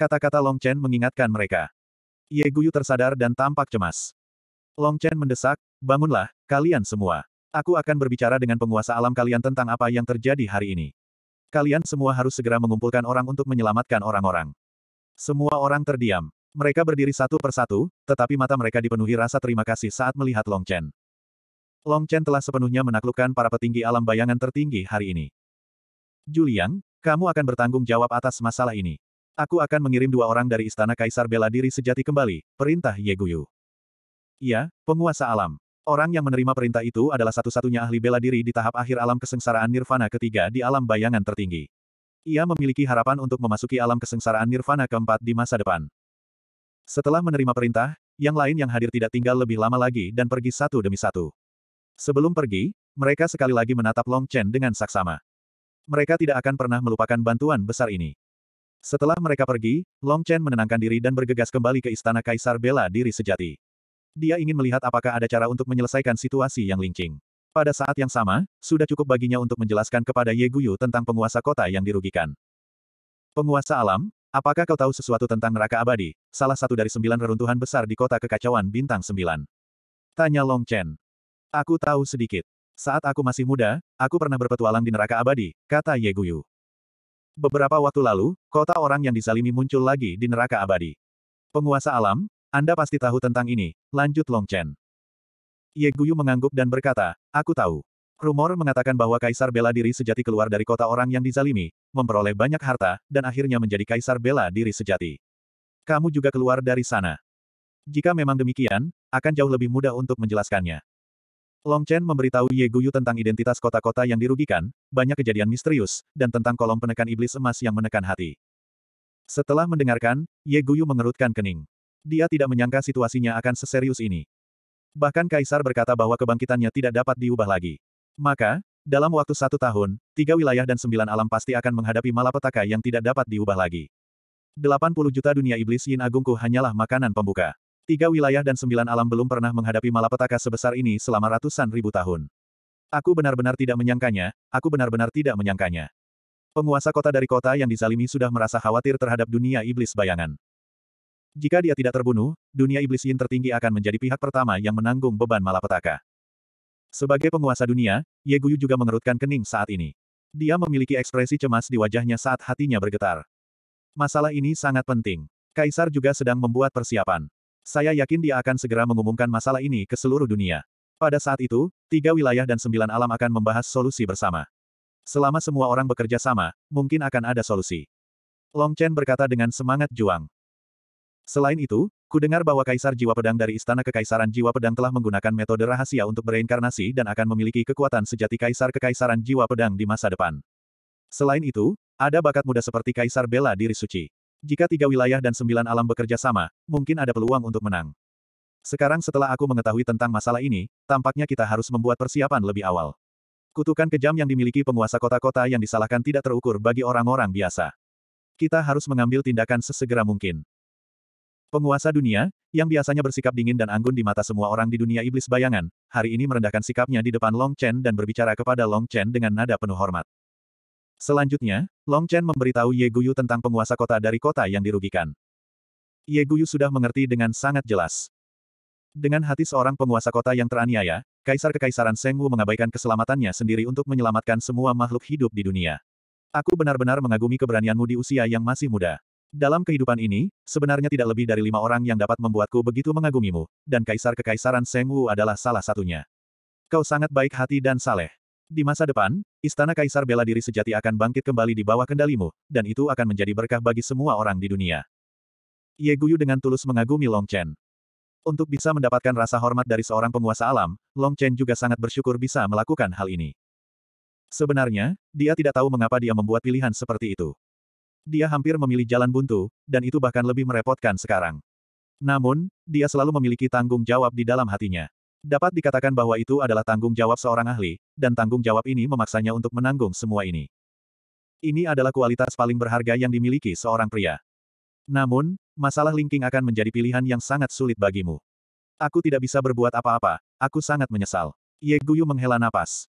Kata-kata Long Chen mengingatkan mereka. Ye Guyu tersadar dan tampak cemas. Long Chen mendesak, bangunlah, kalian semua. Aku akan berbicara dengan penguasa alam kalian tentang apa yang terjadi hari ini. Kalian semua harus segera mengumpulkan orang untuk menyelamatkan orang-orang. Semua orang terdiam. Mereka berdiri satu persatu, tetapi mata mereka dipenuhi rasa terima kasih saat melihat Long Chen. Long Chen telah sepenuhnya menaklukkan para petinggi alam bayangan tertinggi hari ini. Juliang, kamu akan bertanggung jawab atas masalah ini. Aku akan mengirim dua orang dari Istana Kaisar Bela Diri Sejati kembali, perintah Yeguyu. Ya, penguasa alam. Orang yang menerima perintah itu adalah satu-satunya ahli bela diri di tahap akhir alam kesengsaraan nirvana ketiga di alam bayangan tertinggi. Ia memiliki harapan untuk memasuki alam kesengsaraan nirvana keempat di masa depan. Setelah menerima perintah, yang lain yang hadir tidak tinggal lebih lama lagi dan pergi satu demi satu. Sebelum pergi, mereka sekali lagi menatap Long Chen dengan saksama. Mereka tidak akan pernah melupakan bantuan besar ini. Setelah mereka pergi, Long Chen menenangkan diri dan bergegas kembali ke istana Kaisar Bela Diri Sejati. Dia ingin melihat apakah ada cara untuk menyelesaikan situasi yang lincing. Pada saat yang sama, sudah cukup baginya untuk menjelaskan kepada Ye Guyu tentang penguasa kota yang dirugikan. Penguasa alam, apakah kau tahu sesuatu tentang neraka abadi, salah satu dari sembilan reruntuhan besar di kota kekacauan bintang sembilan? Tanya Long Chen. Aku tahu sedikit. Saat aku masih muda, aku pernah berpetualang di neraka abadi, kata Ye Guyu. Beberapa waktu lalu, kota orang yang disalimi muncul lagi di neraka abadi. Penguasa alam, Anda pasti tahu tentang ini, lanjut Long Chen. Ye Guyu mengangguk dan berkata, aku tahu. Rumor mengatakan bahwa kaisar bela diri sejati keluar dari kota orang yang dizalimi, memperoleh banyak harta, dan akhirnya menjadi kaisar bela diri sejati. Kamu juga keluar dari sana. Jika memang demikian, akan jauh lebih mudah untuk menjelaskannya. Long Chen memberitahu Ye Guyu tentang identitas kota-kota yang dirugikan, banyak kejadian misterius, dan tentang kolom penekan iblis emas yang menekan hati. Setelah mendengarkan, Ye Guyu mengerutkan kening. Dia tidak menyangka situasinya akan seserius ini. Bahkan Kaisar berkata bahwa kebangkitannya tidak dapat diubah lagi. Maka, dalam waktu satu tahun, tiga wilayah dan sembilan alam pasti akan menghadapi malapetaka yang tidak dapat diubah lagi. 80 juta dunia iblis Yin Agungku hanyalah makanan pembuka. Tiga wilayah dan sembilan alam belum pernah menghadapi malapetaka sebesar ini selama ratusan ribu tahun. Aku benar-benar tidak menyangkanya, aku benar-benar tidak menyangkanya. Penguasa kota dari kota yang dizalimi sudah merasa khawatir terhadap dunia iblis bayangan. Jika dia tidak terbunuh, dunia iblis yin tertinggi akan menjadi pihak pertama yang menanggung beban malapetaka. Sebagai penguasa dunia, Ye Guyu juga mengerutkan kening saat ini. Dia memiliki ekspresi cemas di wajahnya saat hatinya bergetar. Masalah ini sangat penting. Kaisar juga sedang membuat persiapan. Saya yakin dia akan segera mengumumkan masalah ini ke seluruh dunia. Pada saat itu, tiga wilayah dan sembilan alam akan membahas solusi bersama. Selama semua orang bekerja sama, mungkin akan ada solusi. Long Chen berkata dengan semangat juang. Selain itu, ku dengar bahwa Kaisar Jiwa Pedang dari Istana Kekaisaran Jiwa Pedang telah menggunakan metode rahasia untuk bereinkarnasi dan akan memiliki kekuatan sejati Kaisar Kekaisaran Jiwa Pedang di masa depan. Selain itu, ada bakat muda seperti Kaisar Bela Diri Suci. Jika tiga wilayah dan sembilan alam bekerja sama, mungkin ada peluang untuk menang. Sekarang setelah aku mengetahui tentang masalah ini, tampaknya kita harus membuat persiapan lebih awal. Kutukan kejam yang dimiliki penguasa kota-kota yang disalahkan tidak terukur bagi orang-orang biasa. Kita harus mengambil tindakan sesegera mungkin. Penguasa dunia, yang biasanya bersikap dingin dan anggun di mata semua orang di dunia iblis bayangan, hari ini merendahkan sikapnya di depan Long Chen dan berbicara kepada Long Chen dengan nada penuh hormat. Selanjutnya, Long Chen memberitahu Ye Guyu tentang penguasa kota dari kota yang dirugikan. Ye Guyu sudah mengerti dengan sangat jelas. Dengan hati seorang penguasa kota yang teraniaya, Kaisar Kekaisaran Sengwu mengabaikan keselamatannya sendiri untuk menyelamatkan semua makhluk hidup di dunia. Aku benar-benar mengagumi keberanianmu di usia yang masih muda. Dalam kehidupan ini, sebenarnya tidak lebih dari lima orang yang dapat membuatku begitu mengagumimu, dan Kaisar Kekaisaran Sengwu adalah salah satunya. Kau sangat baik hati dan saleh. Di masa depan, istana kaisar bela diri sejati akan bangkit kembali di bawah kendalimu, dan itu akan menjadi berkah bagi semua orang di dunia. Ye Guyu dengan tulus mengagumi Long Chen. Untuk bisa mendapatkan rasa hormat dari seorang penguasa alam, Long Chen juga sangat bersyukur bisa melakukan hal ini. Sebenarnya, dia tidak tahu mengapa dia membuat pilihan seperti itu. Dia hampir memilih jalan buntu, dan itu bahkan lebih merepotkan sekarang. Namun, dia selalu memiliki tanggung jawab di dalam hatinya. Dapat dikatakan bahwa itu adalah tanggung jawab seorang ahli, dan tanggung jawab ini memaksanya untuk menanggung semua ini. Ini adalah kualitas paling berharga yang dimiliki seorang pria. Namun, masalah linking akan menjadi pilihan yang sangat sulit bagimu. Aku tidak bisa berbuat apa-apa, aku sangat menyesal. Ye Guyu menghela napas.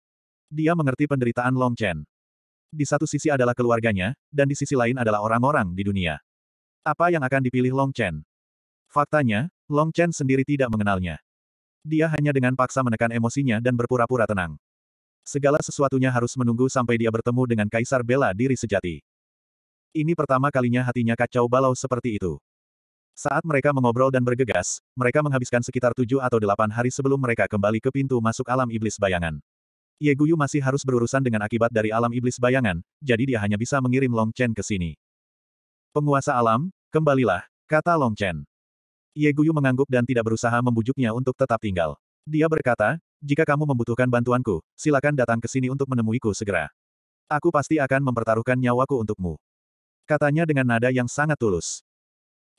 Dia mengerti penderitaan Long Chen. Di satu sisi adalah keluarganya, dan di sisi lain adalah orang-orang di dunia. Apa yang akan dipilih Long Chen? Faktanya, Long Chen sendiri tidak mengenalnya. Dia hanya dengan paksa menekan emosinya dan berpura-pura tenang. Segala sesuatunya harus menunggu sampai dia bertemu dengan Kaisar Bela Diri Sejati. Ini pertama kalinya hatinya kacau balau seperti itu. Saat mereka mengobrol dan bergegas, mereka menghabiskan sekitar tujuh atau delapan hari sebelum mereka kembali ke pintu masuk alam iblis bayangan. Ye Guyu masih harus berurusan dengan akibat dari alam iblis bayangan, jadi dia hanya bisa mengirim Long Chen ke sini. Penguasa alam, kembalilah, kata Long Chen. Ye Guyu mengangguk dan tidak berusaha membujuknya untuk tetap tinggal. Dia berkata, jika kamu membutuhkan bantuanku, silakan datang ke sini untuk menemuiku segera. Aku pasti akan mempertaruhkan nyawaku untukmu. Katanya dengan nada yang sangat tulus.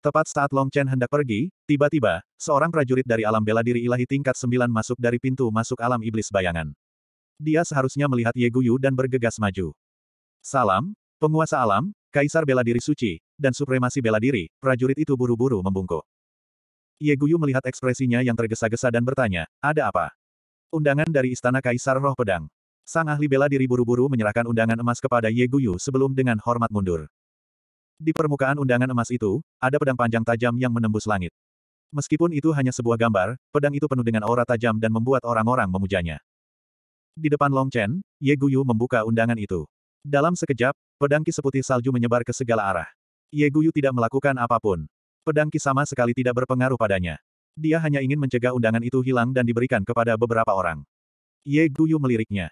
Tepat saat Long Chen hendak pergi, tiba-tiba, seorang prajurit dari alam bela diri ilahi tingkat sembilan masuk dari pintu masuk alam iblis bayangan. Dia seharusnya melihat Ye Guyu dan bergegas maju. Salam, penguasa alam, kaisar bela diri suci, dan supremasi bela diri, prajurit itu buru-buru membungkuk. Ye Guyu melihat ekspresinya yang tergesa-gesa dan bertanya, ada apa? Undangan dari Istana Kaisar Roh Pedang. Sang ahli bela diri buru-buru menyerahkan undangan emas kepada Ye Guyu sebelum dengan hormat mundur. Di permukaan undangan emas itu, ada pedang panjang tajam yang menembus langit. Meskipun itu hanya sebuah gambar, pedang itu penuh dengan aura tajam dan membuat orang-orang memujanya. Di depan Long Chen, Ye Guyu membuka undangan itu. Dalam sekejap, pedang kiseputih salju menyebar ke segala arah. Ye Guyu tidak melakukan apapun. Pedang Ki sama sekali tidak berpengaruh padanya. Dia hanya ingin mencegah undangan itu hilang dan diberikan kepada beberapa orang. Ye Guyu meliriknya.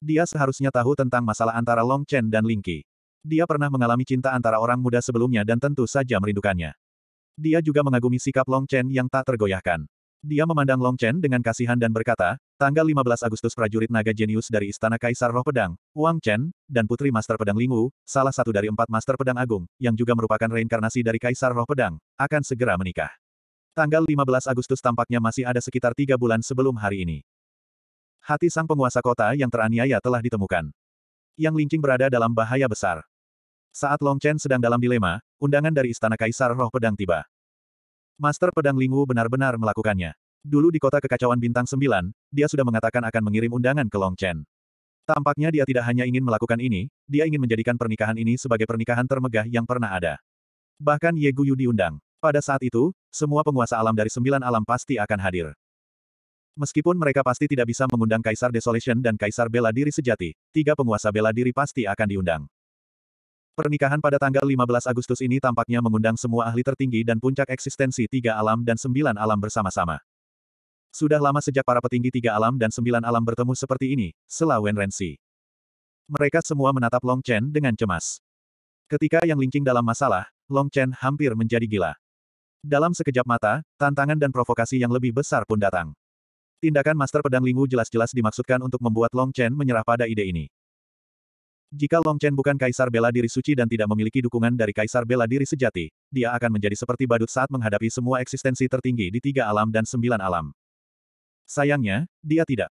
Dia seharusnya tahu tentang masalah antara Long Chen dan Ling Qi. Dia pernah mengalami cinta antara orang muda sebelumnya dan tentu saja merindukannya. Dia juga mengagumi sikap Long Chen yang tak tergoyahkan. Dia memandang Long Chen dengan kasihan dan berkata, Tanggal 15 Agustus prajurit naga jenius dari Istana Kaisar Roh Pedang, Wang Chen, dan Putri Master Pedang Lingwu, salah satu dari empat Master Pedang Agung, yang juga merupakan reinkarnasi dari Kaisar Roh Pedang, akan segera menikah. Tanggal 15 Agustus tampaknya masih ada sekitar tiga bulan sebelum hari ini. Hati sang penguasa kota yang teraniaya telah ditemukan. Yang Lingqing berada dalam bahaya besar. Saat Long Chen sedang dalam dilema, undangan dari Istana Kaisar Roh Pedang tiba. Master Pedang Lingwu benar-benar melakukannya. Dulu di kota kekacauan bintang 9, dia sudah mengatakan akan mengirim undangan ke Long Chen. Tampaknya dia tidak hanya ingin melakukan ini, dia ingin menjadikan pernikahan ini sebagai pernikahan termegah yang pernah ada. Bahkan Ye Guyu diundang. Pada saat itu, semua penguasa alam dari sembilan alam pasti akan hadir. Meskipun mereka pasti tidak bisa mengundang Kaisar Desolation dan Kaisar Bela Diri sejati, tiga penguasa bela diri pasti akan diundang. Pernikahan pada tanggal 15 Agustus ini tampaknya mengundang semua ahli tertinggi dan puncak eksistensi tiga alam dan sembilan alam bersama-sama. Sudah lama sejak para petinggi tiga alam dan sembilan alam bertemu seperti ini, selawen Rensi. Mereka semua menatap Long Chen dengan cemas. Ketika yang lincing dalam masalah, Long Chen hampir menjadi gila. Dalam sekejap mata, tantangan dan provokasi yang lebih besar pun datang. Tindakan Master Pedang Lingu jelas-jelas dimaksudkan untuk membuat Long Chen menyerah pada ide ini. Jika Long Chen bukan kaisar bela diri suci dan tidak memiliki dukungan dari kaisar bela diri sejati, dia akan menjadi seperti badut saat menghadapi semua eksistensi tertinggi di tiga alam dan sembilan alam. Sayangnya, dia tidak.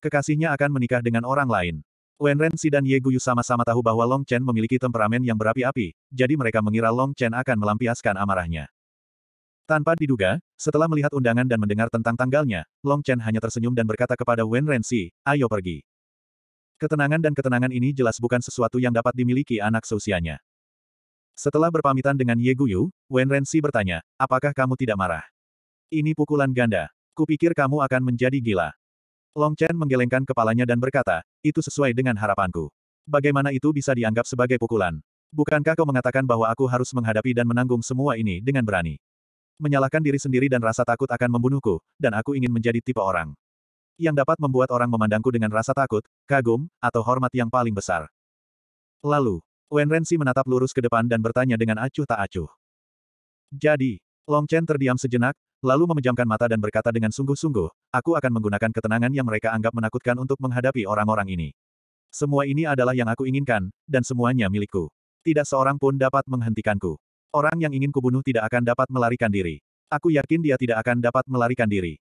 Kekasihnya akan menikah dengan orang lain. Wen Si dan Ye Guyu sama-sama tahu bahwa Long Chen memiliki temperamen yang berapi-api, jadi mereka mengira Long Chen akan melampiaskan amarahnya. Tanpa diduga, setelah melihat undangan dan mendengar tentang tanggalnya, Long Chen hanya tersenyum dan berkata kepada Wen Si, ayo pergi. Ketenangan dan ketenangan ini jelas bukan sesuatu yang dapat dimiliki anak seusianya. Setelah berpamitan dengan Ye Guyu, Wen Si bertanya, apakah kamu tidak marah? Ini pukulan ganda. Kupikir kamu akan menjadi gila. Long Chen menggelengkan kepalanya dan berkata, itu sesuai dengan harapanku. Bagaimana itu bisa dianggap sebagai pukulan? Bukankah kau mengatakan bahwa aku harus menghadapi dan menanggung semua ini dengan berani? Menyalahkan diri sendiri dan rasa takut akan membunuhku, dan aku ingin menjadi tipe orang. Yang dapat membuat orang memandangku dengan rasa takut, kagum, atau hormat yang paling besar. Lalu, Wen Rensi menatap lurus ke depan dan bertanya dengan acuh tak acuh. Jadi, Long Chen terdiam sejenak, lalu memejamkan mata dan berkata dengan sungguh-sungguh, aku akan menggunakan ketenangan yang mereka anggap menakutkan untuk menghadapi orang-orang ini. Semua ini adalah yang aku inginkan, dan semuanya milikku. Tidak seorang pun dapat menghentikanku. Orang yang ingin kubunuh tidak akan dapat melarikan diri. Aku yakin dia tidak akan dapat melarikan diri.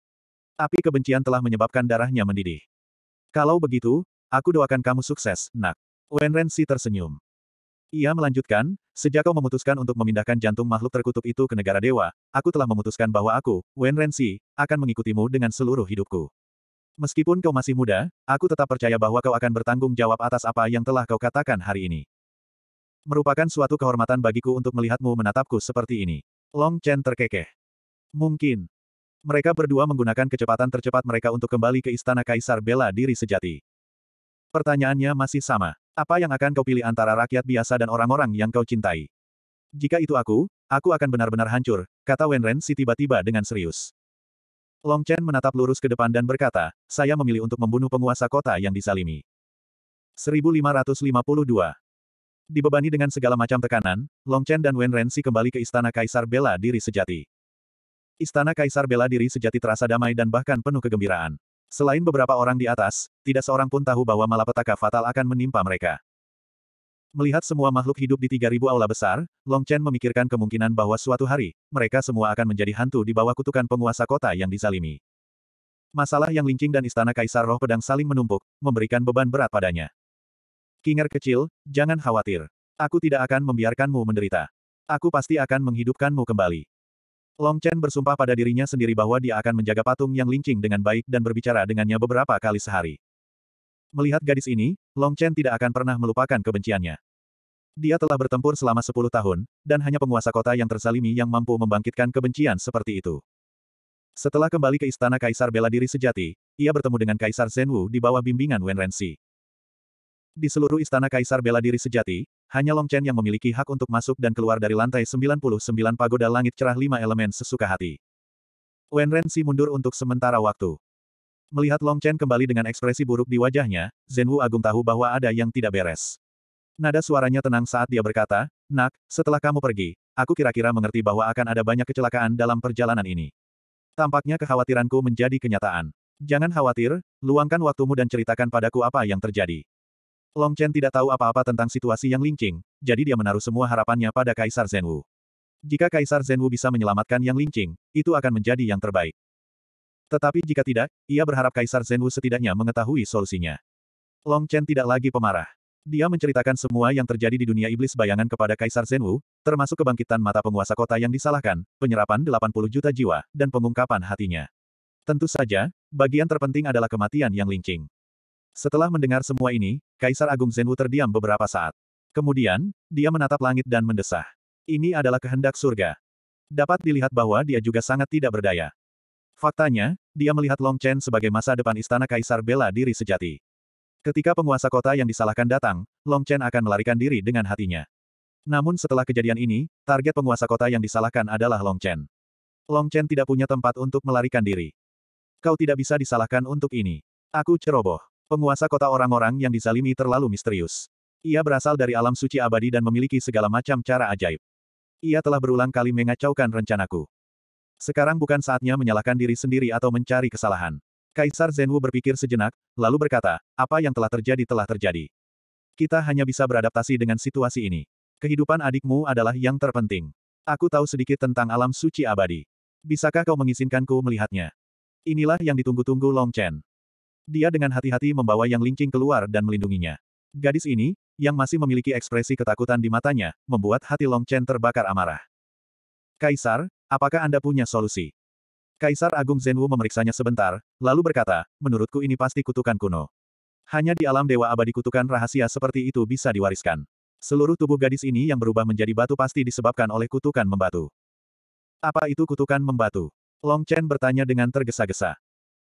Api kebencian telah menyebabkan darahnya mendidih. Kalau begitu, aku doakan kamu sukses, nak. Wen si tersenyum. Ia melanjutkan, sejak kau memutuskan untuk memindahkan jantung makhluk terkutuk itu ke negara dewa, aku telah memutuskan bahwa aku, Wen Renxi, akan mengikutimu dengan seluruh hidupku. Meskipun kau masih muda, aku tetap percaya bahwa kau akan bertanggung jawab atas apa yang telah kau katakan hari ini. Merupakan suatu kehormatan bagiku untuk melihatmu menatapku seperti ini. Long Chen terkekeh. Mungkin. Mereka berdua menggunakan kecepatan tercepat mereka untuk kembali ke Istana Kaisar Bela Diri Sejati. Pertanyaannya masih sama. Apa yang akan kau pilih antara rakyat biasa dan orang-orang yang kau cintai? Jika itu aku, aku akan benar-benar hancur, kata Wenren si tiba-tiba dengan serius. Long Chen menatap lurus ke depan dan berkata, saya memilih untuk membunuh penguasa kota yang disalimi. 1552 Dibebani dengan segala macam tekanan, Long Chen dan Wen Renzi kembali ke Istana Kaisar Bela Diri Sejati. Istana Kaisar Bela Diri Sejati terasa damai dan bahkan penuh kegembiraan. Selain beberapa orang di atas, tidak seorang pun tahu bahwa malapetaka fatal akan menimpa mereka. Melihat semua makhluk hidup di 3000 aula besar, Long Chen memikirkan kemungkinan bahwa suatu hari, mereka semua akan menjadi hantu di bawah kutukan penguasa kota yang dizalimi. Masalah yang lingking dan Istana Kaisar Roh Pedang saling menumpuk, memberikan beban berat padanya. Kinger kecil, jangan khawatir. Aku tidak akan membiarkanmu menderita. Aku pasti akan menghidupkanmu kembali. Long Chen bersumpah pada dirinya sendiri bahwa dia akan menjaga patung yang lincing dengan baik dan berbicara dengannya beberapa kali sehari. Melihat gadis ini, Long Chen tidak akan pernah melupakan kebenciannya. Dia telah bertempur selama 10 tahun, dan hanya penguasa kota yang tersalimi yang mampu membangkitkan kebencian seperti itu. Setelah kembali ke istana Kaisar Bela Diri Sejati, ia bertemu dengan Kaisar Zhenwu di bawah bimbingan Wen Renzi. Di seluruh istana kaisar bela diri sejati, hanya Long Chen yang memiliki hak untuk masuk dan keluar dari lantai 99 pagoda langit cerah lima elemen sesuka hati. Wen si mundur untuk sementara waktu. Melihat Long Chen kembali dengan ekspresi buruk di wajahnya, Wu Agung tahu bahwa ada yang tidak beres. Nada suaranya tenang saat dia berkata, Nak, setelah kamu pergi, aku kira-kira mengerti bahwa akan ada banyak kecelakaan dalam perjalanan ini. Tampaknya kekhawatiranku menjadi kenyataan. Jangan khawatir, luangkan waktumu dan ceritakan padaku apa yang terjadi. Long Chen tidak tahu apa-apa tentang situasi yang lincing, jadi dia menaruh semua harapannya pada Kaisar Zhenwu. Jika Kaisar Zhenwu bisa menyelamatkan yang lincing, itu akan menjadi yang terbaik. Tetapi jika tidak, ia berharap Kaisar Zhenwu setidaknya mengetahui solusinya. Long Chen tidak lagi pemarah. Dia menceritakan semua yang terjadi di dunia iblis bayangan kepada Kaisar Zhenwu, termasuk kebangkitan mata penguasa kota yang disalahkan, penyerapan 80 juta jiwa, dan pengungkapan hatinya. Tentu saja, bagian terpenting adalah kematian yang lincing. Setelah mendengar semua ini, Kaisar Agung Zenwu terdiam beberapa saat. Kemudian, dia menatap langit dan mendesah. Ini adalah kehendak surga. Dapat dilihat bahwa dia juga sangat tidak berdaya. Faktanya, dia melihat Long Chen sebagai masa depan istana Kaisar bela diri sejati. Ketika penguasa kota yang disalahkan datang, Long Chen akan melarikan diri dengan hatinya. Namun setelah kejadian ini, target penguasa kota yang disalahkan adalah Long Chen. Long Chen tidak punya tempat untuk melarikan diri. Kau tidak bisa disalahkan untuk ini. Aku ceroboh. Penguasa kota orang-orang yang dizalimi terlalu misterius. Ia berasal dari alam suci abadi dan memiliki segala macam cara ajaib. Ia telah berulang kali mengacaukan rencanaku. Sekarang bukan saatnya menyalahkan diri sendiri atau mencari kesalahan. Kaisar Zenwu berpikir sejenak, lalu berkata, apa yang telah terjadi telah terjadi. Kita hanya bisa beradaptasi dengan situasi ini. Kehidupan adikmu adalah yang terpenting. Aku tahu sedikit tentang alam suci abadi. Bisakah kau mengizinkanku melihatnya? Inilah yang ditunggu-tunggu Long Chen. Dia dengan hati-hati membawa Yang Lingqing keluar dan melindunginya. Gadis ini, yang masih memiliki ekspresi ketakutan di matanya, membuat hati Long Chen terbakar amarah. Kaisar, apakah Anda punya solusi? Kaisar Agung Zhenwu memeriksanya sebentar, lalu berkata, menurutku ini pasti kutukan kuno. Hanya di alam dewa abadi kutukan rahasia seperti itu bisa diwariskan. Seluruh tubuh gadis ini yang berubah menjadi batu pasti disebabkan oleh kutukan membatu. Apa itu kutukan membatu? Long Chen bertanya dengan tergesa-gesa.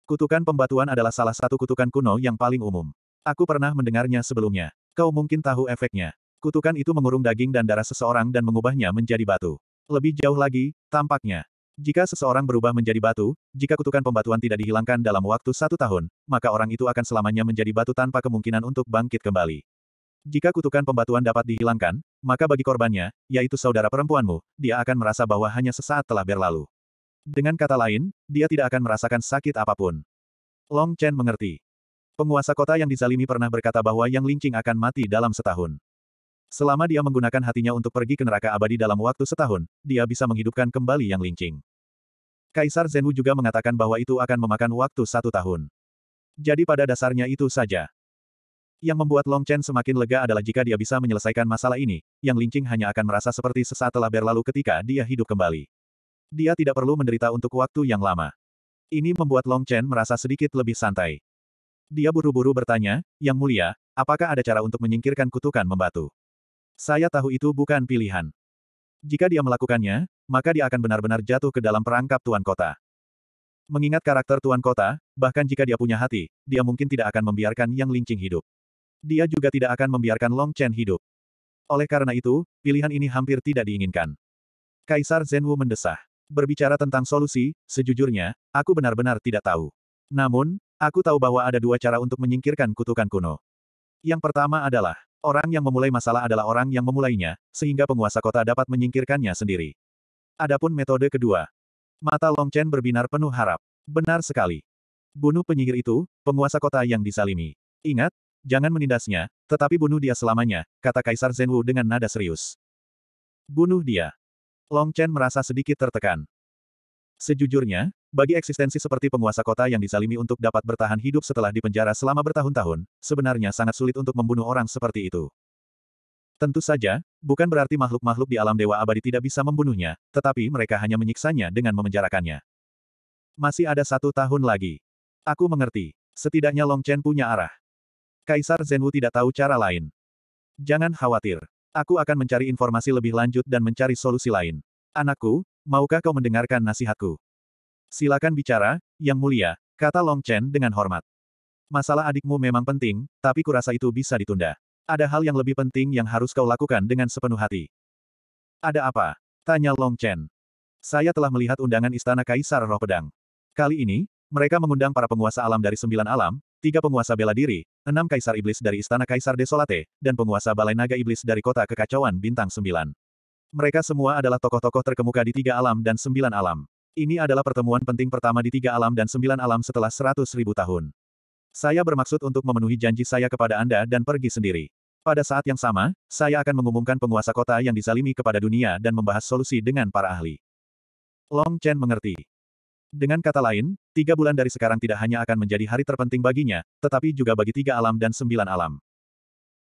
Kutukan pembatuan adalah salah satu kutukan kuno yang paling umum. Aku pernah mendengarnya sebelumnya. Kau mungkin tahu efeknya. Kutukan itu mengurung daging dan darah seseorang dan mengubahnya menjadi batu. Lebih jauh lagi, tampaknya. Jika seseorang berubah menjadi batu, jika kutukan pembatuan tidak dihilangkan dalam waktu satu tahun, maka orang itu akan selamanya menjadi batu tanpa kemungkinan untuk bangkit kembali. Jika kutukan pembatuan dapat dihilangkan, maka bagi korbannya, yaitu saudara perempuanmu, dia akan merasa bahwa hanya sesaat telah berlalu. Dengan kata lain, dia tidak akan merasakan sakit apapun. Long Chen mengerti. Penguasa kota yang dizalimi pernah berkata bahwa Yang Lingqing akan mati dalam setahun. Selama dia menggunakan hatinya untuk pergi ke neraka abadi dalam waktu setahun, dia bisa menghidupkan kembali Yang Lingqing. Kaisar Zenwu juga mengatakan bahwa itu akan memakan waktu satu tahun. Jadi pada dasarnya itu saja. Yang membuat Long Chen semakin lega adalah jika dia bisa menyelesaikan masalah ini, Yang Lingqing hanya akan merasa seperti sesaat telah berlalu ketika dia hidup kembali. Dia tidak perlu menderita untuk waktu yang lama. Ini membuat Long Chen merasa sedikit lebih santai. Dia buru-buru bertanya, Yang Mulia, apakah ada cara untuk menyingkirkan kutukan membatu? Saya tahu itu bukan pilihan. Jika dia melakukannya, maka dia akan benar-benar jatuh ke dalam perangkap Tuan Kota. Mengingat karakter Tuan Kota, bahkan jika dia punya hati, dia mungkin tidak akan membiarkan Yang Lincing hidup. Dia juga tidak akan membiarkan Long Chen hidup. Oleh karena itu, pilihan ini hampir tidak diinginkan. Kaisar Zhenwu mendesah. Berbicara tentang solusi, sejujurnya, aku benar-benar tidak tahu. Namun, aku tahu bahwa ada dua cara untuk menyingkirkan kutukan kuno. Yang pertama adalah, orang yang memulai masalah adalah orang yang memulainya, sehingga penguasa kota dapat menyingkirkannya sendiri. Adapun metode kedua. Mata Long Chen berbinar penuh harap. Benar sekali. Bunuh penyihir itu, penguasa kota yang disalimi. Ingat, jangan menindasnya, tetapi bunuh dia selamanya, kata Kaisar Zhenwu dengan nada serius. Bunuh dia. Long Chen merasa sedikit tertekan. Sejujurnya, bagi eksistensi seperti penguasa kota yang disalimi untuk dapat bertahan hidup setelah dipenjara selama bertahun-tahun, sebenarnya sangat sulit untuk membunuh orang seperti itu. Tentu saja, bukan berarti makhluk-makhluk di alam dewa abadi tidak bisa membunuhnya, tetapi mereka hanya menyiksanya dengan memenjarakannya. Masih ada satu tahun lagi. Aku mengerti. Setidaknya Long Chen punya arah. Kaisar Zhenwu tidak tahu cara lain. Jangan khawatir. Aku akan mencari informasi lebih lanjut dan mencari solusi lain. Anakku, maukah kau mendengarkan nasihatku? Silakan bicara, Yang Mulia, kata Long Chen dengan hormat. Masalah adikmu memang penting, tapi kurasa itu bisa ditunda. Ada hal yang lebih penting yang harus kau lakukan dengan sepenuh hati. Ada apa? Tanya Long Chen. Saya telah melihat undangan Istana Kaisar Roh Pedang. Kali ini, mereka mengundang para penguasa alam dari sembilan alam, tiga penguasa bela diri, enam kaisar iblis dari Istana Kaisar Desolate, dan penguasa Balai Naga Iblis dari Kota Kekacauan Bintang Sembilan. Mereka semua adalah tokoh-tokoh terkemuka di tiga alam dan sembilan alam. Ini adalah pertemuan penting pertama di tiga alam dan sembilan alam setelah seratus ribu tahun. Saya bermaksud untuk memenuhi janji saya kepada Anda dan pergi sendiri. Pada saat yang sama, saya akan mengumumkan penguasa kota yang dizalimi kepada dunia dan membahas solusi dengan para ahli. Long Chen mengerti. Dengan kata lain, tiga bulan dari sekarang tidak hanya akan menjadi hari terpenting baginya, tetapi juga bagi tiga alam dan sembilan alam.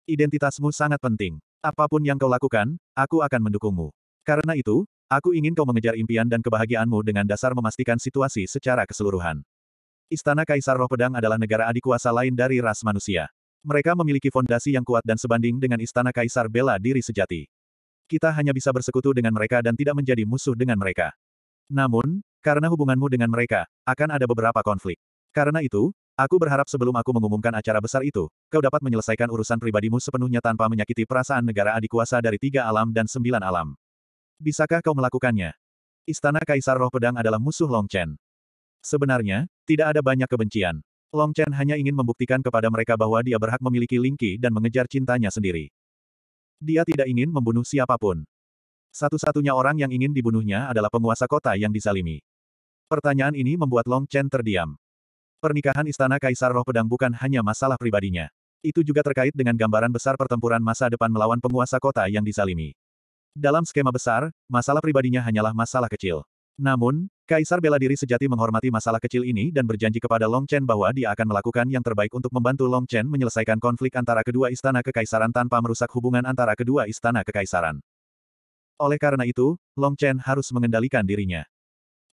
Identitasmu sangat penting. Apapun yang kau lakukan, aku akan mendukungmu. Karena itu, aku ingin kau mengejar impian dan kebahagiaanmu dengan dasar memastikan situasi secara keseluruhan. Istana Kaisar Roh Pedang adalah negara adik kuasa lain dari ras manusia. Mereka memiliki fondasi yang kuat dan sebanding dengan Istana Kaisar bela diri sejati. Kita hanya bisa bersekutu dengan mereka dan tidak menjadi musuh dengan mereka. Namun, karena hubunganmu dengan mereka, akan ada beberapa konflik. Karena itu, aku berharap sebelum aku mengumumkan acara besar itu, kau dapat menyelesaikan urusan pribadimu sepenuhnya tanpa menyakiti perasaan negara adik kuasa dari tiga alam dan sembilan alam. Bisakah kau melakukannya? Istana Kaisar Roh Pedang adalah musuh Long Chen. Sebenarnya, tidak ada banyak kebencian. Long Chen hanya ingin membuktikan kepada mereka bahwa dia berhak memiliki Lingqi dan mengejar cintanya sendiri. Dia tidak ingin membunuh siapapun. Satu-satunya orang yang ingin dibunuhnya adalah penguasa kota yang disalimi. Pertanyaan ini membuat Long Chen terdiam. Pernikahan Istana Kaisar Roh Pedang bukan hanya masalah pribadinya. Itu juga terkait dengan gambaran besar pertempuran masa depan melawan penguasa kota yang disalimi. Dalam skema besar, masalah pribadinya hanyalah masalah kecil. Namun, Kaisar bela diri sejati menghormati masalah kecil ini dan berjanji kepada Long Chen bahwa dia akan melakukan yang terbaik untuk membantu Long Chen menyelesaikan konflik antara kedua istana kekaisaran tanpa merusak hubungan antara kedua istana kekaisaran. Oleh karena itu, Long Chen harus mengendalikan dirinya.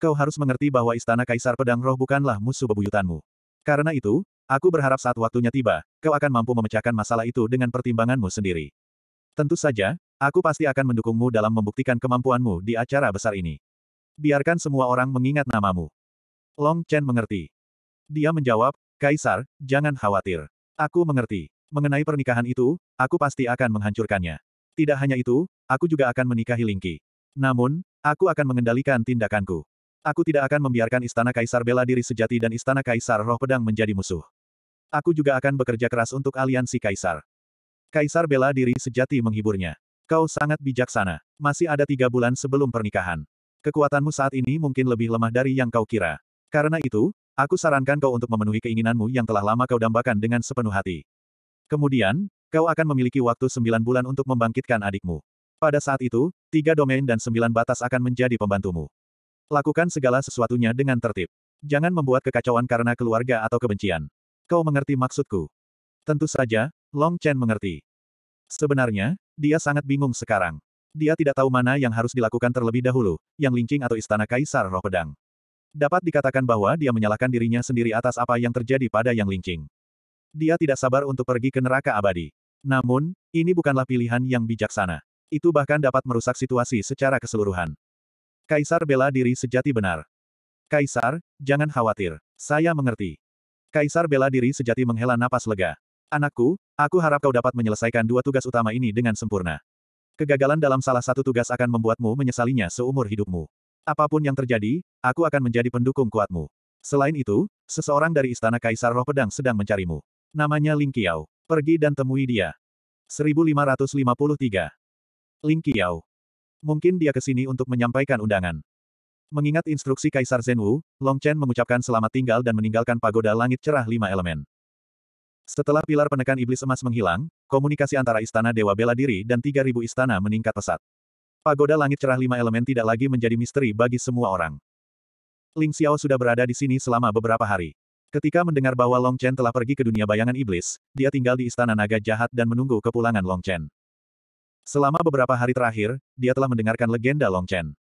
Kau harus mengerti bahwa Istana Kaisar Pedang Roh bukanlah musuh bebuyutanmu. Karena itu, aku berharap saat waktunya tiba, kau akan mampu memecahkan masalah itu dengan pertimbanganmu sendiri. Tentu saja, aku pasti akan mendukungmu dalam membuktikan kemampuanmu di acara besar ini. Biarkan semua orang mengingat namamu. Long Chen mengerti. Dia menjawab, Kaisar, jangan khawatir. Aku mengerti. Mengenai pernikahan itu, aku pasti akan menghancurkannya. Tidak hanya itu, aku juga akan menikahi Lingki. Namun, aku akan mengendalikan tindakanku. Aku tidak akan membiarkan istana kaisar bela diri sejati dan istana kaisar roh pedang menjadi musuh. Aku juga akan bekerja keras untuk aliansi kaisar. Kaisar bela diri sejati menghiburnya. Kau sangat bijaksana. Masih ada tiga bulan sebelum pernikahan. Kekuatanmu saat ini mungkin lebih lemah dari yang kau kira. Karena itu, aku sarankan kau untuk memenuhi keinginanmu yang telah lama kau dambakan dengan sepenuh hati. Kemudian, kau akan memiliki waktu sembilan bulan untuk membangkitkan adikmu. Pada saat itu, tiga domain dan sembilan batas akan menjadi pembantumu. Lakukan segala sesuatunya dengan tertib. Jangan membuat kekacauan karena keluarga atau kebencian. Kau mengerti maksudku? Tentu saja, Long Chen mengerti. Sebenarnya, dia sangat bingung sekarang. Dia tidak tahu mana yang harus dilakukan terlebih dahulu, yang lincing atau istana kaisar roh pedang. Dapat dikatakan bahwa dia menyalahkan dirinya sendiri atas apa yang terjadi pada yang lincing. Dia tidak sabar untuk pergi ke neraka abadi. Namun, ini bukanlah pilihan yang bijaksana. Itu bahkan dapat merusak situasi secara keseluruhan. Kaisar bela diri sejati benar. Kaisar, jangan khawatir. Saya mengerti. Kaisar bela diri sejati menghela napas lega. Anakku, aku harap kau dapat menyelesaikan dua tugas utama ini dengan sempurna. Kegagalan dalam salah satu tugas akan membuatmu menyesalinya seumur hidupmu. Apapun yang terjadi, aku akan menjadi pendukung kuatmu. Selain itu, seseorang dari Istana Kaisar Roh Pedang sedang mencarimu. Namanya Ling Qiao. Pergi dan temui dia. 1553 Ling Qiao Mungkin dia ke sini untuk menyampaikan undangan. Mengingat instruksi Kaisar Zhenwu, Long Chen mengucapkan selamat tinggal dan meninggalkan pagoda langit cerah lima elemen. Setelah pilar penekan iblis emas menghilang, komunikasi antara istana Dewa Bela Diri dan 3000 istana meningkat pesat. Pagoda langit cerah lima elemen tidak lagi menjadi misteri bagi semua orang. Ling Xiao sudah berada di sini selama beberapa hari. Ketika mendengar bahwa Long Chen telah pergi ke dunia bayangan iblis, dia tinggal di istana naga jahat dan menunggu kepulangan Long Chen. Selama beberapa hari terakhir, dia telah mendengarkan legenda Long Chen.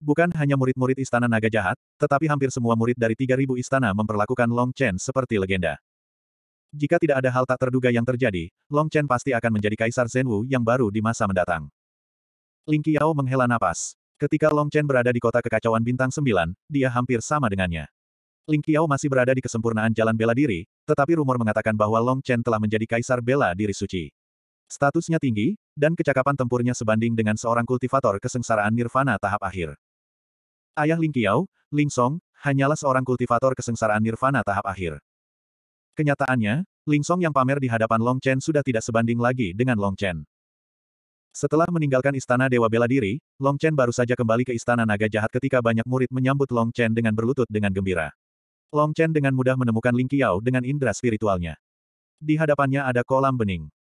Bukan hanya murid-murid istana naga jahat, tetapi hampir semua murid dari 3.000 istana memperlakukan Long Chen seperti legenda. Jika tidak ada hal tak terduga yang terjadi, Long Chen pasti akan menjadi kaisar Zhenwu yang baru di masa mendatang. Ling Qiao menghela napas. Ketika Long Chen berada di kota kekacauan bintang 9, dia hampir sama dengannya. Ling Qiao masih berada di kesempurnaan jalan bela diri, tetapi rumor mengatakan bahwa Long Chen telah menjadi kaisar bela diri suci. Statusnya tinggi, dan kecakapan tempurnya sebanding dengan seorang kultivator kesengsaraan nirvana tahap akhir. Ayah Ling Qiao, Ling Song, hanyalah seorang kultivator kesengsaraan nirvana tahap akhir. Kenyataannya, Ling Song yang pamer di hadapan Long Chen sudah tidak sebanding lagi dengan Long Chen. Setelah meninggalkan istana Dewa Bela Diri, Long Chen baru saja kembali ke istana naga jahat ketika banyak murid menyambut Long Chen dengan berlutut dengan gembira. Long Chen dengan mudah menemukan Ling Qiao dengan indera spiritualnya. Di hadapannya ada kolam bening.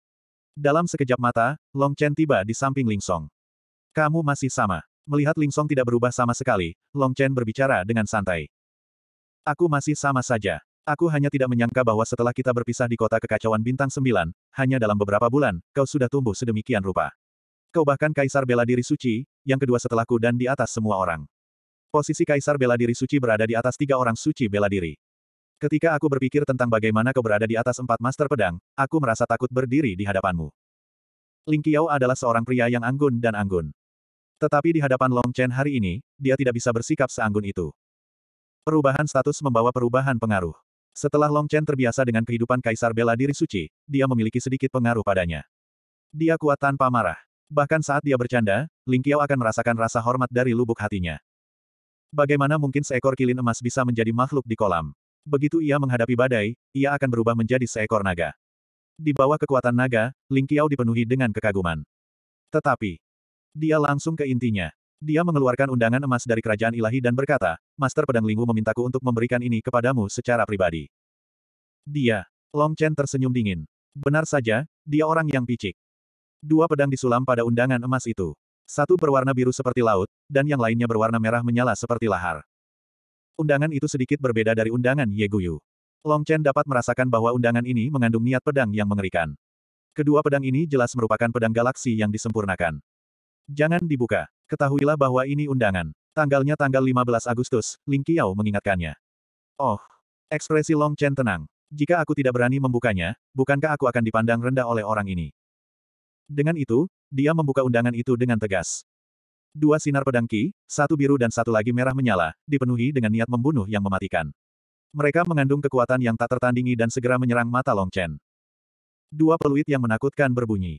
Dalam sekejap mata, Long Chen tiba di samping Ling Song. Kamu masih sama. Melihat Ling Song tidak berubah sama sekali, Long Chen berbicara dengan santai. Aku masih sama saja. Aku hanya tidak menyangka bahwa setelah kita berpisah di kota kekacauan bintang sembilan, hanya dalam beberapa bulan, kau sudah tumbuh sedemikian rupa. Kau bahkan kaisar bela diri suci, yang kedua setelahku dan di atas semua orang. Posisi kaisar bela diri suci berada di atas tiga orang suci bela diri. Ketika aku berpikir tentang bagaimana kau berada di atas empat master pedang, aku merasa takut berdiri di hadapanmu. Ling Qiao adalah seorang pria yang anggun dan anggun. Tetapi di hadapan Long Chen hari ini, dia tidak bisa bersikap seanggun itu. Perubahan status membawa perubahan pengaruh. Setelah Long Chen terbiasa dengan kehidupan kaisar bela diri suci, dia memiliki sedikit pengaruh padanya. Dia kuat tanpa marah. Bahkan saat dia bercanda, Ling Qiao akan merasakan rasa hormat dari lubuk hatinya. Bagaimana mungkin seekor kilin emas bisa menjadi makhluk di kolam? Begitu ia menghadapi badai, ia akan berubah menjadi seekor naga. Di bawah kekuatan naga, Ling Qiao dipenuhi dengan kekaguman. Tetapi, dia langsung ke intinya. Dia mengeluarkan undangan emas dari kerajaan ilahi dan berkata, Master Pedang Lingwu memintaku untuk memberikan ini kepadamu secara pribadi. Dia, Long Chen tersenyum dingin. Benar saja, dia orang yang picik. Dua pedang disulam pada undangan emas itu. Satu berwarna biru seperti laut, dan yang lainnya berwarna merah menyala seperti lahar. Undangan itu sedikit berbeda dari undangan Ye Guyu. Long Chen dapat merasakan bahwa undangan ini mengandung niat pedang yang mengerikan. Kedua pedang ini jelas merupakan pedang galaksi yang disempurnakan. Jangan dibuka. Ketahuilah bahwa ini undangan. Tanggalnya tanggal 15 Agustus, Ling Qiao mengingatkannya. Oh, ekspresi Long Chen tenang. Jika aku tidak berani membukanya, bukankah aku akan dipandang rendah oleh orang ini? Dengan itu, dia membuka undangan itu dengan tegas. Dua sinar pedang Ki, satu biru dan satu lagi merah menyala, dipenuhi dengan niat membunuh yang mematikan. Mereka mengandung kekuatan yang tak tertandingi dan segera menyerang mata Long Chen. Dua peluit yang menakutkan berbunyi.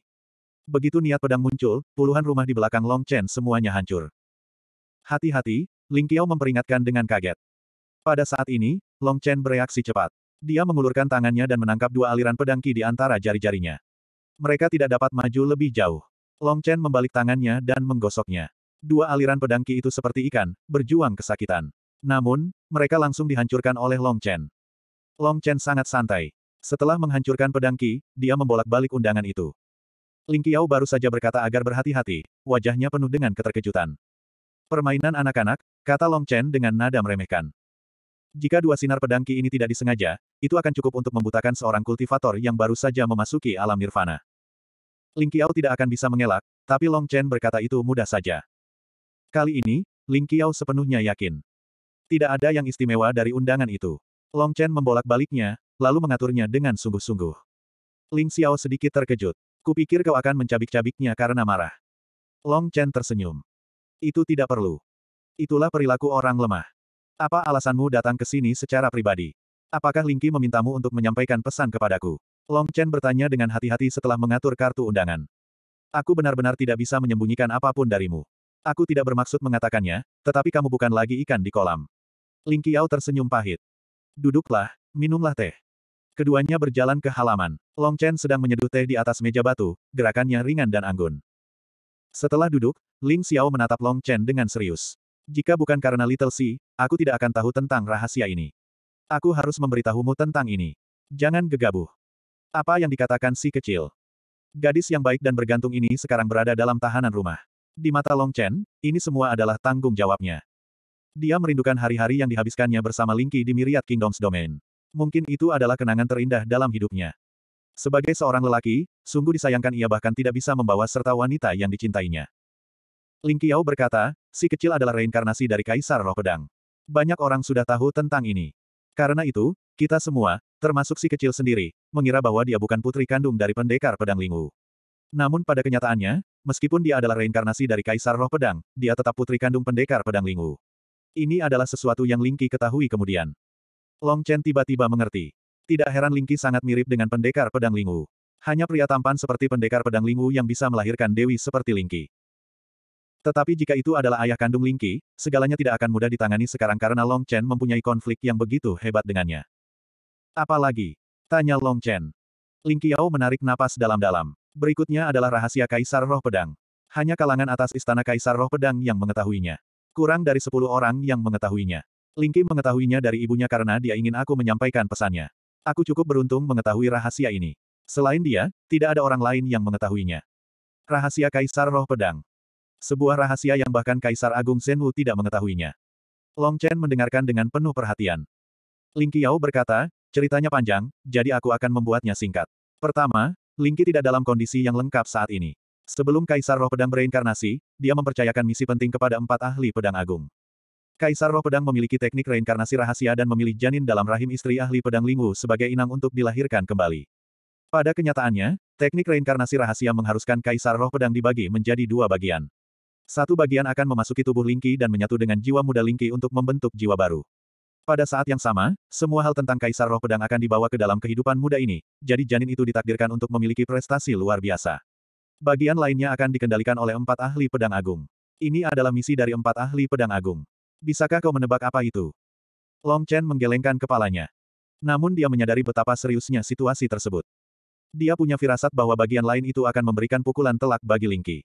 Begitu niat pedang muncul, puluhan rumah di belakang Long Chen semuanya hancur. Hati-hati, Ling Qiao memperingatkan dengan kaget. Pada saat ini, Long Chen bereaksi cepat. Dia mengulurkan tangannya dan menangkap dua aliran pedang Ki di antara jari-jarinya. Mereka tidak dapat maju lebih jauh. Long Chen membalik tangannya dan menggosoknya. Dua aliran pedang Qi itu seperti ikan, berjuang kesakitan. Namun, mereka langsung dihancurkan oleh Long Chen. Long Chen sangat santai. Setelah menghancurkan pedang Qi, dia membolak-balik undangan itu. Ling Qiao baru saja berkata agar berhati-hati, wajahnya penuh dengan keterkejutan. Permainan anak-anak, kata Long Chen dengan nada meremehkan. Jika dua sinar pedang Qi ini tidak disengaja, itu akan cukup untuk membutakan seorang kultivator yang baru saja memasuki alam nirvana. Ling Qiao tidak akan bisa mengelak, tapi Long Chen berkata itu mudah saja. Kali ini, Ling Qiao sepenuhnya yakin. Tidak ada yang istimewa dari undangan itu. Long Chen membolak-baliknya, lalu mengaturnya dengan sungguh-sungguh. Ling Xiao sedikit terkejut. Kupikir kau akan mencabik-cabiknya karena marah. Long Chen tersenyum. Itu tidak perlu. Itulah perilaku orang lemah. Apa alasanmu datang ke sini secara pribadi? Apakah Ling Qi memintamu untuk menyampaikan pesan kepadaku? Long Chen bertanya dengan hati-hati setelah mengatur kartu undangan. Aku benar-benar tidak bisa menyembunyikan apapun darimu. Aku tidak bermaksud mengatakannya, tetapi kamu bukan lagi ikan di kolam. Ling Qiao tersenyum pahit. Duduklah, minumlah teh. Keduanya berjalan ke halaman. Long Chen sedang menyeduh teh di atas meja batu, gerakannya ringan dan anggun. Setelah duduk, Ling Xiao menatap Long Chen dengan serius. Jika bukan karena Little Si, aku tidak akan tahu tentang rahasia ini. Aku harus memberitahumu tentang ini. Jangan gegabah. Apa yang dikatakan si kecil? Gadis yang baik dan bergantung ini sekarang berada dalam tahanan rumah. Di mata Long Chen, ini semua adalah tanggung jawabnya. Dia merindukan hari-hari yang dihabiskannya bersama Lingqi di Myriad Kingdoms Domain. Mungkin itu adalah kenangan terindah dalam hidupnya. Sebagai seorang lelaki, sungguh disayangkan ia bahkan tidak bisa membawa serta wanita yang dicintainya. Ling Qiao berkata, si kecil adalah reinkarnasi dari Kaisar Roh Pedang. Banyak orang sudah tahu tentang ini. Karena itu, kita semua, termasuk si kecil sendiri, mengira bahwa dia bukan putri kandung dari pendekar pedang Lingwu. Namun pada kenyataannya, Meskipun dia adalah reinkarnasi dari Kaisar Roh Pedang, dia tetap putri kandung pendekar pedang Lingu. Ini adalah sesuatu yang Lingqi ketahui kemudian. Long Chen tiba-tiba mengerti. Tidak heran Lingqi sangat mirip dengan pendekar pedang Lingu. Hanya pria tampan seperti pendekar pedang Lingu yang bisa melahirkan dewi seperti Lingqi. Tetapi jika itu adalah ayah kandung Lingqi, segalanya tidak akan mudah ditangani sekarang karena Long Chen mempunyai konflik yang begitu hebat dengannya. Apalagi? Tanya Long Chen. Lingqiao menarik napas dalam-dalam. Berikutnya adalah rahasia Kaisar Roh Pedang. Hanya kalangan atas istana Kaisar Roh Pedang yang mengetahuinya. Kurang dari sepuluh orang yang mengetahuinya. Lingki mengetahuinya dari ibunya karena dia ingin aku menyampaikan pesannya. Aku cukup beruntung mengetahui rahasia ini. Selain dia, tidak ada orang lain yang mengetahuinya. Rahasia Kaisar Roh Pedang. Sebuah rahasia yang bahkan Kaisar Agung Senwu tidak mengetahuinya. Long Chen mendengarkan dengan penuh perhatian. Ling Qiao berkata, ceritanya panjang, jadi aku akan membuatnya singkat. Pertama, Lingqi tidak dalam kondisi yang lengkap saat ini. Sebelum Kaisar Roh Pedang bereinkarnasi, dia mempercayakan misi penting kepada empat ahli pedang agung. Kaisar Roh Pedang memiliki teknik reinkarnasi rahasia dan memilih janin dalam rahim istri ahli pedang Lingwu sebagai inang untuk dilahirkan kembali. Pada kenyataannya, teknik reinkarnasi rahasia mengharuskan Kaisar Roh Pedang dibagi menjadi dua bagian. Satu bagian akan memasuki tubuh Lingqi dan menyatu dengan jiwa muda Lingqi untuk membentuk jiwa baru. Pada saat yang sama, semua hal tentang Kaisar Roh Pedang akan dibawa ke dalam kehidupan muda ini, jadi janin itu ditakdirkan untuk memiliki prestasi luar biasa. Bagian lainnya akan dikendalikan oleh empat ahli pedang agung. Ini adalah misi dari empat ahli pedang agung. Bisakah kau menebak apa itu? Long Chen menggelengkan kepalanya. Namun dia menyadari betapa seriusnya situasi tersebut. Dia punya firasat bahwa bagian lain itu akan memberikan pukulan telak bagi Lingqi.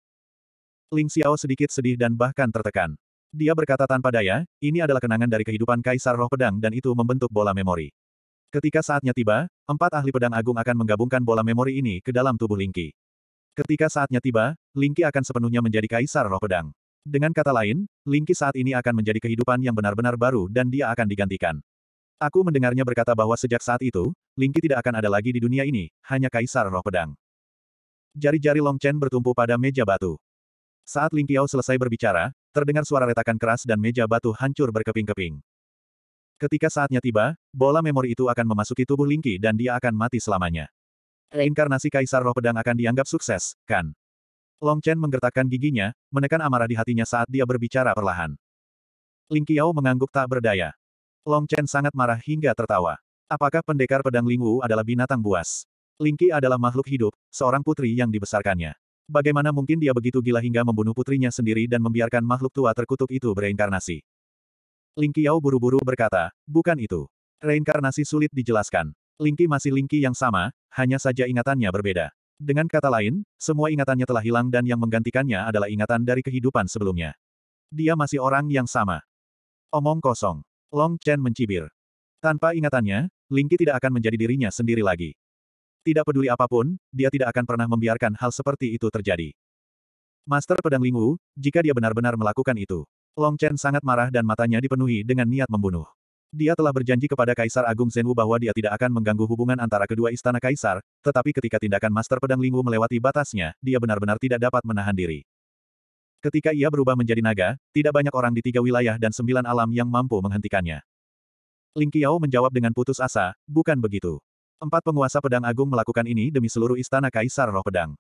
Ling Xiao sedikit sedih dan bahkan tertekan. Dia berkata tanpa daya, ini adalah kenangan dari kehidupan Kaisar Roh Pedang dan itu membentuk bola memori. Ketika saatnya tiba, empat ahli pedang agung akan menggabungkan bola memori ini ke dalam tubuh Lingki. Ketika saatnya tiba, Lingki akan sepenuhnya menjadi Kaisar Roh Pedang. Dengan kata lain, Lingki saat ini akan menjadi kehidupan yang benar-benar baru dan dia akan digantikan. Aku mendengarnya berkata bahwa sejak saat itu, Lingki tidak akan ada lagi di dunia ini, hanya Kaisar Roh Pedang. Jari-jari Long Chen bertumpu pada meja batu. Saat Ling selesai berbicara, Terdengar suara retakan keras dan meja batu hancur berkeping-keping. Ketika saatnya tiba, bola memori itu akan memasuki tubuh Lingqi dan dia akan mati selamanya. Inkarnasi Kaisar Roh Pedang akan dianggap sukses, kan? Long Chen menggertakkan giginya, menekan amarah di hatinya saat dia berbicara perlahan. Ling Qiao mengangguk tak berdaya. Long Chen sangat marah hingga tertawa. Apakah pendekar pedang Ling Wu adalah binatang buas? Ling Qi adalah makhluk hidup, seorang putri yang dibesarkannya. Bagaimana mungkin dia begitu gila hingga membunuh putrinya sendiri dan membiarkan makhluk tua terkutuk itu bereinkarnasi? Ling Qiao buru-buru berkata, bukan itu. Reinkarnasi sulit dijelaskan. Ling Qi masih Ling Qi yang sama, hanya saja ingatannya berbeda. Dengan kata lain, semua ingatannya telah hilang dan yang menggantikannya adalah ingatan dari kehidupan sebelumnya. Dia masih orang yang sama. Omong kosong. Long Chen mencibir. Tanpa ingatannya, Ling Qi tidak akan menjadi dirinya sendiri lagi. Tidak peduli apapun, dia tidak akan pernah membiarkan hal seperti itu terjadi. Master Pedang Lingwu, jika dia benar-benar melakukan itu. Long Chen sangat marah dan matanya dipenuhi dengan niat membunuh. Dia telah berjanji kepada Kaisar Agung Zenwu bahwa dia tidak akan mengganggu hubungan antara kedua istana Kaisar, tetapi ketika tindakan Master Pedang Lingwu melewati batasnya, dia benar-benar tidak dapat menahan diri. Ketika ia berubah menjadi naga, tidak banyak orang di tiga wilayah dan sembilan alam yang mampu menghentikannya. Ling Qiao menjawab dengan putus asa, bukan begitu. Empat penguasa pedang agung melakukan ini demi seluruh istana Kaisar Roh Pedang.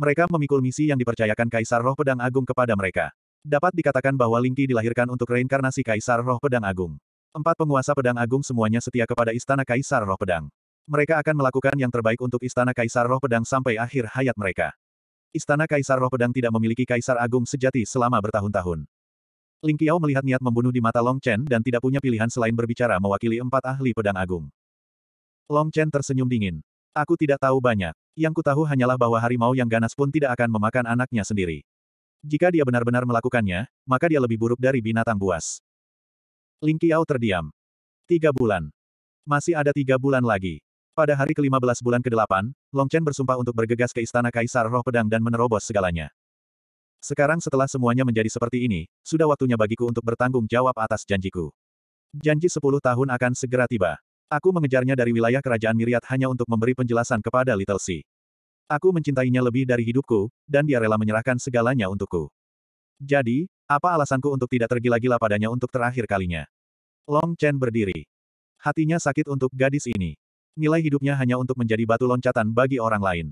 Mereka memikul misi yang dipercayakan Kaisar Roh Pedang Agung kepada mereka. Dapat dikatakan bahwa Lingqi dilahirkan untuk reinkarnasi Kaisar Roh Pedang Agung. Empat penguasa pedang agung semuanya setia kepada istana Kaisar Roh Pedang. Mereka akan melakukan yang terbaik untuk istana Kaisar Roh Pedang sampai akhir hayat mereka. Istana Kaisar Roh Pedang tidak memiliki Kaisar Agung sejati selama bertahun-tahun. Ling Qiao melihat niat membunuh di mata Long Chen dan tidak punya pilihan selain berbicara mewakili empat ahli pedang agung. Long Chen tersenyum dingin. Aku tidak tahu banyak. Yang ku tahu hanyalah bahwa harimau yang ganas pun tidak akan memakan anaknya sendiri. Jika dia benar-benar melakukannya, maka dia lebih buruk dari binatang buas. Ling Qiao terdiam. Tiga bulan. Masih ada tiga bulan lagi. Pada hari ke-15 bulan ke-8, Long Chen bersumpah untuk bergegas ke Istana Kaisar Roh Pedang dan menerobos segalanya. Sekarang setelah semuanya menjadi seperti ini, sudah waktunya bagiku untuk bertanggung jawab atas janjiku. Janji sepuluh tahun akan segera tiba. Aku mengejarnya dari wilayah kerajaan Miriat hanya untuk memberi penjelasan kepada Little Si. Aku mencintainya lebih dari hidupku, dan dia rela menyerahkan segalanya untukku. Jadi, apa alasanku untuk tidak tergila-gila padanya untuk terakhir kalinya? Long Chen berdiri. Hatinya sakit untuk gadis ini. Nilai hidupnya hanya untuk menjadi batu loncatan bagi orang lain.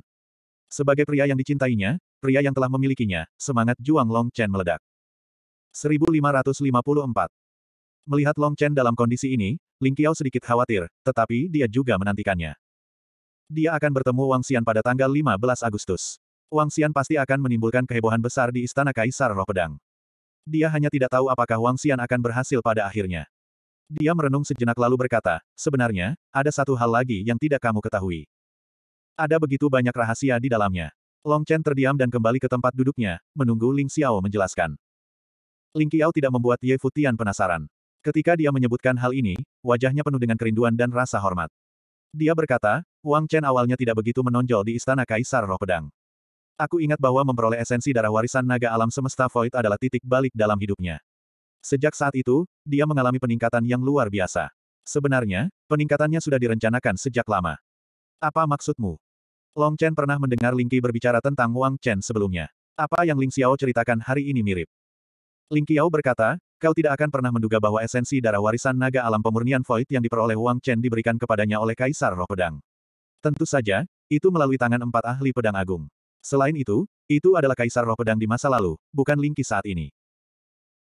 Sebagai pria yang dicintainya, pria yang telah memilikinya, semangat juang Long Chen meledak. 1554 Melihat Long Chen dalam kondisi ini, Ling Qiao sedikit khawatir, tetapi dia juga menantikannya. Dia akan bertemu Wang Xian pada tanggal 15 Agustus. Wang Xian pasti akan menimbulkan kehebohan besar di Istana Kaisar Roh Pedang. Dia hanya tidak tahu apakah Wang Xian akan berhasil pada akhirnya. Dia merenung sejenak lalu berkata, sebenarnya, ada satu hal lagi yang tidak kamu ketahui. Ada begitu banyak rahasia di dalamnya. Long Chen terdiam dan kembali ke tempat duduknya, menunggu Ling Xiao menjelaskan. Ling Qiao tidak membuat Ye Futian penasaran. Ketika dia menyebutkan hal ini, wajahnya penuh dengan kerinduan dan rasa hormat. Dia berkata, Wang Chen awalnya tidak begitu menonjol di istana Kaisar Roh Pedang. Aku ingat bahwa memperoleh esensi darah warisan naga alam semesta void adalah titik balik dalam hidupnya. Sejak saat itu, dia mengalami peningkatan yang luar biasa. Sebenarnya, peningkatannya sudah direncanakan sejak lama. Apa maksudmu? Long Chen pernah mendengar Ling Lingqi berbicara tentang Wang Chen sebelumnya. Apa yang Ling Xiao ceritakan hari ini mirip. Ling Qiao berkata, Kau tidak akan pernah menduga bahwa esensi darah warisan naga alam pemurnian void yang diperoleh Wang Chen diberikan kepadanya oleh Kaisar Roh Pedang. Tentu saja, itu melalui tangan empat ahli pedang agung. Selain itu, itu adalah Kaisar Roh Pedang di masa lalu, bukan Lingki saat ini.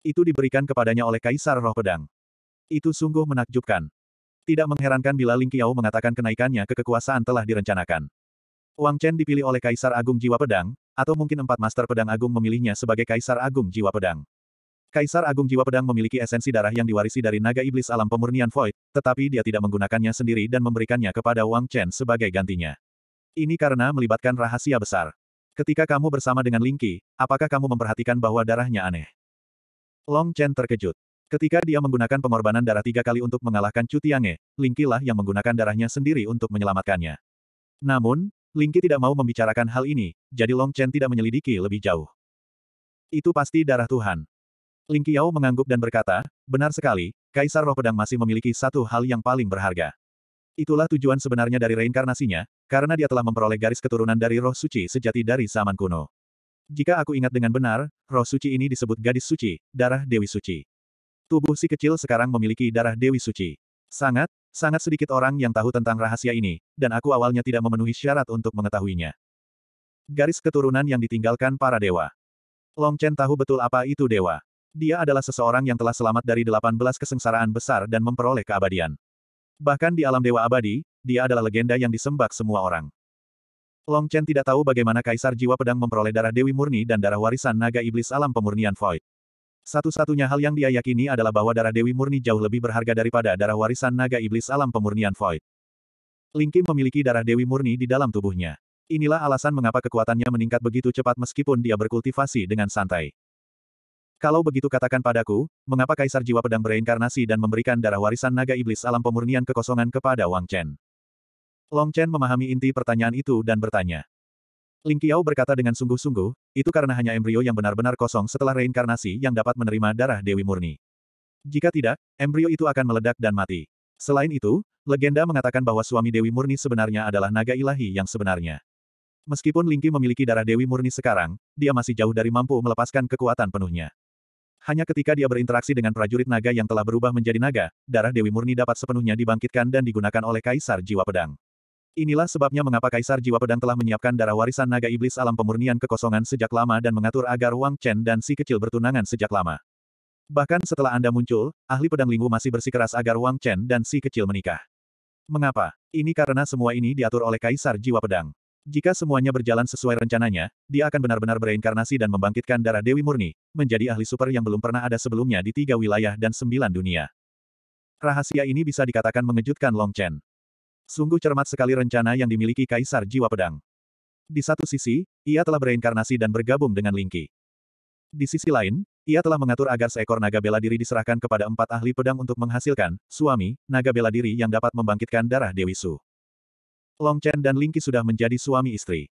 Itu diberikan kepadanya oleh Kaisar Roh Pedang. Itu sungguh menakjubkan. Tidak mengherankan bila Ling Qiao mengatakan kenaikannya ke kekuasaan telah direncanakan. Wang Chen dipilih oleh Kaisar Agung Jiwa Pedang, atau mungkin empat Master Pedang Agung memilihnya sebagai Kaisar Agung Jiwa Pedang. Kaisar Agung Jiwa Pedang memiliki esensi darah yang diwarisi dari naga iblis alam pemurnian Void, tetapi dia tidak menggunakannya sendiri dan memberikannya kepada Wang Chen sebagai gantinya. Ini karena melibatkan rahasia besar. Ketika kamu bersama dengan Ling Qi, apakah kamu memperhatikan bahwa darahnya aneh? Long Chen terkejut. Ketika dia menggunakan pengorbanan darah tiga kali untuk mengalahkan Chu Tiange, Ling Qi lah yang menggunakan darahnya sendiri untuk menyelamatkannya. Namun, Ling Qi tidak mau membicarakan hal ini, jadi Long Chen tidak menyelidiki lebih jauh. Itu pasti darah Tuhan. Ling Qiao mengangguk dan berkata, benar sekali, Kaisar Roh Pedang masih memiliki satu hal yang paling berharga. Itulah tujuan sebenarnya dari reinkarnasinya, karena dia telah memperoleh garis keturunan dari roh suci sejati dari zaman kuno. Jika aku ingat dengan benar, roh suci ini disebut gadis suci, darah Dewi Suci. Tubuh si kecil sekarang memiliki darah Dewi Suci. Sangat, sangat sedikit orang yang tahu tentang rahasia ini, dan aku awalnya tidak memenuhi syarat untuk mengetahuinya. Garis keturunan yang ditinggalkan para dewa. Long Chen tahu betul apa itu dewa. Dia adalah seseorang yang telah selamat dari 18 kesengsaraan besar dan memperoleh keabadian. Bahkan di alam dewa abadi, dia adalah legenda yang disembah semua orang. Long Chen tidak tahu bagaimana Kaisar Jiwa Pedang memperoleh darah Dewi Murni dan darah warisan naga iblis alam pemurnian Void. Satu-satunya hal yang dia yakini adalah bahwa darah Dewi Murni jauh lebih berharga daripada darah warisan naga iblis alam pemurnian Void. Ling Kim memiliki darah Dewi Murni di dalam tubuhnya. Inilah alasan mengapa kekuatannya meningkat begitu cepat meskipun dia berkultivasi dengan santai. Kalau begitu katakan padaku, mengapa Kaisar Jiwa Pedang bereinkarnasi dan memberikan darah warisan naga iblis alam pemurnian kekosongan kepada Wang Chen? Long Chen memahami inti pertanyaan itu dan bertanya. Ling Qiao berkata dengan sungguh-sungguh, itu karena hanya embrio yang benar-benar kosong setelah reinkarnasi yang dapat menerima darah Dewi Murni. Jika tidak, embrio itu akan meledak dan mati. Selain itu, legenda mengatakan bahwa suami Dewi Murni sebenarnya adalah naga ilahi yang sebenarnya. Meskipun Lingki memiliki darah Dewi Murni sekarang, dia masih jauh dari mampu melepaskan kekuatan penuhnya. Hanya ketika dia berinteraksi dengan prajurit naga yang telah berubah menjadi naga, darah Dewi Murni dapat sepenuhnya dibangkitkan dan digunakan oleh Kaisar Jiwa Pedang. Inilah sebabnya mengapa Kaisar Jiwa Pedang telah menyiapkan darah warisan naga iblis alam pemurnian kekosongan sejak lama dan mengatur agar Wang Chen dan si kecil bertunangan sejak lama. Bahkan setelah Anda muncul, ahli pedang linggu masih bersikeras agar Wang Chen dan si kecil menikah. Mengapa? Ini karena semua ini diatur oleh Kaisar Jiwa Pedang. Jika semuanya berjalan sesuai rencananya, dia akan benar-benar bereinkarnasi dan membangkitkan darah Dewi Murni, menjadi ahli super yang belum pernah ada sebelumnya di tiga wilayah dan sembilan dunia. Rahasia ini bisa dikatakan mengejutkan Long Chen. Sungguh cermat sekali rencana yang dimiliki Kaisar Jiwa Pedang. Di satu sisi, ia telah bereinkarnasi dan bergabung dengan Lingqi. Di sisi lain, ia telah mengatur agar seekor naga bela diri diserahkan kepada empat ahli pedang untuk menghasilkan, suami, naga bela diri yang dapat membangkitkan darah Dewi Su. Long Chen dan Lingqi sudah menjadi suami istri.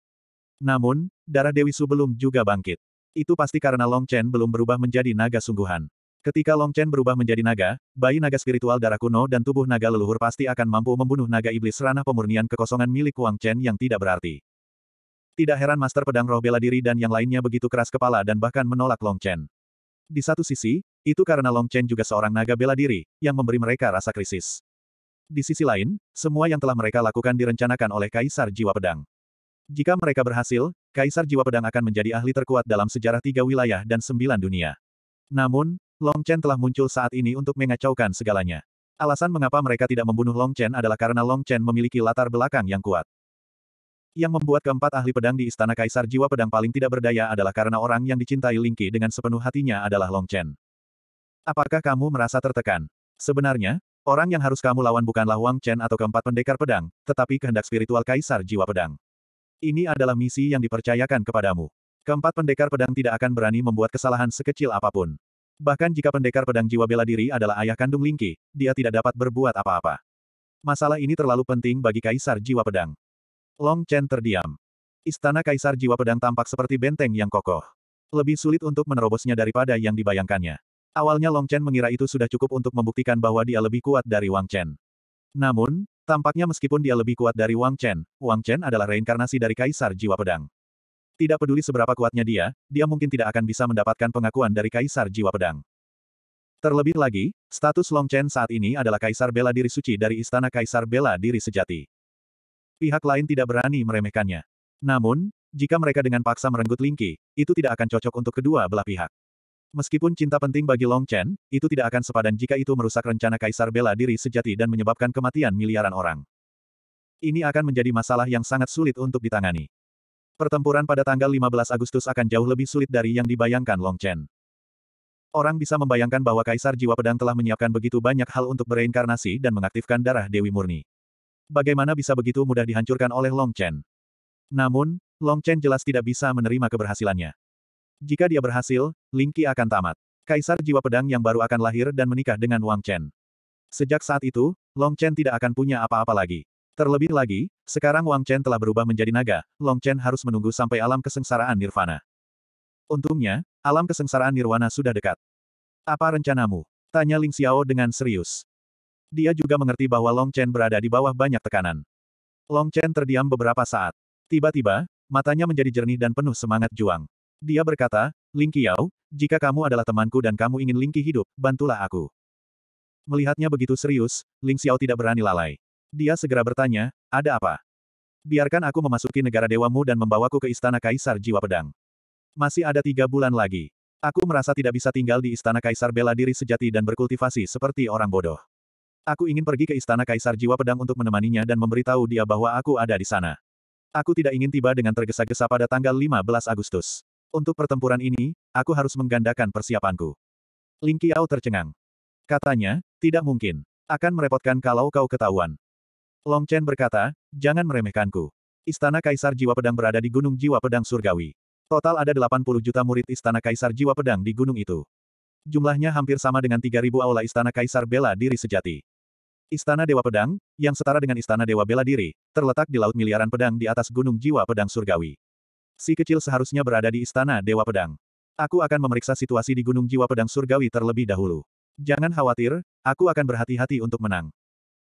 Namun, darah Dewi Su belum juga bangkit. Itu pasti karena Long Chen belum berubah menjadi naga sungguhan. Ketika Long Chen berubah menjadi naga, bayi naga spiritual darah kuno dan tubuh naga leluhur pasti akan mampu membunuh naga iblis ranah pemurnian kekosongan milik Wang Chen yang tidak berarti. Tidak heran Master Pedang Roh bela diri dan yang lainnya begitu keras kepala dan bahkan menolak Long Chen. Di satu sisi, itu karena Long Chen juga seorang naga bela diri, yang memberi mereka rasa krisis. Di sisi lain, semua yang telah mereka lakukan direncanakan oleh Kaisar Jiwa Pedang. Jika mereka berhasil, Kaisar Jiwa Pedang akan menjadi ahli terkuat dalam sejarah tiga wilayah dan sembilan dunia. Namun, Long Chen telah muncul saat ini untuk mengacaukan segalanya. Alasan mengapa mereka tidak membunuh Long Chen adalah karena Long Chen memiliki latar belakang yang kuat. Yang membuat keempat ahli pedang di Istana Kaisar Jiwa Pedang paling tidak berdaya adalah karena orang yang dicintai Lingqi dengan sepenuh hatinya adalah Long Chen. Apakah kamu merasa tertekan? Sebenarnya, Orang yang harus kamu lawan bukanlah Wang Chen atau keempat pendekar pedang, tetapi kehendak spiritual Kaisar Jiwa Pedang. Ini adalah misi yang dipercayakan kepadamu. Keempat pendekar pedang tidak akan berani membuat kesalahan sekecil apapun. Bahkan jika pendekar pedang jiwa bela diri adalah ayah kandung Lingqi, dia tidak dapat berbuat apa-apa. Masalah ini terlalu penting bagi Kaisar Jiwa Pedang. Long Chen terdiam. Istana Kaisar Jiwa Pedang tampak seperti benteng yang kokoh. Lebih sulit untuk menerobosnya daripada yang dibayangkannya. Awalnya Long Chen mengira itu sudah cukup untuk membuktikan bahwa dia lebih kuat dari Wang Chen. Namun, tampaknya meskipun dia lebih kuat dari Wang Chen, Wang Chen adalah reinkarnasi dari Kaisar Jiwa Pedang. Tidak peduli seberapa kuatnya dia, dia mungkin tidak akan bisa mendapatkan pengakuan dari Kaisar Jiwa Pedang. Terlebih lagi, status Long Chen saat ini adalah Kaisar Bela Diri Suci dari Istana Kaisar Bela Diri Sejati. Pihak lain tidak berani meremehkannya. Namun, jika mereka dengan paksa merenggut Lingqi, itu tidak akan cocok untuk kedua belah pihak. Meskipun cinta penting bagi Long Chen, itu tidak akan sepadan jika itu merusak rencana Kaisar bela diri sejati dan menyebabkan kematian miliaran orang. Ini akan menjadi masalah yang sangat sulit untuk ditangani. Pertempuran pada tanggal 15 Agustus akan jauh lebih sulit dari yang dibayangkan Long Chen. Orang bisa membayangkan bahwa Kaisar Jiwa Pedang telah menyiapkan begitu banyak hal untuk bereinkarnasi dan mengaktifkan darah Dewi Murni. Bagaimana bisa begitu mudah dihancurkan oleh Long Chen? Namun, Long Chen jelas tidak bisa menerima keberhasilannya. Jika dia berhasil, Lingqi akan tamat. Kaisar jiwa pedang yang baru akan lahir dan menikah dengan Wang Chen. Sejak saat itu, Long Chen tidak akan punya apa-apa lagi. Terlebih lagi, sekarang Wang Chen telah berubah menjadi naga, Long Chen harus menunggu sampai alam kesengsaraan nirvana. Untungnya, alam kesengsaraan nirwana sudah dekat. Apa rencanamu? Tanya Ling Xiao dengan serius. Dia juga mengerti bahwa Long Chen berada di bawah banyak tekanan. Long Chen terdiam beberapa saat. Tiba-tiba, matanya menjadi jernih dan penuh semangat juang. Dia berkata, Ling Qiao, jika kamu adalah temanku dan kamu ingin Ling Qi hidup, bantulah aku. Melihatnya begitu serius, Ling Xiao tidak berani lalai. Dia segera bertanya, ada apa? Biarkan aku memasuki negara dewamu dan membawaku ke istana Kaisar Jiwa Pedang. Masih ada tiga bulan lagi. Aku merasa tidak bisa tinggal di istana Kaisar bela diri sejati dan berkultivasi seperti orang bodoh. Aku ingin pergi ke istana Kaisar Jiwa Pedang untuk menemaninya dan memberitahu dia bahwa aku ada di sana. Aku tidak ingin tiba dengan tergesa-gesa pada tanggal 15 Agustus. Untuk pertempuran ini, aku harus menggandakan persiapanku. Ling Qiao tercengang. Katanya, tidak mungkin. Akan merepotkan kalau kau ketahuan. Long Chen berkata, jangan meremehkanku. Istana Kaisar Jiwa Pedang berada di Gunung Jiwa Pedang Surgawi. Total ada 80 juta murid Istana Kaisar Jiwa Pedang di gunung itu. Jumlahnya hampir sama dengan 3.000 aula Istana Kaisar Bela Diri sejati. Istana Dewa Pedang, yang setara dengan Istana Dewa Bela Diri, terletak di Laut Miliaran Pedang di atas Gunung Jiwa Pedang Surgawi. Si kecil seharusnya berada di istana Dewa Pedang. Aku akan memeriksa situasi di Gunung Jiwa Pedang Surgawi terlebih dahulu. Jangan khawatir, aku akan berhati-hati untuk menang.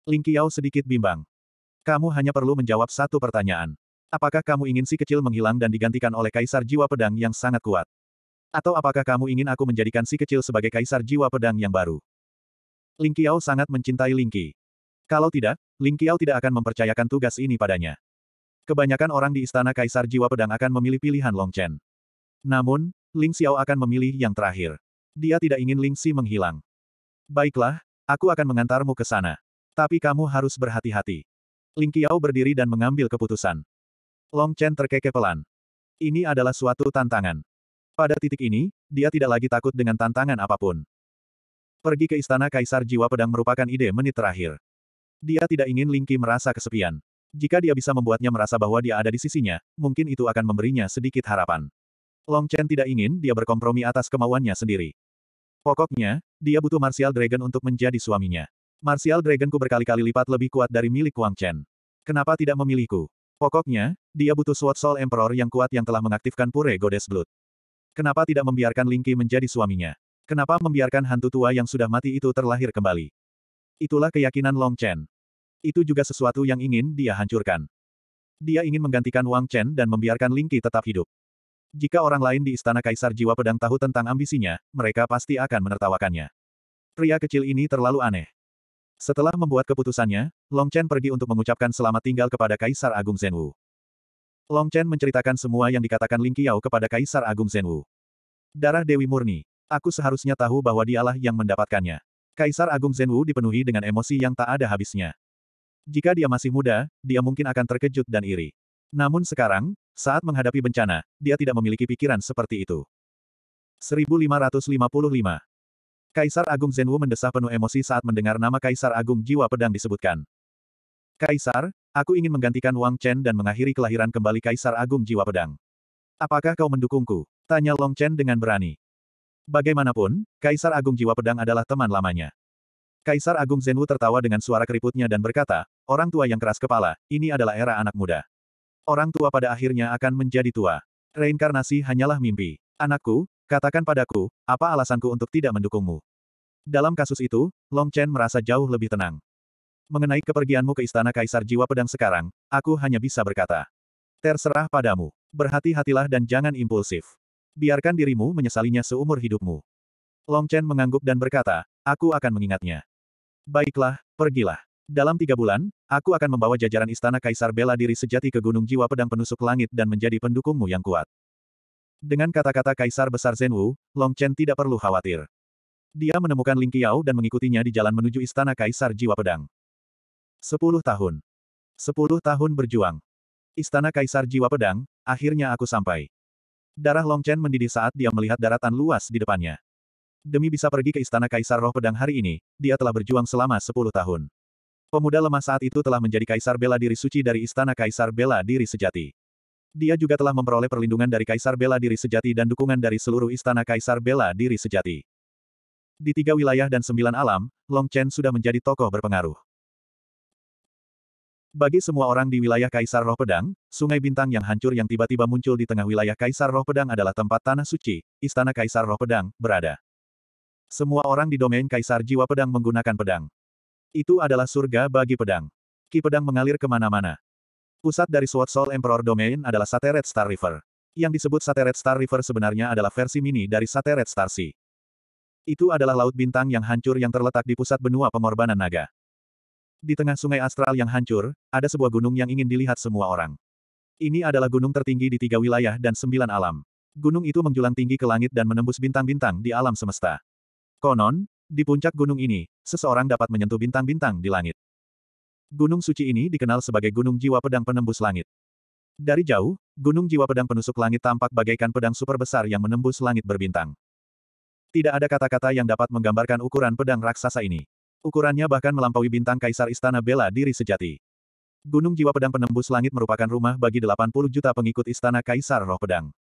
Ling Qiao sedikit bimbang. Kamu hanya perlu menjawab satu pertanyaan. Apakah kamu ingin si kecil menghilang dan digantikan oleh Kaisar Jiwa Pedang yang sangat kuat? Atau apakah kamu ingin aku menjadikan si kecil sebagai Kaisar Jiwa Pedang yang baru? Ling Qiao sangat mencintai Ling Qi. Kalau tidak, Ling Qiao tidak akan mempercayakan tugas ini padanya. Kebanyakan orang di istana Kaisar Jiwa Pedang akan memilih pilihan Long Chen. Namun, Ling Xiao akan memilih yang terakhir. Dia tidak ingin Ling Xi menghilang. Baiklah, aku akan mengantarmu ke sana. Tapi kamu harus berhati-hati. Ling Xiao berdiri dan mengambil keputusan. Long Chen terkekeh pelan. Ini adalah suatu tantangan. Pada titik ini, dia tidak lagi takut dengan tantangan apapun. Pergi ke istana Kaisar Jiwa Pedang merupakan ide menit terakhir. Dia tidak ingin Ling Qi merasa kesepian. Jika dia bisa membuatnya merasa bahwa dia ada di sisinya, mungkin itu akan memberinya sedikit harapan. Long Chen tidak ingin dia berkompromi atas kemauannya sendiri. Pokoknya, dia butuh Martial Dragon untuk menjadi suaminya. Martial Dragonku berkali-kali lipat lebih kuat dari milik Wang Chen. Kenapa tidak memilihku? Pokoknya, dia butuh Sword Soul Emperor yang kuat yang telah mengaktifkan Pure Goddess Blood. Kenapa tidak membiarkan Ling Qi menjadi suaminya? Kenapa membiarkan hantu tua yang sudah mati itu terlahir kembali? Itulah keyakinan Long Chen. Itu juga sesuatu yang ingin dia hancurkan. Dia ingin menggantikan Wang Chen dan membiarkan Ling Qi tetap hidup. Jika orang lain di Istana Kaisar Jiwa Pedang tahu tentang ambisinya, mereka pasti akan menertawakannya. Pria kecil ini terlalu aneh. Setelah membuat keputusannya, Long Chen pergi untuk mengucapkan selamat tinggal kepada Kaisar Agung Zhenwu. Long Chen menceritakan semua yang dikatakan Ling Qiao kepada Kaisar Agung Zhenwu. Darah Dewi Murni, Aku seharusnya tahu bahwa dialah yang mendapatkannya. Kaisar Agung Zhenwu dipenuhi dengan emosi yang tak ada habisnya. Jika dia masih muda, dia mungkin akan terkejut dan iri. Namun sekarang, saat menghadapi bencana, dia tidak memiliki pikiran seperti itu. 1555 Kaisar Agung Zhenwu mendesah penuh emosi saat mendengar nama Kaisar Agung Jiwa Pedang disebutkan. Kaisar, aku ingin menggantikan Wang Chen dan mengakhiri kelahiran kembali Kaisar Agung Jiwa Pedang. Apakah kau mendukungku? Tanya Long Chen dengan berani. Bagaimanapun, Kaisar Agung Jiwa Pedang adalah teman lamanya. Kaisar Agung Zhenwu tertawa dengan suara keriputnya dan berkata, Orang tua yang keras kepala, ini adalah era anak muda. Orang tua pada akhirnya akan menjadi tua. Reinkarnasi hanyalah mimpi. Anakku, katakan padaku, apa alasanku untuk tidak mendukungmu? Dalam kasus itu, Long Chen merasa jauh lebih tenang. Mengenai kepergianmu ke Istana Kaisar Jiwa Pedang sekarang, aku hanya bisa berkata. Terserah padamu. Berhati-hatilah dan jangan impulsif. Biarkan dirimu menyesalinya seumur hidupmu. Long Chen mengangguk dan berkata, aku akan mengingatnya. Baiklah, pergilah. Dalam tiga bulan, aku akan membawa jajaran istana Kaisar bela diri sejati ke Gunung Jiwa Pedang Penusuk Langit dan menjadi pendukungmu yang kuat. Dengan kata-kata Kaisar Besar Zhenwu, Long Chen tidak perlu khawatir. Dia menemukan Ling Qiao dan mengikutinya di jalan menuju istana Kaisar Jiwa Pedang. Sepuluh tahun. Sepuluh tahun berjuang. Istana Kaisar Jiwa Pedang, akhirnya aku sampai. Darah Long Chen mendidih saat dia melihat daratan luas di depannya. Demi bisa pergi ke Istana Kaisar Roh Pedang hari ini, dia telah berjuang selama sepuluh tahun. Pemuda lemah saat itu telah menjadi kaisar bela diri suci dari istana kaisar bela diri sejati. Dia juga telah memperoleh perlindungan dari kaisar bela diri sejati dan dukungan dari seluruh istana kaisar bela diri sejati. Di tiga wilayah dan sembilan alam, Long Chen sudah menjadi tokoh berpengaruh. Bagi semua orang di wilayah Kaisar Roh Pedang, Sungai Bintang yang hancur yang tiba-tiba muncul di tengah wilayah Kaisar Roh Pedang adalah tempat Tanah Suci, Istana Kaisar Roh Pedang, berada. Semua orang di domain Kaisar Jiwa Pedang menggunakan pedang. Itu adalah surga bagi pedang. Ki pedang mengalir kemana-mana. Pusat dari Sword Soul Emperor Domain adalah Sateret Star River. Yang disebut Sateret Star River sebenarnya adalah versi mini dari Sateret Star Sea. Itu adalah laut bintang yang hancur yang terletak di pusat benua pengorbanan naga. Di tengah sungai astral yang hancur, ada sebuah gunung yang ingin dilihat semua orang. Ini adalah gunung tertinggi di tiga wilayah dan sembilan alam. Gunung itu menjulang tinggi ke langit dan menembus bintang-bintang di alam semesta. Konon, di puncak gunung ini, seseorang dapat menyentuh bintang-bintang di langit. Gunung suci ini dikenal sebagai Gunung Jiwa Pedang Penembus Langit. Dari jauh, Gunung Jiwa Pedang Penusuk Langit tampak bagaikan pedang super besar yang menembus langit berbintang. Tidak ada kata-kata yang dapat menggambarkan ukuran pedang raksasa ini. Ukurannya bahkan melampaui bintang Kaisar Istana Bela Diri sejati. Gunung Jiwa Pedang Penembus Langit merupakan rumah bagi 80 juta pengikut Istana Kaisar Roh Pedang.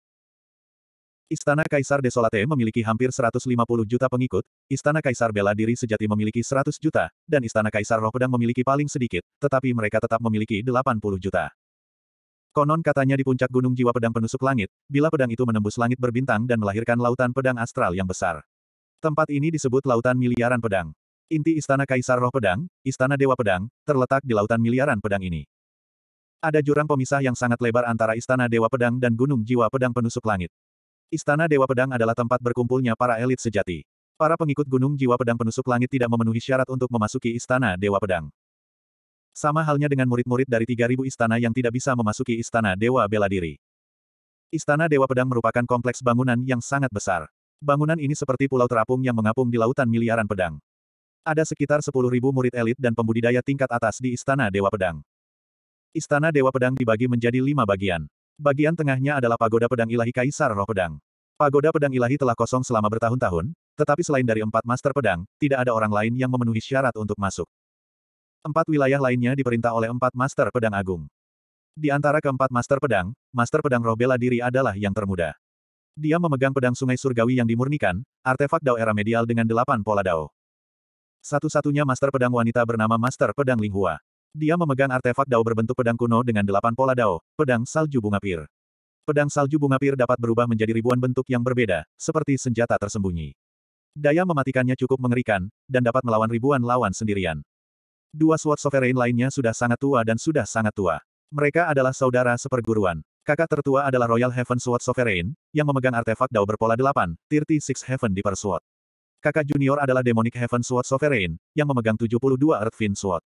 Istana Kaisar Desolate memiliki hampir 150 juta pengikut, Istana Kaisar Bela Diri Sejati memiliki 100 juta, dan Istana Kaisar Roh Pedang memiliki paling sedikit, tetapi mereka tetap memiliki 80 juta. Konon katanya di puncak gunung jiwa pedang penusuk langit, bila pedang itu menembus langit berbintang dan melahirkan lautan pedang astral yang besar. Tempat ini disebut lautan miliaran pedang. Inti Istana Kaisar Roh Pedang, Istana Dewa Pedang, terletak di lautan miliaran pedang ini. Ada jurang pemisah yang sangat lebar antara Istana Dewa Pedang dan Gunung Jiwa Pedang Penusuk Langit. Istana Dewa Pedang adalah tempat berkumpulnya para elit sejati. Para pengikut Gunung Jiwa Pedang Penusuk Langit tidak memenuhi syarat untuk memasuki Istana Dewa Pedang. Sama halnya dengan murid-murid dari 3.000 istana yang tidak bisa memasuki Istana Dewa Bela Diri. Istana Dewa Pedang merupakan kompleks bangunan yang sangat besar. Bangunan ini seperti pulau terapung yang mengapung di lautan miliaran pedang. Ada sekitar 10.000 murid elit dan pembudidaya tingkat atas di Istana Dewa Pedang. Istana Dewa Pedang dibagi menjadi lima bagian. Bagian tengahnya adalah pagoda pedang ilahi Kaisar Roh Pedang. Pagoda pedang ilahi telah kosong selama bertahun-tahun, tetapi selain dari empat master pedang, tidak ada orang lain yang memenuhi syarat untuk masuk. Empat wilayah lainnya diperintah oleh empat master pedang agung. Di antara keempat master pedang, master pedang roh bela diri adalah yang termuda. Dia memegang pedang sungai surgawi yang dimurnikan, artefak Dao era medial dengan delapan pola Dao. Satu-satunya master pedang wanita bernama Master Pedang Linghua. Dia memegang artefak dao berbentuk pedang kuno dengan delapan pola dao, pedang salju bunga pir. Pedang salju bunga pir dapat berubah menjadi ribuan bentuk yang berbeda, seperti senjata tersembunyi. Daya mematikannya cukup mengerikan, dan dapat melawan ribuan lawan sendirian. Dua Sword Sovereign lainnya sudah sangat tua dan sudah sangat tua. Mereka adalah saudara seperguruan. Kakak tertua adalah Royal Heaven Sword Sovereign, yang memegang artefak Dao berpola delapan, Tirti Six Heaven Deeper Sword. Kakak junior adalah Demonic Heaven Sword Sovereign, yang memegang 72 Earth Fin Sword.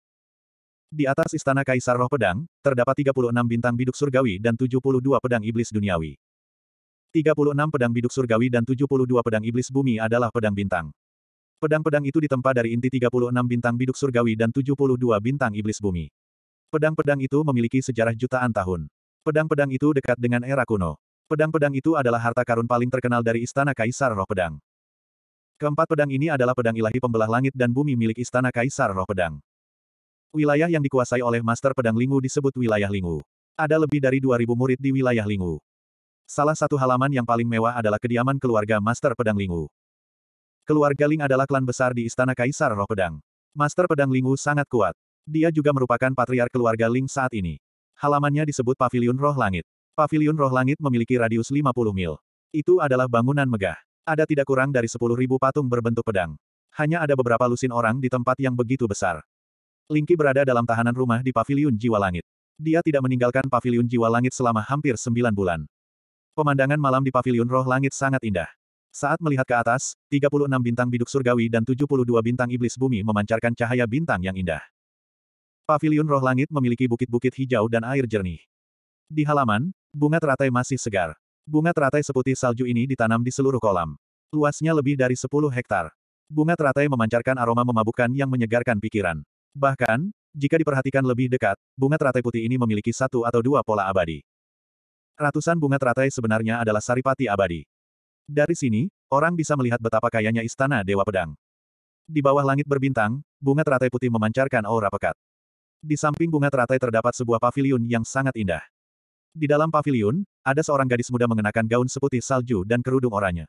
Di atas istana Kaisar Roh Pedang, terdapat 36 bintang biduk surgawi dan 72 pedang iblis duniawi. 36 pedang biduk surgawi dan 72 pedang iblis bumi adalah pedang bintang. Pedang-pedang itu ditempa dari inti 36 bintang biduk surgawi dan 72 bintang iblis bumi. Pedang-pedang itu memiliki sejarah jutaan tahun. Pedang-pedang itu dekat dengan era kuno. Pedang-pedang itu adalah harta karun paling terkenal dari istana Kaisar Roh Pedang. Keempat pedang ini adalah pedang ilahi pembelah langit dan bumi milik istana Kaisar Roh Pedang. Wilayah yang dikuasai oleh Master Pedang Lingu disebut wilayah Lingu. Ada lebih dari 2.000 murid di wilayah Lingu. Salah satu halaman yang paling mewah adalah kediaman keluarga Master Pedang Lingu. Keluarga Ling adalah klan besar di Istana Kaisar Roh Pedang. Master Pedang Lingu sangat kuat. Dia juga merupakan patriar keluarga Ling saat ini. Halamannya disebut Paviliun Roh Langit. Paviliun Roh Langit memiliki radius 50 mil. Itu adalah bangunan megah. Ada tidak kurang dari 10.000 patung berbentuk pedang. Hanya ada beberapa lusin orang di tempat yang begitu besar. Lingqi berada dalam tahanan rumah di Paviliun Jiwa Langit. Dia tidak meninggalkan Paviliun Jiwa Langit selama hampir sembilan bulan. Pemandangan malam di Paviliun Roh Langit sangat indah. Saat melihat ke atas, 36 bintang biduk surgawi dan 72 bintang iblis bumi memancarkan cahaya bintang yang indah. Paviliun Roh Langit memiliki bukit-bukit hijau dan air jernih. Di halaman, bunga teratai masih segar. Bunga teratai seputih salju ini ditanam di seluruh kolam. Luasnya lebih dari 10 hektar. Bunga teratai memancarkan aroma memabukkan yang menyegarkan pikiran. Bahkan, jika diperhatikan lebih dekat, bunga teratai putih ini memiliki satu atau dua pola abadi. Ratusan bunga teratai sebenarnya adalah saripati abadi. Dari sini, orang bisa melihat betapa kayanya istana Dewa Pedang. Di bawah langit berbintang, bunga teratai putih memancarkan aura pekat. Di samping bunga teratai terdapat sebuah pavilion yang sangat indah. Di dalam pavilion, ada seorang gadis muda mengenakan gaun seputih salju dan kerudung oranye.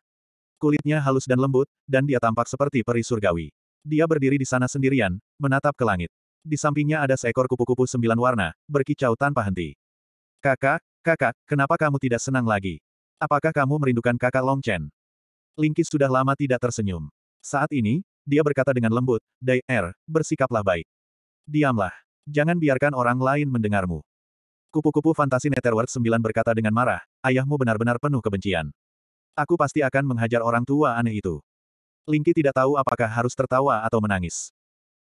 Kulitnya halus dan lembut, dan dia tampak seperti peri surgawi. Dia berdiri di sana sendirian, menatap ke langit. Di sampingnya ada seekor kupu-kupu sembilan warna, berkicau tanpa henti. Kakak, kakak, kenapa kamu tidak senang lagi? Apakah kamu merindukan kakak Long Chen? Lingkis sudah lama tidak tersenyum. Saat ini, dia berkata dengan lembut, Dai Er, bersikaplah baik. Diamlah. Jangan biarkan orang lain mendengarmu. Kupu-kupu fantasi Netherworld 9 berkata dengan marah, ayahmu benar-benar penuh kebencian. Aku pasti akan menghajar orang tua aneh itu. Lingki tidak tahu apakah harus tertawa atau menangis.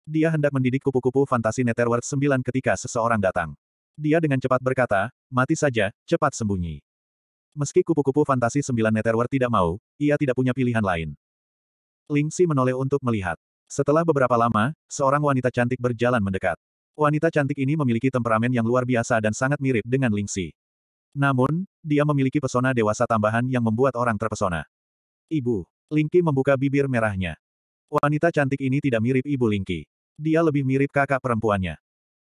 Dia hendak mendidik kupu-kupu fantasi Netherworld 9 ketika seseorang datang. Dia dengan cepat berkata, mati saja, cepat sembunyi. Meski kupu-kupu fantasi 9 Netherworld tidak mau, ia tidak punya pilihan lain. Lingsi menoleh untuk melihat. Setelah beberapa lama, seorang wanita cantik berjalan mendekat. Wanita cantik ini memiliki temperamen yang luar biasa dan sangat mirip dengan Lingsi. Namun, dia memiliki pesona dewasa tambahan yang membuat orang terpesona. Ibu, Lingki membuka bibir merahnya. Wanita cantik ini tidak mirip ibu Lingki. Dia lebih mirip kakak perempuannya.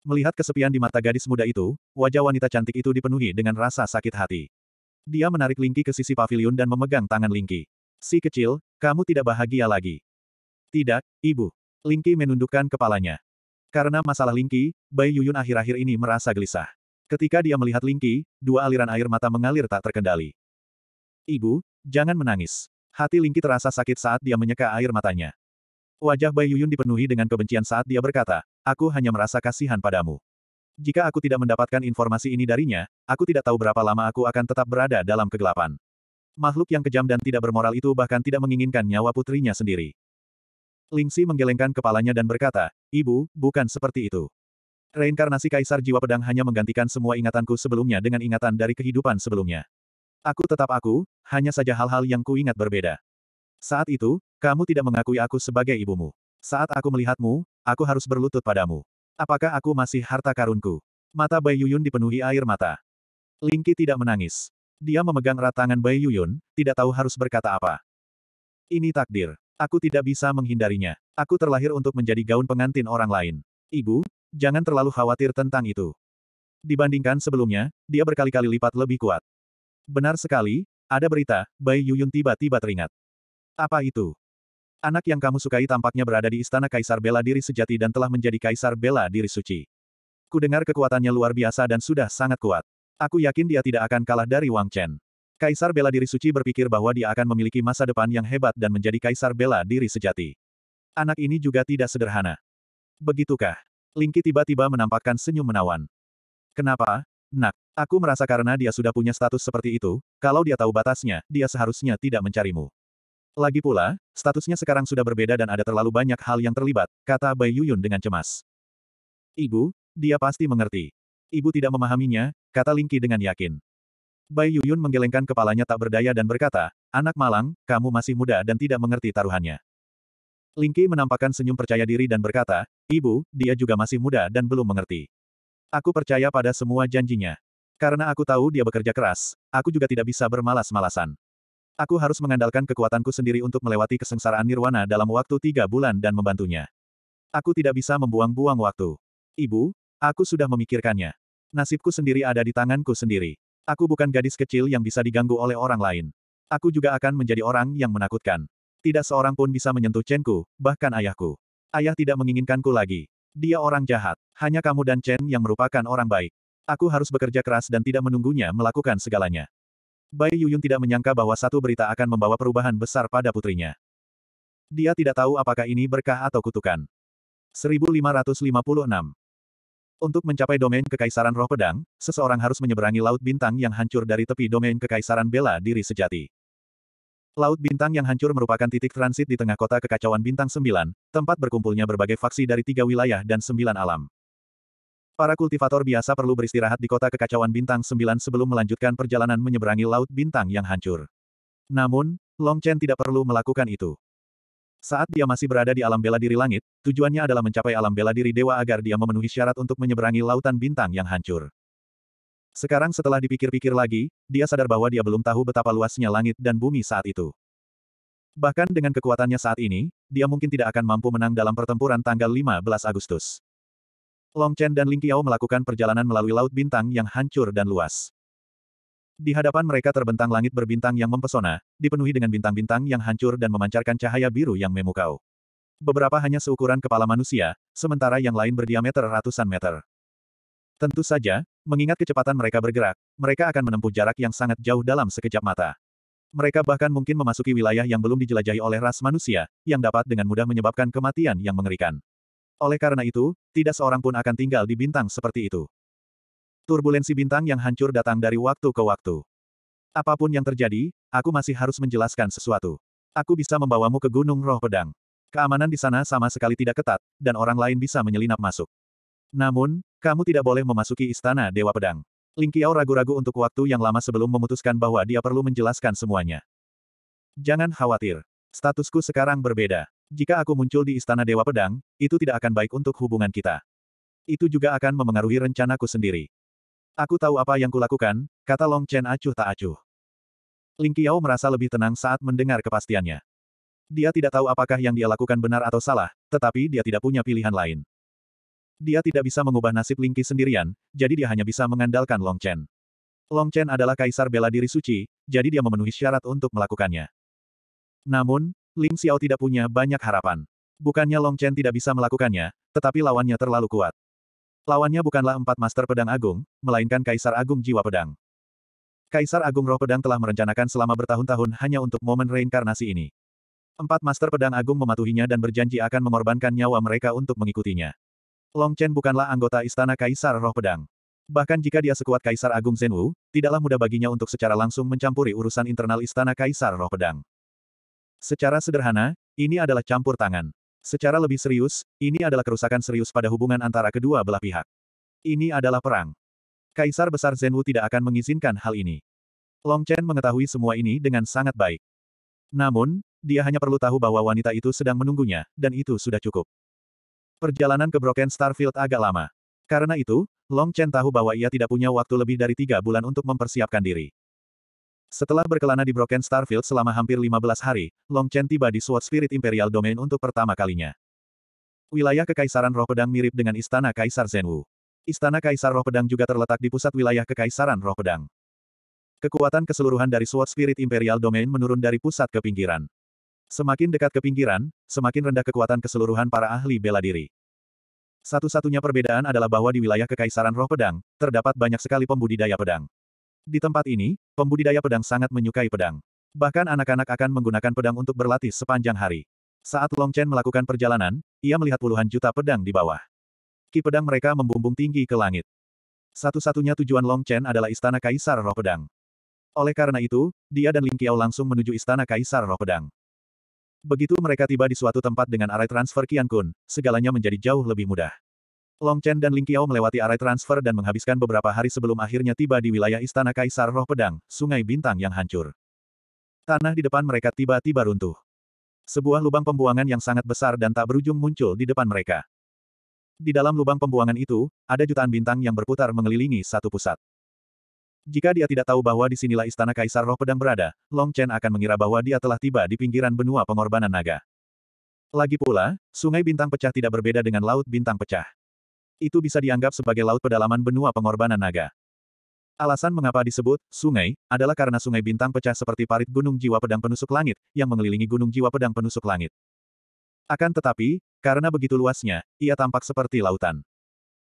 Melihat kesepian di mata gadis muda itu, wajah wanita cantik itu dipenuhi dengan rasa sakit hati. Dia menarik Lingki ke sisi pavilion dan memegang tangan Lingki. Si kecil, kamu tidak bahagia lagi. Tidak, ibu. Lingki menundukkan kepalanya. Karena masalah Lingki, Bai Yuyun akhir-akhir ini merasa gelisah. Ketika dia melihat Lingki, dua aliran air mata mengalir tak terkendali. Ibu, jangan menangis. Hati Lingki terasa sakit saat dia menyeka air matanya. Wajah Bai Yuyun dipenuhi dengan kebencian saat dia berkata, aku hanya merasa kasihan padamu. Jika aku tidak mendapatkan informasi ini darinya, aku tidak tahu berapa lama aku akan tetap berada dalam kegelapan. Makhluk yang kejam dan tidak bermoral itu bahkan tidak menginginkan nyawa putrinya sendiri. Lingsi menggelengkan kepalanya dan berkata, Ibu, bukan seperti itu. Reinkarnasi Kaisar Jiwa Pedang hanya menggantikan semua ingatanku sebelumnya dengan ingatan dari kehidupan sebelumnya. Aku tetap aku, hanya saja hal-hal yang kuingat berbeda. Saat itu, kamu tidak mengakui aku sebagai ibumu. Saat aku melihatmu, aku harus berlutut padamu. Apakah aku masih harta karunku? Mata Bai Yuyun dipenuhi air mata. Lingki tidak menangis. Dia memegang erat tangan Bai Yuyun, tidak tahu harus berkata apa. Ini takdir. Aku tidak bisa menghindarinya. Aku terlahir untuk menjadi gaun pengantin orang lain. Ibu, jangan terlalu khawatir tentang itu. Dibandingkan sebelumnya, dia berkali-kali lipat lebih kuat. Benar sekali, ada berita, Bai Yuyun tiba-tiba teringat. Apa itu? Anak yang kamu sukai tampaknya berada di istana Kaisar Bela Diri Sejati dan telah menjadi Kaisar Bela Diri Suci. Ku dengar kekuatannya luar biasa dan sudah sangat kuat. Aku yakin dia tidak akan kalah dari Wang Chen. Kaisar Bela Diri Suci berpikir bahwa dia akan memiliki masa depan yang hebat dan menjadi Kaisar Bela Diri Sejati. Anak ini juga tidak sederhana. Begitukah? Lingki tiba-tiba menampakkan senyum menawan. Kenapa, Nak, aku merasa karena dia sudah punya status seperti itu, kalau dia tahu batasnya, dia seharusnya tidak mencarimu. Lagi pula, statusnya sekarang sudah berbeda dan ada terlalu banyak hal yang terlibat, kata Bai Yuyun dengan cemas. Ibu, dia pasti mengerti. Ibu tidak memahaminya, kata Lingki dengan yakin. Bai Yuyun menggelengkan kepalanya tak berdaya dan berkata, anak malang, kamu masih muda dan tidak mengerti taruhannya. Lingki menampakkan senyum percaya diri dan berkata, ibu, dia juga masih muda dan belum mengerti. Aku percaya pada semua janjinya. Karena aku tahu dia bekerja keras, aku juga tidak bisa bermalas-malasan. Aku harus mengandalkan kekuatanku sendiri untuk melewati kesengsaraan nirwana dalam waktu tiga bulan dan membantunya. Aku tidak bisa membuang-buang waktu. Ibu, aku sudah memikirkannya. Nasibku sendiri ada di tanganku sendiri. Aku bukan gadis kecil yang bisa diganggu oleh orang lain. Aku juga akan menjadi orang yang menakutkan. Tidak seorang pun bisa menyentuh Chenku, bahkan ayahku. Ayah tidak menginginkanku lagi. Dia orang jahat. Hanya kamu dan Chen yang merupakan orang baik. Aku harus bekerja keras dan tidak menunggunya melakukan segalanya. Bai Yuyun tidak menyangka bahwa satu berita akan membawa perubahan besar pada putrinya. Dia tidak tahu apakah ini berkah atau kutukan. 1556 Untuk mencapai domain kekaisaran roh pedang, seseorang harus menyeberangi Laut Bintang yang hancur dari tepi domain kekaisaran bela diri sejati. Laut Bintang yang hancur merupakan titik transit di tengah kota kekacauan Bintang 9, tempat berkumpulnya berbagai faksi dari tiga wilayah dan sembilan alam. Para kultivator biasa perlu beristirahat di kota kekacauan bintang 9 sebelum melanjutkan perjalanan menyeberangi laut bintang yang hancur. Namun, Long Chen tidak perlu melakukan itu. Saat dia masih berada di alam bela diri langit, tujuannya adalah mencapai alam bela diri dewa agar dia memenuhi syarat untuk menyeberangi lautan bintang yang hancur. Sekarang setelah dipikir-pikir lagi, dia sadar bahwa dia belum tahu betapa luasnya langit dan bumi saat itu. Bahkan dengan kekuatannya saat ini, dia mungkin tidak akan mampu menang dalam pertempuran tanggal 15 Agustus. Long Chen dan Ling Qiao melakukan perjalanan melalui Laut Bintang yang hancur dan luas. Di hadapan mereka terbentang langit berbintang yang mempesona, dipenuhi dengan bintang-bintang yang hancur dan memancarkan cahaya biru yang memukau. Beberapa hanya seukuran kepala manusia, sementara yang lain berdiameter ratusan meter. Tentu saja, mengingat kecepatan mereka bergerak, mereka akan menempuh jarak yang sangat jauh dalam sekejap mata. Mereka bahkan mungkin memasuki wilayah yang belum dijelajahi oleh ras manusia, yang dapat dengan mudah menyebabkan kematian yang mengerikan. Oleh karena itu, tidak seorang pun akan tinggal di bintang seperti itu. Turbulensi bintang yang hancur datang dari waktu ke waktu. Apapun yang terjadi, aku masih harus menjelaskan sesuatu. Aku bisa membawamu ke Gunung Roh Pedang. Keamanan di sana sama sekali tidak ketat, dan orang lain bisa menyelinap masuk. Namun, kamu tidak boleh memasuki Istana Dewa Pedang. Ling Qiao ragu-ragu untuk waktu yang lama sebelum memutuskan bahwa dia perlu menjelaskan semuanya. Jangan khawatir. Statusku sekarang berbeda. Jika aku muncul di Istana Dewa Pedang, itu tidak akan baik untuk hubungan kita. Itu juga akan memengaruhi rencanaku sendiri. Aku tahu apa yang kulakukan, kata Long Chen acuh tak acuh. Ling Qiao merasa lebih tenang saat mendengar kepastiannya. Dia tidak tahu apakah yang dia lakukan benar atau salah, tetapi dia tidak punya pilihan lain. Dia tidak bisa mengubah nasib Ling Qi sendirian, jadi dia hanya bisa mengandalkan Long Chen. Long Chen adalah kaisar bela diri suci, jadi dia memenuhi syarat untuk melakukannya. Namun, Ling Xiao tidak punya banyak harapan. Bukannya Long Chen tidak bisa melakukannya, tetapi lawannya terlalu kuat. Lawannya bukanlah empat master pedang agung, melainkan Kaisar Agung Jiwa Pedang. Kaisar Agung Roh Pedang telah merencanakan selama bertahun-tahun hanya untuk momen reinkarnasi ini. Empat master pedang agung mematuhinya dan berjanji akan mengorbankan nyawa mereka untuk mengikutinya. Long Chen bukanlah anggota istana Kaisar Roh Pedang. Bahkan jika dia sekuat Kaisar Agung Wu, tidaklah mudah baginya untuk secara langsung mencampuri urusan internal istana Kaisar Roh Pedang. Secara sederhana, ini adalah campur tangan. Secara lebih serius, ini adalah kerusakan serius pada hubungan antara kedua belah pihak. Ini adalah perang. Kaisar Besar Zhenwu tidak akan mengizinkan hal ini. Long Chen mengetahui semua ini dengan sangat baik. Namun, dia hanya perlu tahu bahwa wanita itu sedang menunggunya, dan itu sudah cukup. Perjalanan ke Broken Starfield agak lama. Karena itu, Long Chen tahu bahwa ia tidak punya waktu lebih dari tiga bulan untuk mempersiapkan diri. Setelah berkelana di Broken Starfield selama hampir 15 hari, Long Chen tiba di Sword Spirit Imperial Domain untuk pertama kalinya. Wilayah Kekaisaran Roh Pedang mirip dengan Istana Kaisar Zenwu. Istana Kaisar Roh Pedang juga terletak di pusat wilayah Kekaisaran Roh Pedang. Kekuatan keseluruhan dari Sword Spirit Imperial Domain menurun dari pusat ke pinggiran. Semakin dekat ke pinggiran, semakin rendah kekuatan keseluruhan para ahli bela diri. Satu-satunya perbedaan adalah bahwa di wilayah Kekaisaran Roh Pedang, terdapat banyak sekali pembudidaya pedang. Di tempat ini, pembudidaya pedang sangat menyukai pedang. Bahkan anak-anak akan menggunakan pedang untuk berlatih sepanjang hari. Saat Long Chen melakukan perjalanan, ia melihat puluhan juta pedang di bawah. Ki pedang mereka membumbung tinggi ke langit. Satu-satunya tujuan Long Chen adalah istana Kaisar Roh Pedang. Oleh karena itu, dia dan Ling Qiao langsung menuju istana Kaisar Roh Pedang. Begitu mereka tiba di suatu tempat dengan arai transfer Kian Kun, segalanya menjadi jauh lebih mudah. Long Chen dan Ling Qiao melewati arai transfer dan menghabiskan beberapa hari sebelum akhirnya tiba di wilayah Istana Kaisar Roh Pedang, Sungai Bintang yang hancur. Tanah di depan mereka tiba-tiba runtuh. Sebuah lubang pembuangan yang sangat besar dan tak berujung muncul di depan mereka. Di dalam lubang pembuangan itu, ada jutaan bintang yang berputar mengelilingi satu pusat. Jika dia tidak tahu bahwa di sinilah Istana Kaisar Roh Pedang berada, Long Chen akan mengira bahwa dia telah tiba di pinggiran benua pengorbanan naga. Lagi pula, sungai bintang pecah tidak berbeda dengan laut bintang pecah. Itu bisa dianggap sebagai laut pedalaman benua pengorbanan naga. Alasan mengapa disebut sungai adalah karena sungai bintang pecah seperti parit gunung jiwa pedang penusuk langit yang mengelilingi gunung jiwa pedang penusuk langit. Akan tetapi, karena begitu luasnya, ia tampak seperti lautan.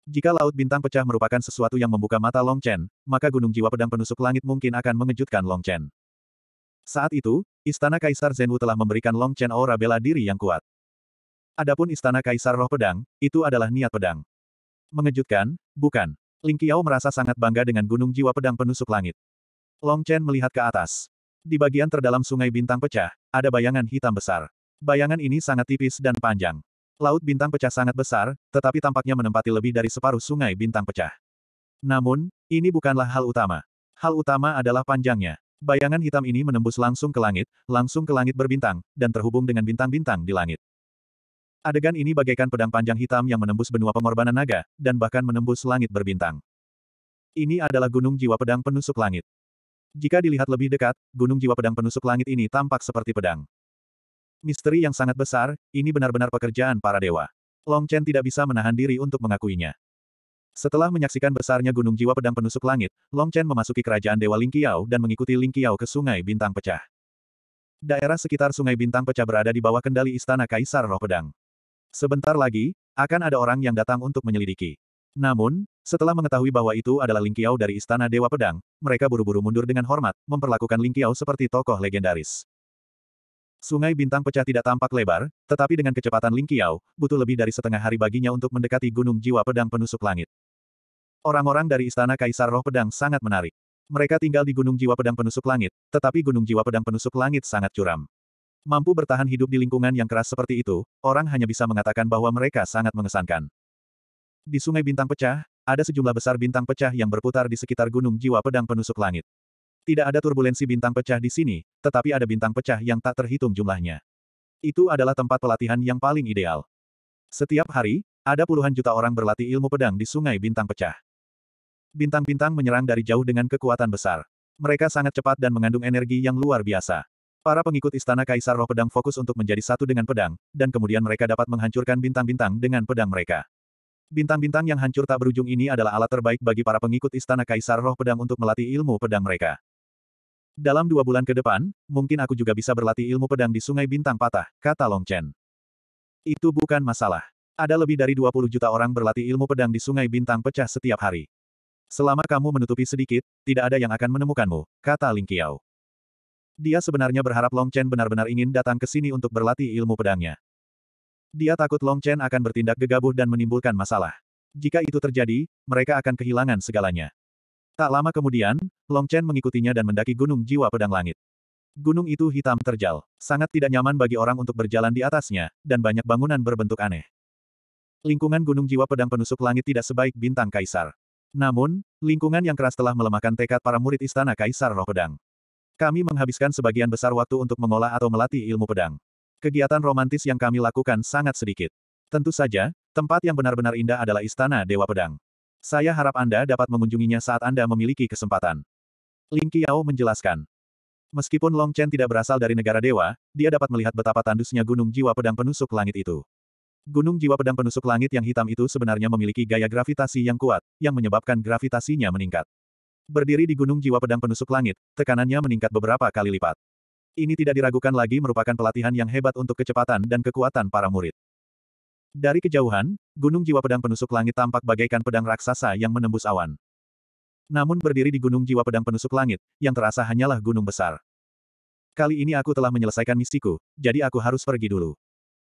Jika laut bintang pecah merupakan sesuatu yang membuka mata Long Chen, maka gunung jiwa pedang penusuk langit mungkin akan mengejutkan Long Chen. Saat itu, istana Kaisar Zenwu telah memberikan Long Chen aura bela diri yang kuat. Adapun istana Kaisar Roh Pedang, itu adalah niat pedang. Mengejutkan, bukan. Ling Qiao merasa sangat bangga dengan gunung jiwa pedang penusuk langit. Long Chen melihat ke atas. Di bagian terdalam sungai bintang pecah, ada bayangan hitam besar. Bayangan ini sangat tipis dan panjang. Laut bintang pecah sangat besar, tetapi tampaknya menempati lebih dari separuh sungai bintang pecah. Namun, ini bukanlah hal utama. Hal utama adalah panjangnya. Bayangan hitam ini menembus langsung ke langit, langsung ke langit berbintang, dan terhubung dengan bintang-bintang di langit. Adegan ini bagaikan pedang panjang hitam yang menembus benua pengorbanan naga, dan bahkan menembus langit berbintang. Ini adalah gunung jiwa pedang penusuk langit. Jika dilihat lebih dekat, gunung jiwa pedang penusuk langit ini tampak seperti pedang. Misteri yang sangat besar, ini benar-benar pekerjaan para dewa. Long Chen tidak bisa menahan diri untuk mengakuinya. Setelah menyaksikan besarnya gunung jiwa pedang penusuk langit, Long Chen memasuki kerajaan Dewa Ling Qiao dan mengikuti Ling Qiao ke Sungai Bintang Pecah. Daerah sekitar Sungai Bintang Pecah berada di bawah kendali Istana Kaisar Roh Pedang. Sebentar lagi, akan ada orang yang datang untuk menyelidiki. Namun, setelah mengetahui bahwa itu adalah Ling Qiao dari Istana Dewa Pedang, mereka buru-buru mundur dengan hormat, memperlakukan Ling Qiao seperti tokoh legendaris. Sungai Bintang Pecah tidak tampak lebar, tetapi dengan kecepatan Ling Qiao, butuh lebih dari setengah hari baginya untuk mendekati Gunung Jiwa Pedang Penusuk Langit. Orang-orang dari Istana Kaisar Roh Pedang sangat menarik. Mereka tinggal di Gunung Jiwa Pedang Penusuk Langit, tetapi Gunung Jiwa Pedang Penusuk Langit sangat curam. Mampu bertahan hidup di lingkungan yang keras seperti itu, orang hanya bisa mengatakan bahwa mereka sangat mengesankan. Di Sungai Bintang Pecah, ada sejumlah besar bintang pecah yang berputar di sekitar Gunung Jiwa Pedang Penusuk Langit. Tidak ada turbulensi bintang pecah di sini, tetapi ada bintang pecah yang tak terhitung jumlahnya. Itu adalah tempat pelatihan yang paling ideal. Setiap hari, ada puluhan juta orang berlatih ilmu pedang di Sungai Bintang Pecah. Bintang-bintang menyerang dari jauh dengan kekuatan besar. Mereka sangat cepat dan mengandung energi yang luar biasa. Para pengikut istana Kaisar Roh Pedang fokus untuk menjadi satu dengan pedang, dan kemudian mereka dapat menghancurkan bintang-bintang dengan pedang mereka. Bintang-bintang yang hancur tak berujung ini adalah alat terbaik bagi para pengikut istana Kaisar Roh Pedang untuk melatih ilmu pedang mereka. Dalam dua bulan ke depan, mungkin aku juga bisa berlatih ilmu pedang di Sungai Bintang Patah, kata Long Chen. Itu bukan masalah. Ada lebih dari 20 juta orang berlatih ilmu pedang di Sungai Bintang Pecah setiap hari. Selama kamu menutupi sedikit, tidak ada yang akan menemukanmu, kata Ling Qiao. Dia sebenarnya berharap Long Chen benar-benar ingin datang ke sini untuk berlatih ilmu pedangnya. Dia takut Long Chen akan bertindak gegabah dan menimbulkan masalah. Jika itu terjadi, mereka akan kehilangan segalanya. Tak lama kemudian, Long Chen mengikutinya dan mendaki gunung jiwa pedang langit. Gunung itu hitam terjal, sangat tidak nyaman bagi orang untuk berjalan di atasnya, dan banyak bangunan berbentuk aneh. Lingkungan gunung jiwa pedang penusuk langit tidak sebaik bintang kaisar. Namun, lingkungan yang keras telah melemahkan tekad para murid istana kaisar roh pedang. Kami menghabiskan sebagian besar waktu untuk mengolah atau melatih ilmu pedang. Kegiatan romantis yang kami lakukan sangat sedikit. Tentu saja, tempat yang benar-benar indah adalah Istana Dewa Pedang. Saya harap Anda dapat mengunjunginya saat Anda memiliki kesempatan. Ling Qiao menjelaskan. Meskipun Long Chen tidak berasal dari negara dewa, dia dapat melihat betapa tandusnya gunung jiwa pedang penusuk langit itu. Gunung jiwa pedang penusuk langit yang hitam itu sebenarnya memiliki gaya gravitasi yang kuat, yang menyebabkan gravitasinya meningkat. Berdiri di Gunung Jiwa Pedang Penusuk Langit, tekanannya meningkat beberapa kali lipat. Ini tidak diragukan lagi merupakan pelatihan yang hebat untuk kecepatan dan kekuatan para murid. Dari kejauhan, Gunung Jiwa Pedang Penusuk Langit tampak bagaikan pedang raksasa yang menembus awan. Namun berdiri di Gunung Jiwa Pedang Penusuk Langit, yang terasa hanyalah gunung besar. Kali ini aku telah menyelesaikan misiku, jadi aku harus pergi dulu.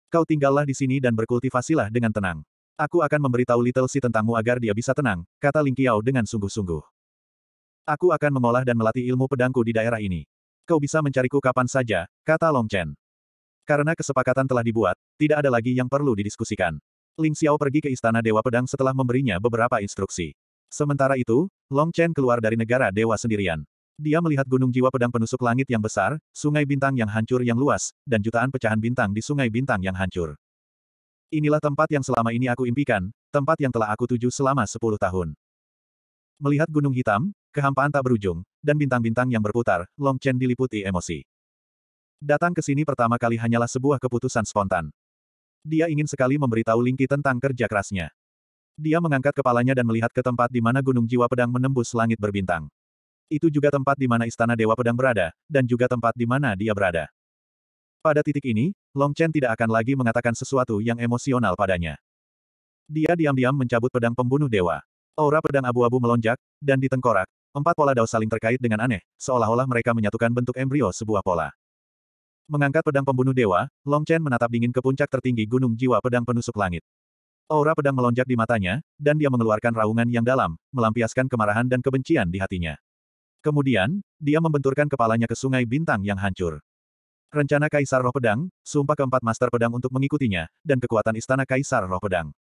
Kau tinggallah di sini dan berkultivasilah dengan tenang. Aku akan memberitahu Little Si tentangmu agar dia bisa tenang, kata Ling Qiao dengan sungguh-sungguh. Aku akan mengolah dan melatih ilmu pedangku di daerah ini. Kau bisa mencariku kapan saja, kata Long Chen. Karena kesepakatan telah dibuat, tidak ada lagi yang perlu didiskusikan. Ling Xiao pergi ke Istana Dewa Pedang setelah memberinya beberapa instruksi. Sementara itu, Long Chen keluar dari negara dewa sendirian. Dia melihat gunung jiwa pedang penusuk langit yang besar, sungai bintang yang hancur yang luas, dan jutaan pecahan bintang di sungai bintang yang hancur. Inilah tempat yang selama ini aku impikan, tempat yang telah aku tuju selama sepuluh tahun. Melihat gunung hitam, kehampaan tak berujung, dan bintang-bintang yang berputar, Long Chen diliputi emosi. Datang ke sini pertama kali hanyalah sebuah keputusan spontan. Dia ingin sekali memberitahu Ling Lingqi tentang kerja kerasnya. Dia mengangkat kepalanya dan melihat ke tempat di mana Gunung Jiwa Pedang menembus langit berbintang. Itu juga tempat di mana Istana Dewa Pedang berada, dan juga tempat di mana dia berada. Pada titik ini, Long Chen tidak akan lagi mengatakan sesuatu yang emosional padanya. Dia diam-diam mencabut pedang pembunuh dewa. Aura pedang abu-abu melonjak, dan ditengkorak. Empat pola dao saling terkait dengan aneh, seolah-olah mereka menyatukan bentuk embrio sebuah pola. Mengangkat pedang pembunuh dewa, Long Chen menatap dingin ke puncak tertinggi gunung jiwa pedang penusuk langit. Aura pedang melonjak di matanya, dan dia mengeluarkan raungan yang dalam, melampiaskan kemarahan dan kebencian di hatinya. Kemudian, dia membenturkan kepalanya ke sungai bintang yang hancur. Rencana Kaisar Roh Pedang, sumpah keempat Master Pedang untuk mengikutinya, dan kekuatan istana Kaisar Roh Pedang.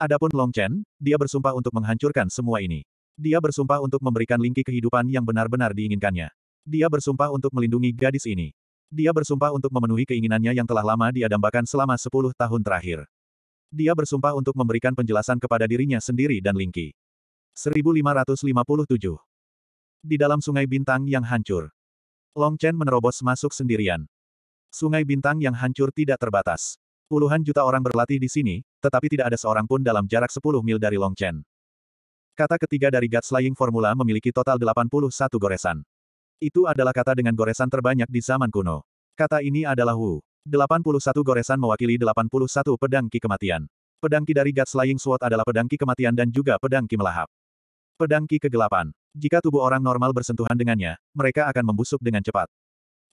Adapun Long Chen, dia bersumpah untuk menghancurkan semua ini. Dia bersumpah untuk memberikan Lingki kehidupan yang benar-benar diinginkannya. Dia bersumpah untuk melindungi gadis ini. Dia bersumpah untuk memenuhi keinginannya yang telah lama dia dambakan selama 10 tahun terakhir. Dia bersumpah untuk memberikan penjelasan kepada dirinya sendiri dan Lingki. 1557. Di dalam Sungai Bintang yang hancur. Long Chen menerobos masuk sendirian. Sungai Bintang yang hancur tidak terbatas. Puluhan juta orang berlatih di sini, tetapi tidak ada seorang pun dalam jarak 10 mil dari Long Chen. Kata ketiga dari Gutslaying Formula memiliki total 81 goresan. Itu adalah kata dengan goresan terbanyak di zaman kuno. Kata ini adalah Wu. 81 goresan mewakili 81 pedang ki kematian. Pedang ki dari Gutslaying Sword adalah pedang ki kematian dan juga pedang ki melahap. Pedang ki kegelapan. Jika tubuh orang normal bersentuhan dengannya, mereka akan membusuk dengan cepat.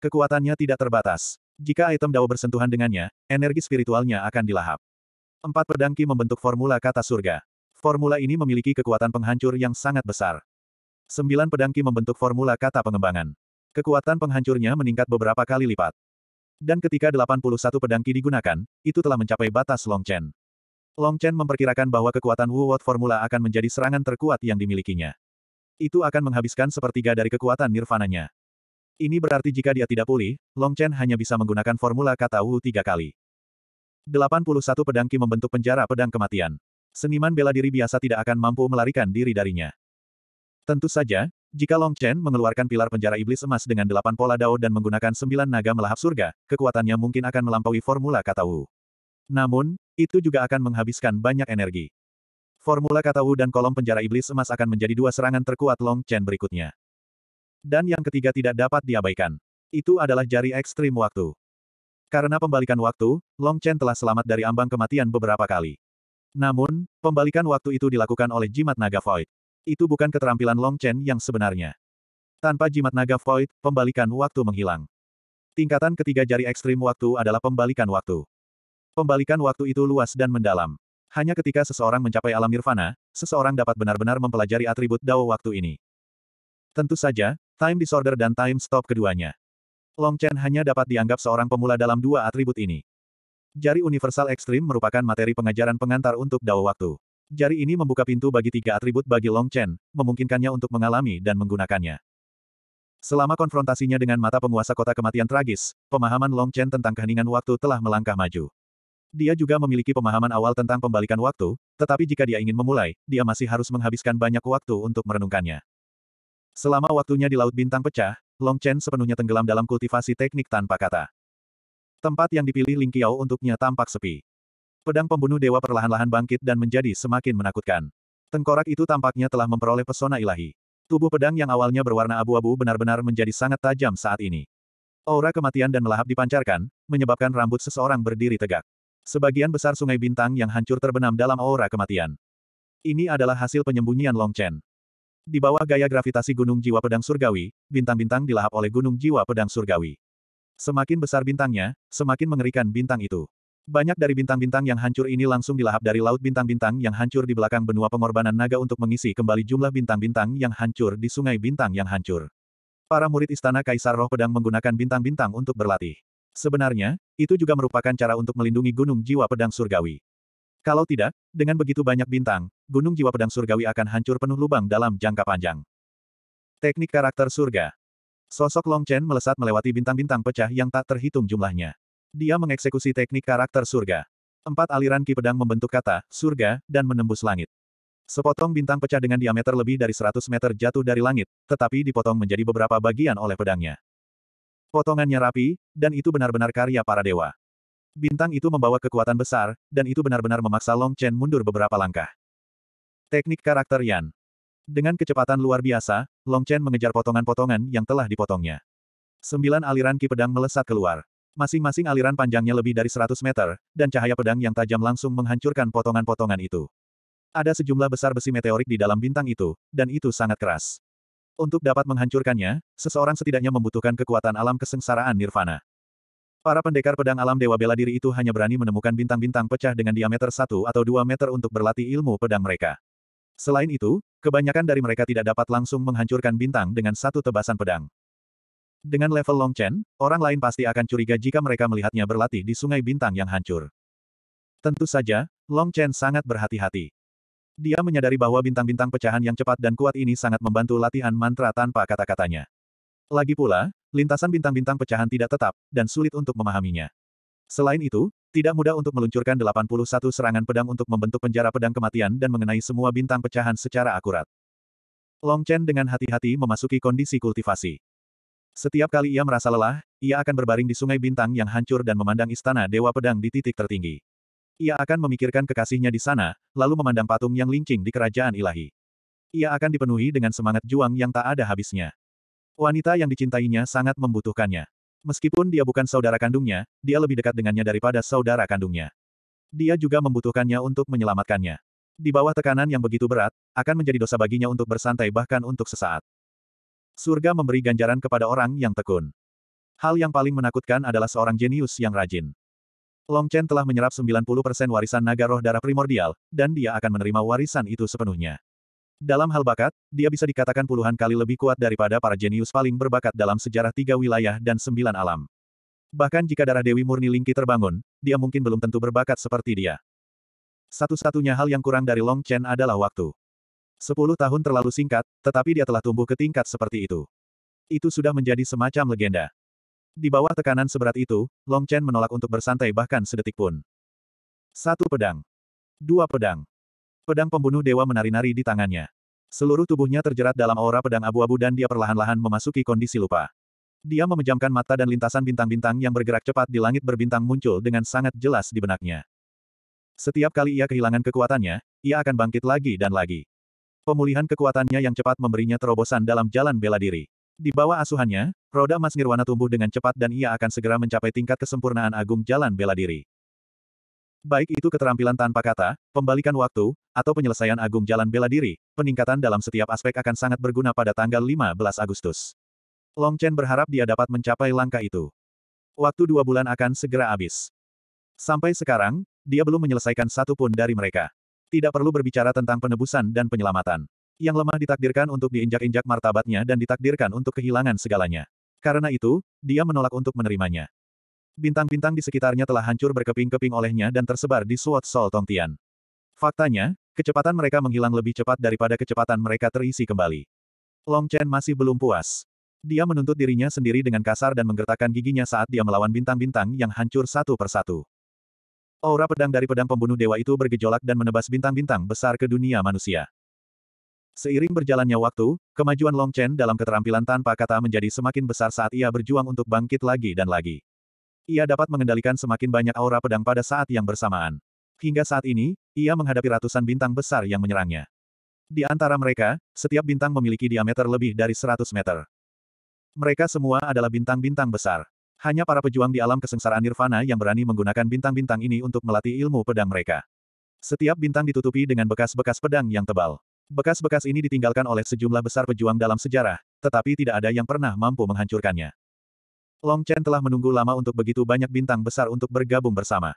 Kekuatannya tidak terbatas. Jika item dao bersentuhan dengannya, energi spiritualnya akan dilahap. Empat pedang ki membentuk formula kata surga. Formula ini memiliki kekuatan penghancur yang sangat besar. Sembilan pedang Ki membentuk formula kata pengembangan. Kekuatan penghancurnya meningkat beberapa kali lipat. Dan ketika 81 pedang Ki digunakan, itu telah mencapai batas Long Chen. Long Chen memperkirakan bahwa kekuatan Wu Wot formula akan menjadi serangan terkuat yang dimilikinya. Itu akan menghabiskan sepertiga dari kekuatan nirvananya. Ini berarti jika dia tidak pulih, Long Chen hanya bisa menggunakan formula kata Wu tiga kali. 81 pedang Ki membentuk penjara pedang kematian. Seniman bela diri biasa tidak akan mampu melarikan diri darinya. Tentu saja, jika Long Chen mengeluarkan pilar penjara iblis emas dengan delapan pola dao dan menggunakan sembilan naga melahap surga, kekuatannya mungkin akan melampaui formula kata Wu. Namun, itu juga akan menghabiskan banyak energi. Formula kata Wu dan kolom penjara iblis emas akan menjadi dua serangan terkuat Long Chen berikutnya. Dan yang ketiga tidak dapat diabaikan. Itu adalah jari ekstrim waktu. Karena pembalikan waktu, Long Chen telah selamat dari ambang kematian beberapa kali. Namun, pembalikan waktu itu dilakukan oleh jimat naga void. Itu bukan keterampilan Long Chen yang sebenarnya. Tanpa jimat naga void, pembalikan waktu menghilang. Tingkatan ketiga jari ekstrim waktu adalah pembalikan waktu. Pembalikan waktu itu luas dan mendalam. Hanya ketika seseorang mencapai alam nirvana, seseorang dapat benar-benar mempelajari atribut dao waktu ini. Tentu saja, time disorder dan time stop keduanya. Long Chen hanya dapat dianggap seorang pemula dalam dua atribut ini. Jari universal ekstrim merupakan materi pengajaran pengantar untuk Dao Waktu. Jari ini membuka pintu bagi tiga atribut bagi Long Chen, memungkinkannya untuk mengalami dan menggunakannya. Selama konfrontasinya dengan mata penguasa kota kematian tragis, pemahaman Long Chen tentang keheningan waktu telah melangkah maju. Dia juga memiliki pemahaman awal tentang pembalikan waktu, tetapi jika dia ingin memulai, dia masih harus menghabiskan banyak waktu untuk merenungkannya. Selama waktunya di Laut Bintang pecah, Long Chen sepenuhnya tenggelam dalam kultivasi teknik tanpa kata. Tempat yang dipilih Ling Qiao untuknya tampak sepi. Pedang pembunuh dewa perlahan-lahan bangkit dan menjadi semakin menakutkan. Tengkorak itu tampaknya telah memperoleh pesona ilahi. Tubuh pedang yang awalnya berwarna abu-abu benar-benar menjadi sangat tajam saat ini. Aura kematian dan melahap dipancarkan, menyebabkan rambut seseorang berdiri tegak. Sebagian besar sungai bintang yang hancur terbenam dalam aura kematian. Ini adalah hasil penyembunyian Long Chen. Di bawah gaya gravitasi gunung jiwa pedang surgawi, bintang-bintang dilahap oleh gunung jiwa pedang surgawi. Semakin besar bintangnya, semakin mengerikan bintang itu. Banyak dari bintang-bintang yang hancur ini langsung dilahap dari laut bintang-bintang yang hancur di belakang benua pengorbanan naga untuk mengisi kembali jumlah bintang-bintang yang hancur di sungai bintang yang hancur. Para murid Istana Kaisar Roh Pedang menggunakan bintang-bintang untuk berlatih. Sebenarnya, itu juga merupakan cara untuk melindungi Gunung Jiwa Pedang Surgawi. Kalau tidak, dengan begitu banyak bintang, Gunung Jiwa Pedang Surgawi akan hancur penuh lubang dalam jangka panjang. Teknik karakter surga Sosok Long Chen melesat melewati bintang-bintang pecah yang tak terhitung jumlahnya. Dia mengeksekusi teknik karakter surga. Empat aliran ki pedang membentuk kata, surga, dan menembus langit. Sepotong bintang pecah dengan diameter lebih dari 100 meter jatuh dari langit, tetapi dipotong menjadi beberapa bagian oleh pedangnya. Potongannya rapi, dan itu benar-benar karya para dewa. Bintang itu membawa kekuatan besar, dan itu benar-benar memaksa Long Chen mundur beberapa langkah. Teknik karakter Yan. Dengan kecepatan luar biasa, Long Chen mengejar potongan-potongan yang telah dipotongnya. Sembilan aliran ki pedang melesat keluar. Masing-masing aliran panjangnya lebih dari 100 meter, dan cahaya pedang yang tajam langsung menghancurkan potongan-potongan itu. Ada sejumlah besar besi meteorik di dalam bintang itu, dan itu sangat keras. Untuk dapat menghancurkannya, seseorang setidaknya membutuhkan kekuatan alam kesengsaraan nirvana. Para pendekar pedang alam dewa bela diri itu hanya berani menemukan bintang-bintang pecah dengan diameter 1 atau 2 meter untuk berlatih ilmu pedang mereka. Selain itu, Kebanyakan dari mereka tidak dapat langsung menghancurkan bintang dengan satu tebasan pedang. Dengan level Long Chen, orang lain pasti akan curiga jika mereka melihatnya berlatih di sungai bintang yang hancur. Tentu saja, Long Chen sangat berhati-hati. Dia menyadari bahwa bintang-bintang pecahan yang cepat dan kuat ini sangat membantu latihan mantra tanpa kata-katanya. Lagi pula, lintasan bintang-bintang pecahan tidak tetap, dan sulit untuk memahaminya. Selain itu, tidak mudah untuk meluncurkan 81 serangan pedang untuk membentuk penjara pedang kematian dan mengenai semua bintang pecahan secara akurat. Long Chen dengan hati-hati memasuki kondisi kultivasi. Setiap kali ia merasa lelah, ia akan berbaring di sungai bintang yang hancur dan memandang istana Dewa Pedang di titik tertinggi. Ia akan memikirkan kekasihnya di sana, lalu memandang patung yang lincing di kerajaan ilahi. Ia akan dipenuhi dengan semangat juang yang tak ada habisnya. Wanita yang dicintainya sangat membutuhkannya. Meskipun dia bukan saudara kandungnya, dia lebih dekat dengannya daripada saudara kandungnya. Dia juga membutuhkannya untuk menyelamatkannya. Di bawah tekanan yang begitu berat, akan menjadi dosa baginya untuk bersantai bahkan untuk sesaat. Surga memberi ganjaran kepada orang yang tekun. Hal yang paling menakutkan adalah seorang jenius yang rajin. Long Chen telah menyerap 90% warisan naga roh darah primordial, dan dia akan menerima warisan itu sepenuhnya. Dalam hal bakat, dia bisa dikatakan puluhan kali lebih kuat daripada para jenius paling berbakat dalam sejarah tiga wilayah dan sembilan alam. Bahkan jika darah Dewi Murni Lingki terbangun, dia mungkin belum tentu berbakat seperti dia. Satu-satunya hal yang kurang dari Long Chen adalah waktu. Sepuluh tahun terlalu singkat, tetapi dia telah tumbuh ke tingkat seperti itu. Itu sudah menjadi semacam legenda. Di bawah tekanan seberat itu, Long Chen menolak untuk bersantai bahkan sedetik pun. Satu pedang. Dua pedang. Pedang pembunuh dewa menari-nari di tangannya. Seluruh tubuhnya terjerat dalam aura pedang abu-abu dan dia perlahan-lahan memasuki kondisi lupa. Dia memejamkan mata dan lintasan bintang-bintang yang bergerak cepat di langit berbintang muncul dengan sangat jelas di benaknya. Setiap kali ia kehilangan kekuatannya, ia akan bangkit lagi dan lagi. Pemulihan kekuatannya yang cepat memberinya terobosan dalam jalan bela diri. Di bawah asuhannya, roda emas Nirwana tumbuh dengan cepat dan ia akan segera mencapai tingkat kesempurnaan agung jalan bela diri. Baik itu keterampilan tanpa kata, pembalikan waktu, atau penyelesaian agung jalan bela diri, peningkatan dalam setiap aspek akan sangat berguna pada tanggal 15 Agustus. Long Chen berharap dia dapat mencapai langkah itu. Waktu dua bulan akan segera habis. Sampai sekarang, dia belum menyelesaikan satu pun dari mereka. Tidak perlu berbicara tentang penebusan dan penyelamatan. Yang lemah ditakdirkan untuk diinjak-injak martabatnya dan ditakdirkan untuk kehilangan segalanya. Karena itu, dia menolak untuk menerimanya. Bintang-bintang di sekitarnya telah hancur berkeping-keping olehnya dan tersebar di Suot Sol Tongtian. Faktanya, kecepatan mereka menghilang lebih cepat daripada kecepatan mereka terisi kembali. Long Chen masih belum puas. Dia menuntut dirinya sendiri dengan kasar dan menggertakkan giginya saat dia melawan bintang-bintang yang hancur satu persatu. Aura pedang dari pedang pembunuh dewa itu bergejolak dan menebas bintang-bintang besar ke dunia manusia. Seiring berjalannya waktu, kemajuan Long Chen dalam keterampilan tanpa kata menjadi semakin besar saat ia berjuang untuk bangkit lagi dan lagi. Ia dapat mengendalikan semakin banyak aura pedang pada saat yang bersamaan. Hingga saat ini, ia menghadapi ratusan bintang besar yang menyerangnya. Di antara mereka, setiap bintang memiliki diameter lebih dari 100 meter. Mereka semua adalah bintang-bintang besar. Hanya para pejuang di alam kesengsaraan nirvana yang berani menggunakan bintang-bintang ini untuk melatih ilmu pedang mereka. Setiap bintang ditutupi dengan bekas-bekas pedang yang tebal. Bekas-bekas ini ditinggalkan oleh sejumlah besar pejuang dalam sejarah, tetapi tidak ada yang pernah mampu menghancurkannya. Long Chen telah menunggu lama untuk begitu banyak bintang besar untuk bergabung bersama.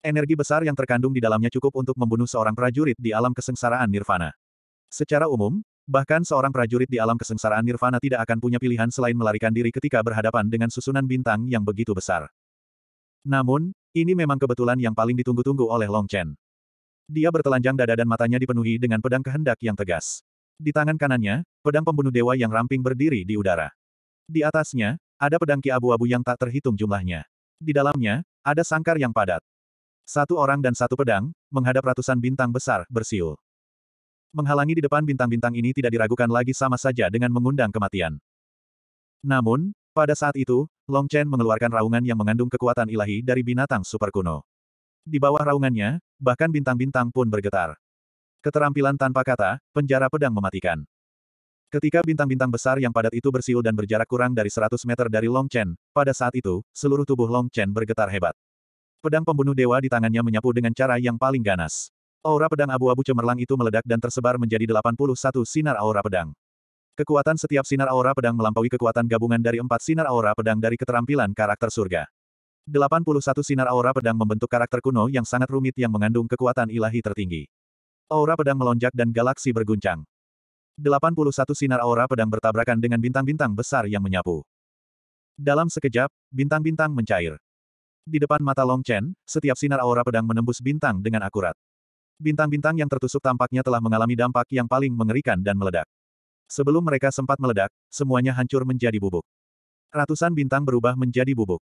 Energi besar yang terkandung di dalamnya cukup untuk membunuh seorang prajurit di alam kesengsaraan nirvana. Secara umum, bahkan seorang prajurit di alam kesengsaraan nirvana tidak akan punya pilihan selain melarikan diri ketika berhadapan dengan susunan bintang yang begitu besar. Namun, ini memang kebetulan yang paling ditunggu-tunggu oleh Long Chen. Dia bertelanjang dada dan matanya dipenuhi dengan pedang kehendak yang tegas. Di tangan kanannya, pedang pembunuh dewa yang ramping berdiri di udara. Di atasnya, ada pedang ki abu-abu yang tak terhitung jumlahnya. Di dalamnya, ada sangkar yang padat. Satu orang dan satu pedang, menghadap ratusan bintang besar, bersiul. Menghalangi di depan bintang-bintang ini tidak diragukan lagi sama saja dengan mengundang kematian. Namun, pada saat itu, Long Chen mengeluarkan raungan yang mengandung kekuatan ilahi dari binatang super kuno. Di bawah raungannya, bahkan bintang-bintang pun bergetar. Keterampilan tanpa kata, penjara pedang mematikan. Ketika bintang-bintang besar yang padat itu bersiul dan berjarak kurang dari 100 meter dari Long Chen, pada saat itu, seluruh tubuh Long Chen bergetar hebat. Pedang pembunuh dewa di tangannya menyapu dengan cara yang paling ganas. Aura pedang abu-abu cemerlang itu meledak dan tersebar menjadi 81 sinar aura pedang. Kekuatan setiap sinar aura pedang melampaui kekuatan gabungan dari empat sinar aura pedang dari keterampilan karakter surga. 81 sinar aura pedang membentuk karakter kuno yang sangat rumit yang mengandung kekuatan ilahi tertinggi. Aura pedang melonjak dan galaksi berguncang. 81 sinar aura pedang bertabrakan dengan bintang-bintang besar yang menyapu. Dalam sekejap, bintang-bintang mencair. Di depan mata Long Chen, setiap sinar aura pedang menembus bintang dengan akurat. Bintang-bintang yang tertusuk tampaknya telah mengalami dampak yang paling mengerikan dan meledak. Sebelum mereka sempat meledak, semuanya hancur menjadi bubuk. Ratusan bintang berubah menjadi bubuk.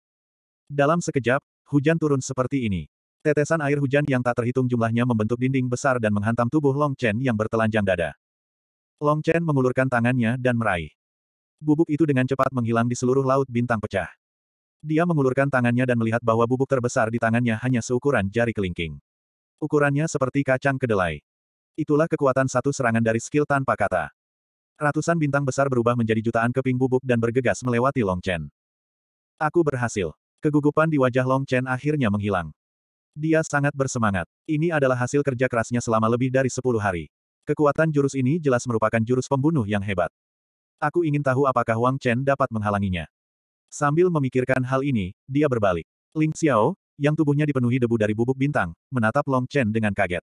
Dalam sekejap, hujan turun seperti ini. Tetesan air hujan yang tak terhitung jumlahnya membentuk dinding besar dan menghantam tubuh Long Chen yang bertelanjang dada. Long Chen mengulurkan tangannya dan meraih. Bubuk itu dengan cepat menghilang di seluruh laut bintang pecah. Dia mengulurkan tangannya dan melihat bahwa bubuk terbesar di tangannya hanya seukuran jari kelingking. Ukurannya seperti kacang kedelai. Itulah kekuatan satu serangan dari skill tanpa kata. Ratusan bintang besar berubah menjadi jutaan keping bubuk dan bergegas melewati Long Chen. Aku berhasil. Kegugupan di wajah Long Chen akhirnya menghilang. Dia sangat bersemangat. Ini adalah hasil kerja kerasnya selama lebih dari 10 hari. Kekuatan jurus ini jelas merupakan jurus pembunuh yang hebat. Aku ingin tahu apakah Wang Chen dapat menghalanginya. Sambil memikirkan hal ini, dia berbalik. Ling Xiao, yang tubuhnya dipenuhi debu dari bubuk bintang, menatap Long Chen dengan kaget.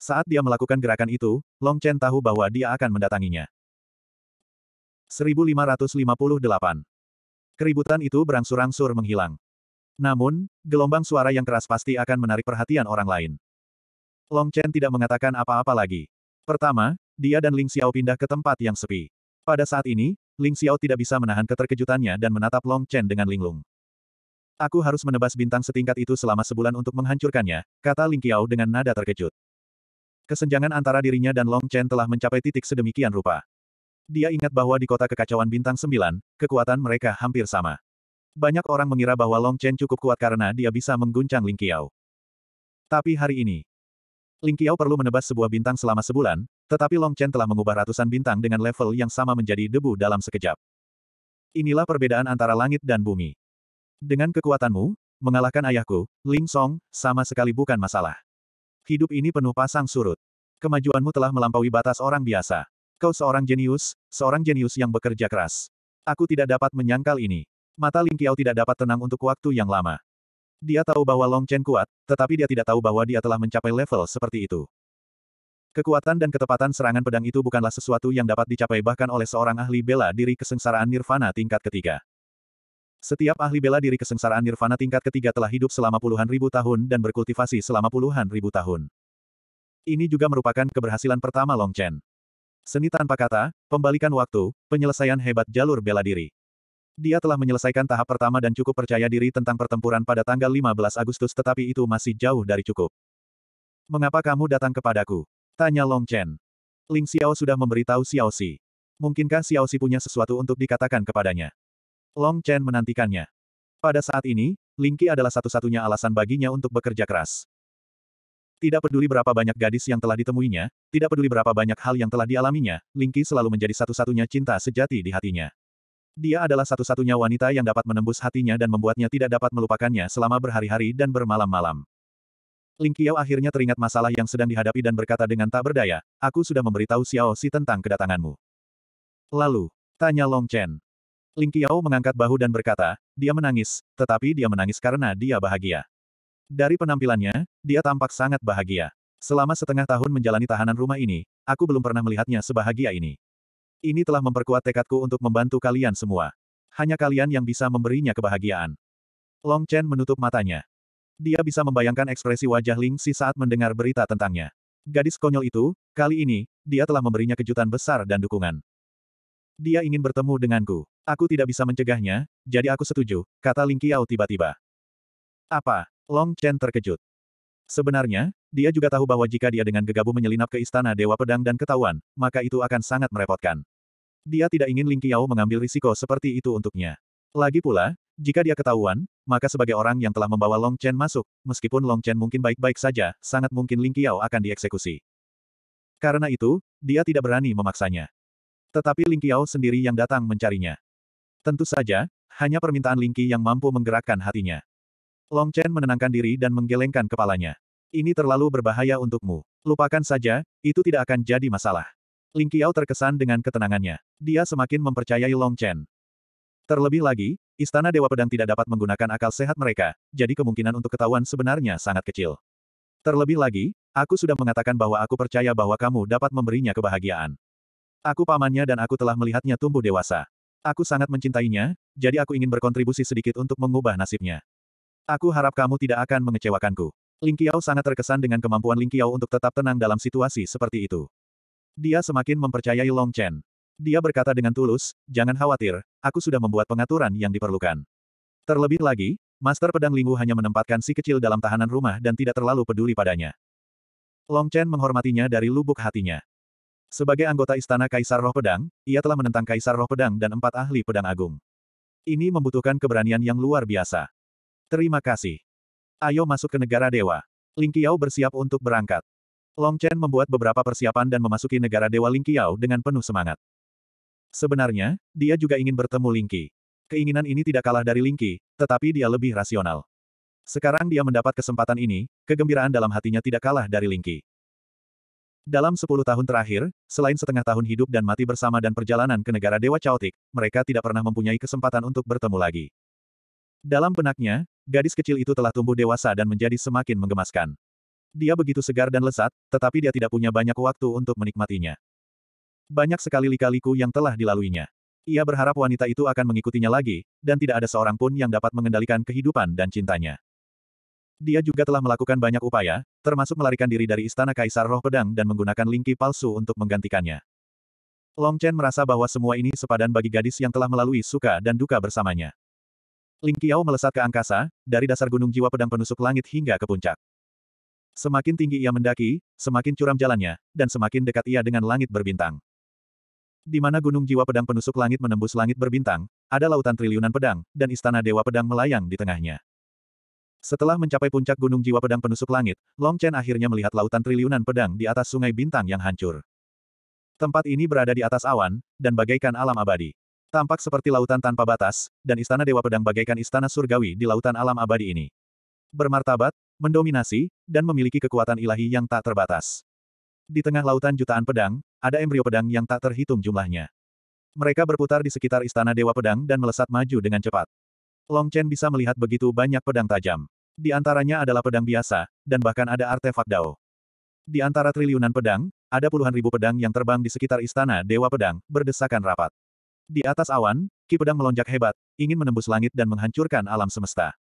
Saat dia melakukan gerakan itu, Long Chen tahu bahwa dia akan mendatanginya. 1558 Keributan itu berangsur-angsur menghilang. Namun, gelombang suara yang keras pasti akan menarik perhatian orang lain. Long Chen tidak mengatakan apa-apa lagi. Pertama, dia dan Ling Xiao pindah ke tempat yang sepi. Pada saat ini, Ling Xiao tidak bisa menahan keterkejutannya dan menatap Long Chen dengan linglung. Aku harus menebas bintang setingkat itu selama sebulan untuk menghancurkannya, kata Ling Xiao dengan nada terkejut. Kesenjangan antara dirinya dan Long Chen telah mencapai titik sedemikian rupa. Dia ingat bahwa di kota kekacauan bintang sembilan, kekuatan mereka hampir sama. Banyak orang mengira bahwa Long Chen cukup kuat karena dia bisa mengguncang Ling Xiao. Tapi hari ini, Ling Qiao perlu menebas sebuah bintang selama sebulan, tetapi Long Chen telah mengubah ratusan bintang dengan level yang sama menjadi debu dalam sekejap. Inilah perbedaan antara langit dan bumi. Dengan kekuatanmu, mengalahkan ayahku, Ling Song, sama sekali bukan masalah. Hidup ini penuh pasang surut. Kemajuanmu telah melampaui batas orang biasa. Kau seorang jenius, seorang jenius yang bekerja keras. Aku tidak dapat menyangkal ini. Mata Ling Qiao tidak dapat tenang untuk waktu yang lama. Dia tahu bahwa Long Chen kuat, tetapi dia tidak tahu bahwa dia telah mencapai level seperti itu. Kekuatan dan ketepatan serangan pedang itu bukanlah sesuatu yang dapat dicapai bahkan oleh seorang ahli bela diri kesengsaraan nirvana tingkat ketiga. Setiap ahli bela diri kesengsaraan nirvana tingkat ketiga telah hidup selama puluhan ribu tahun dan berkultivasi selama puluhan ribu tahun. Ini juga merupakan keberhasilan pertama Long Chen. Seni tanpa kata, pembalikan waktu, penyelesaian hebat jalur bela diri. Dia telah menyelesaikan tahap pertama dan cukup percaya diri tentang pertempuran pada tanggal 15 Agustus tetapi itu masih jauh dari cukup. Mengapa kamu datang kepadaku? Tanya Long Chen. Ling Xiao sudah memberitahu Xiao Si. Mungkinkah Xiao Si punya sesuatu untuk dikatakan kepadanya? Long Chen menantikannya. Pada saat ini, Ling Qi adalah satu-satunya alasan baginya untuk bekerja keras. Tidak peduli berapa banyak gadis yang telah ditemuinya, tidak peduli berapa banyak hal yang telah dialaminya, Ling Qi selalu menjadi satu-satunya cinta sejati di hatinya. Dia adalah satu-satunya wanita yang dapat menembus hatinya dan membuatnya tidak dapat melupakannya selama berhari-hari dan bermalam-malam. Ling Qiao akhirnya teringat masalah yang sedang dihadapi dan berkata dengan tak berdaya, aku sudah memberitahu Xiao Si tentang kedatanganmu. Lalu, tanya Long Chen. Ling Qiao mengangkat bahu dan berkata, dia menangis, tetapi dia menangis karena dia bahagia. Dari penampilannya, dia tampak sangat bahagia. Selama setengah tahun menjalani tahanan rumah ini, aku belum pernah melihatnya sebahagia ini. Ini telah memperkuat tekadku untuk membantu kalian semua. Hanya kalian yang bisa memberinya kebahagiaan. Long Chen menutup matanya. Dia bisa membayangkan ekspresi wajah Ling Si saat mendengar berita tentangnya. Gadis konyol itu, kali ini, dia telah memberinya kejutan besar dan dukungan. Dia ingin bertemu denganku. Aku tidak bisa mencegahnya, jadi aku setuju, kata Ling Qiao tiba-tiba. Apa? Long Chen terkejut. Sebenarnya, dia juga tahu bahwa jika dia dengan gegabah menyelinap ke istana Dewa Pedang dan ketahuan, maka itu akan sangat merepotkan. Dia tidak ingin Ling Qiao mengambil risiko seperti itu untuknya. Lagi pula, jika dia ketahuan, maka sebagai orang yang telah membawa Long Chen masuk, meskipun Long Chen mungkin baik-baik saja, sangat mungkin Ling Qiao akan dieksekusi. Karena itu, dia tidak berani memaksanya. Tetapi Ling Qiao sendiri yang datang mencarinya. Tentu saja, hanya permintaan Ling Qi yang mampu menggerakkan hatinya. Long Chen menenangkan diri dan menggelengkan kepalanya. Ini terlalu berbahaya untukmu. Lupakan saja, itu tidak akan jadi masalah. Ling Qiao terkesan dengan ketenangannya. Dia semakin mempercayai Long Chen. Terlebih lagi, Istana Dewa Pedang tidak dapat menggunakan akal sehat mereka, jadi kemungkinan untuk ketahuan sebenarnya sangat kecil. Terlebih lagi, aku sudah mengatakan bahwa aku percaya bahwa kamu dapat memberinya kebahagiaan. Aku pamannya dan aku telah melihatnya tumbuh dewasa. Aku sangat mencintainya, jadi aku ingin berkontribusi sedikit untuk mengubah nasibnya. Aku harap kamu tidak akan mengecewakanku. Ling Qiao sangat terkesan dengan kemampuan Ling Qiao untuk tetap tenang dalam situasi seperti itu. Dia semakin mempercayai Long Chen. Dia berkata dengan tulus, jangan khawatir, aku sudah membuat pengaturan yang diperlukan. Terlebih lagi, Master Pedang Linggu hanya menempatkan si kecil dalam tahanan rumah dan tidak terlalu peduli padanya. Long Chen menghormatinya dari lubuk hatinya. Sebagai anggota Istana Kaisar Roh Pedang, ia telah menentang Kaisar Roh Pedang dan empat ahli pedang agung. Ini membutuhkan keberanian yang luar biasa. Terima kasih. Ayo masuk ke negara dewa. Ling Qiao bersiap untuk berangkat. Long Chen membuat beberapa persiapan dan memasuki negara Dewa Lingqiao dengan penuh semangat. Sebenarnya, dia juga ingin bertemu Lingqi. Keinginan ini tidak kalah dari Lingqi, tetapi dia lebih rasional. Sekarang dia mendapat kesempatan ini, kegembiraan dalam hatinya tidak kalah dari Lingqi. Dalam sepuluh tahun terakhir, selain setengah tahun hidup dan mati bersama dan perjalanan ke negara Dewa Chaotic, mereka tidak pernah mempunyai kesempatan untuk bertemu lagi. Dalam penaknya, gadis kecil itu telah tumbuh dewasa dan menjadi semakin menggemaskan. Dia begitu segar dan lezat, tetapi dia tidak punya banyak waktu untuk menikmatinya. Banyak sekali lika-liku yang telah dilaluinya. Ia berharap wanita itu akan mengikutinya lagi, dan tidak ada seorang pun yang dapat mengendalikan kehidupan dan cintanya. Dia juga telah melakukan banyak upaya, termasuk melarikan diri dari istana Kaisar Roh Pedang dan menggunakan lingki palsu untuk menggantikannya. Long Chen merasa bahwa semua ini sepadan bagi gadis yang telah melalui suka dan duka bersamanya. Ling Qiao melesat ke angkasa, dari dasar gunung jiwa pedang penusuk langit hingga ke puncak. Semakin tinggi ia mendaki, semakin curam jalannya, dan semakin dekat ia dengan langit berbintang. Di mana gunung jiwa pedang penusuk langit menembus langit berbintang, ada lautan triliunan pedang, dan istana dewa pedang melayang di tengahnya. Setelah mencapai puncak gunung jiwa pedang penusuk langit, Long Chen akhirnya melihat lautan triliunan pedang di atas sungai bintang yang hancur. Tempat ini berada di atas awan, dan bagaikan alam abadi. Tampak seperti lautan tanpa batas, dan istana dewa pedang bagaikan istana surgawi di lautan alam abadi ini. Bermartabat, mendominasi, dan memiliki kekuatan ilahi yang tak terbatas. Di tengah lautan jutaan pedang, ada embrio pedang yang tak terhitung jumlahnya. Mereka berputar di sekitar istana Dewa Pedang dan melesat maju dengan cepat. Long Chen bisa melihat begitu banyak pedang tajam. Di antaranya adalah pedang biasa, dan bahkan ada artefak Dao. Di antara triliunan pedang, ada puluhan ribu pedang yang terbang di sekitar istana Dewa Pedang, berdesakan rapat. Di atas awan, Ki Pedang melonjak hebat, ingin menembus langit dan menghancurkan alam semesta.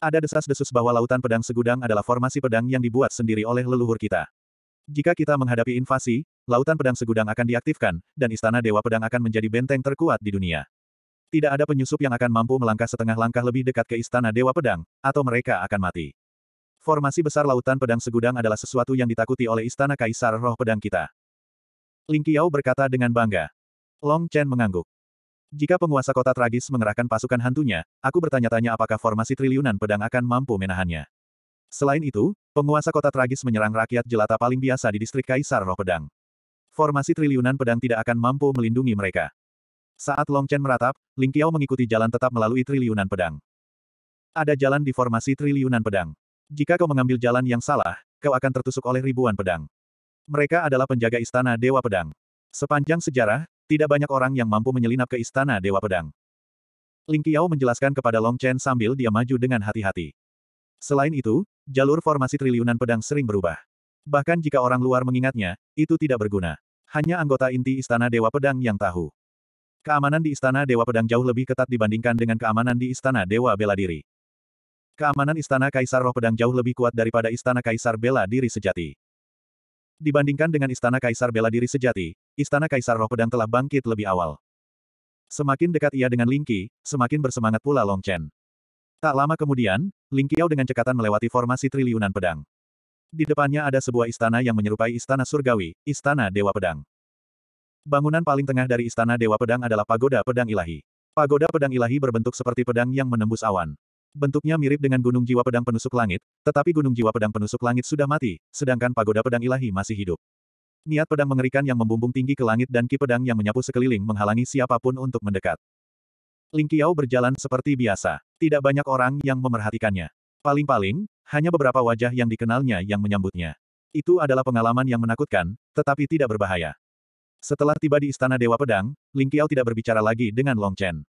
Ada desas-desus bahwa lautan pedang segudang adalah formasi pedang yang dibuat sendiri oleh leluhur kita. Jika kita menghadapi invasi, lautan pedang segudang akan diaktifkan, dan istana dewa pedang akan menjadi benteng terkuat di dunia. Tidak ada penyusup yang akan mampu melangkah setengah langkah lebih dekat ke istana dewa pedang, atau mereka akan mati. Formasi besar lautan pedang segudang adalah sesuatu yang ditakuti oleh istana kaisar roh pedang kita. Ling Qiao berkata dengan bangga. Long Chen mengangguk. Jika penguasa kota tragis mengerahkan pasukan hantunya, aku bertanya-tanya apakah formasi triliunan pedang akan mampu menahannya. Selain itu, penguasa kota tragis menyerang rakyat jelata paling biasa di distrik Kaisar Roh Pedang. Formasi triliunan pedang tidak akan mampu melindungi mereka. Saat Long Chen meratap, Ling Qiao mengikuti jalan tetap melalui triliunan pedang. Ada jalan di formasi triliunan pedang. Jika kau mengambil jalan yang salah, kau akan tertusuk oleh ribuan pedang. Mereka adalah penjaga istana Dewa Pedang. Sepanjang sejarah, tidak banyak orang yang mampu menyelinap ke istana Dewa Pedang. Ling Qiao menjelaskan kepada Long Chen sambil dia maju dengan hati-hati. Selain itu, jalur formasi triliunan pedang sering berubah. Bahkan jika orang luar mengingatnya, itu tidak berguna. Hanya anggota inti Istana Dewa Pedang yang tahu. Keamanan di Istana Dewa Pedang jauh lebih ketat dibandingkan dengan keamanan di Istana Dewa Bela Diri. Keamanan Istana Kaisar Roh Pedang jauh lebih kuat daripada Istana Kaisar Bela Diri Sejati. Dibandingkan dengan Istana Kaisar Bela Diri Sejati, Istana Kaisar Roh Pedang telah bangkit lebih awal. Semakin dekat ia dengan Lingqi, semakin bersemangat pula Long Chen. Tak lama kemudian, Ling Qiao dengan cekatan melewati formasi triliunan pedang. Di depannya ada sebuah istana yang menyerupai istana surgawi, istana Dewa Pedang. Bangunan paling tengah dari istana Dewa Pedang adalah pagoda pedang ilahi. Pagoda pedang ilahi berbentuk seperti pedang yang menembus awan. Bentuknya mirip dengan gunung jiwa pedang penusuk langit, tetapi gunung jiwa pedang penusuk langit sudah mati, sedangkan pagoda pedang ilahi masih hidup. Niat pedang mengerikan yang membumbung tinggi ke langit dan ki pedang yang menyapu sekeliling menghalangi siapapun untuk mendekat. Ling Qiao berjalan seperti biasa. Tidak banyak orang yang memerhatikannya. Paling-paling, hanya beberapa wajah yang dikenalnya yang menyambutnya. Itu adalah pengalaman yang menakutkan, tetapi tidak berbahaya. Setelah tiba di Istana Dewa Pedang, Ling Qiao tidak berbicara lagi dengan Long Chen.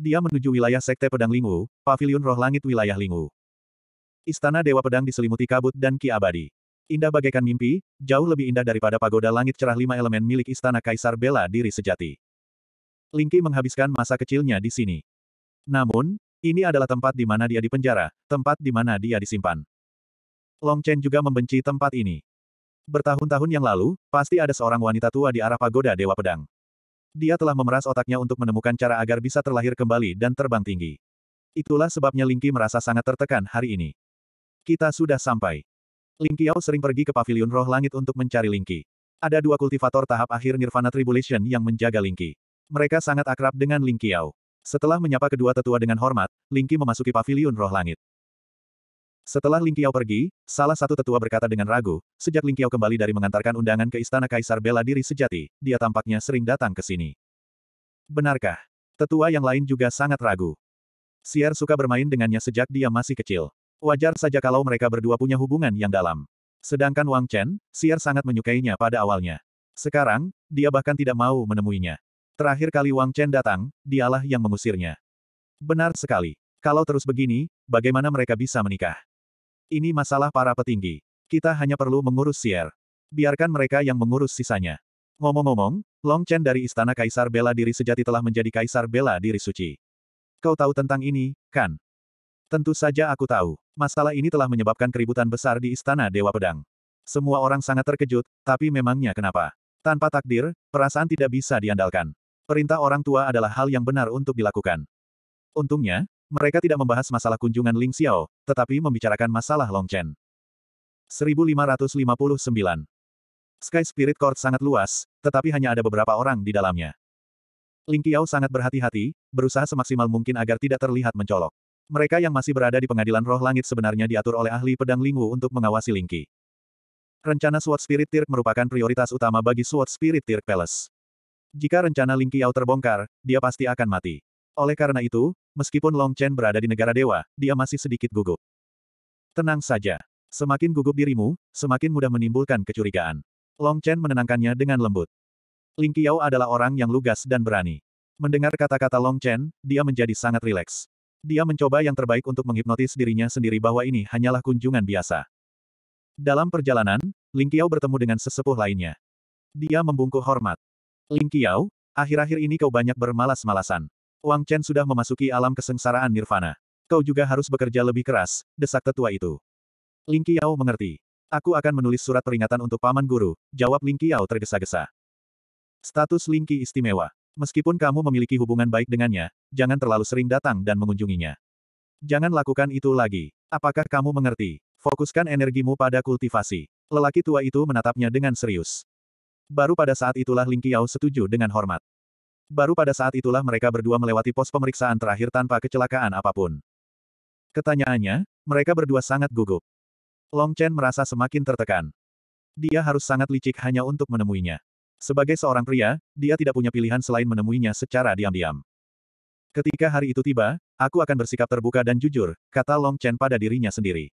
Dia menuju wilayah Sekte Pedang Lingwu, Paviliun Roh Langit wilayah Lingwu. Istana Dewa Pedang diselimuti kabut dan ki abadi. Indah bagaikan mimpi, jauh lebih indah daripada pagoda langit cerah lima elemen milik istana kaisar bela diri sejati. Lingki menghabiskan masa kecilnya di sini. Namun, ini adalah tempat di mana dia dipenjara, tempat di mana dia disimpan. Long Chen juga membenci tempat ini. Bertahun-tahun yang lalu, pasti ada seorang wanita tua di arah pagoda Dewa Pedang. Dia telah memeras otaknya untuk menemukan cara agar bisa terlahir kembali dan terbang tinggi. Itulah sebabnya Lingki merasa sangat tertekan hari ini. Kita sudah sampai. Ling Qiao sering pergi ke Paviliun roh langit untuk mencari Ling Qi. Ada dua kultivator tahap akhir Nirvana Tribulation yang menjaga Ling Qi. Mereka sangat akrab dengan Ling Qiao. Setelah menyapa kedua tetua dengan hormat, Ling Qi memasuki Paviliun roh langit. Setelah Ling Qiao pergi, salah satu tetua berkata dengan ragu, sejak Ling Qiao kembali dari mengantarkan undangan ke istana Kaisar Bela Diri Sejati, dia tampaknya sering datang ke sini. Benarkah? Tetua yang lain juga sangat ragu. Siar suka bermain dengannya sejak dia masih kecil. Wajar saja kalau mereka berdua punya hubungan yang dalam. Sedangkan Wang Chen, Siar sangat menyukainya pada awalnya. Sekarang, dia bahkan tidak mau menemuinya. Terakhir kali Wang Chen datang, dialah yang mengusirnya. Benar sekali. Kalau terus begini, bagaimana mereka bisa menikah? Ini masalah para petinggi. Kita hanya perlu mengurus Siar. Biarkan mereka yang mengurus sisanya. Ngomong-ngomong, Long Chen dari Istana Kaisar Bela Diri sejati telah menjadi Kaisar Bela Diri Suci. Kau tahu tentang ini, kan? Tentu saja aku tahu. Masalah ini telah menyebabkan keributan besar di Istana Dewa Pedang. Semua orang sangat terkejut, tapi memangnya kenapa? Tanpa takdir, perasaan tidak bisa diandalkan. Perintah orang tua adalah hal yang benar untuk dilakukan. Untungnya, mereka tidak membahas masalah kunjungan Ling Xiao, tetapi membicarakan masalah Long Chen. 1559 Sky Spirit Court sangat luas, tetapi hanya ada beberapa orang di dalamnya. Ling Xiao sangat berhati-hati, berusaha semaksimal mungkin agar tidak terlihat mencolok. Mereka yang masih berada di pengadilan roh langit sebenarnya diatur oleh ahli pedang Lingwu untuk mengawasi Lingqi. Rencana Sword Spirit Tirk merupakan prioritas utama bagi Sword Spirit Tirk Palace. Jika rencana Ling Yao terbongkar, dia pasti akan mati. Oleh karena itu, meskipun Long Chen berada di negara dewa, dia masih sedikit gugup. Tenang saja. Semakin gugup dirimu, semakin mudah menimbulkan kecurigaan. Long Chen menenangkannya dengan lembut. Ling Yao adalah orang yang lugas dan berani. Mendengar kata-kata Long Chen, dia menjadi sangat rileks. Dia mencoba yang terbaik untuk menghipnotis dirinya sendiri bahwa ini hanyalah kunjungan biasa. Dalam perjalanan, Ling Qiao bertemu dengan sesepuh lainnya. Dia membungkuk hormat. Ling Qiao, akhir-akhir ini kau banyak bermalas-malasan. Wang Chen sudah memasuki alam kesengsaraan nirvana. Kau juga harus bekerja lebih keras, desak tetua itu. Ling Qiao mengerti. Aku akan menulis surat peringatan untuk paman guru, jawab Ling Qiao tergesa-gesa. Status Ling Qi istimewa. Meskipun kamu memiliki hubungan baik dengannya, jangan terlalu sering datang dan mengunjunginya. Jangan lakukan itu lagi. Apakah kamu mengerti? Fokuskan energimu pada kultivasi. Lelaki tua itu menatapnya dengan serius. Baru pada saat itulah Ling Qiao setuju dengan hormat. Baru pada saat itulah mereka berdua melewati pos pemeriksaan terakhir tanpa kecelakaan apapun. Ketanyaannya, mereka berdua sangat gugup. Long Chen merasa semakin tertekan. Dia harus sangat licik hanya untuk menemuinya. Sebagai seorang pria, dia tidak punya pilihan selain menemuinya secara diam-diam. Ketika hari itu tiba, aku akan bersikap terbuka dan jujur, kata Long Chen pada dirinya sendiri.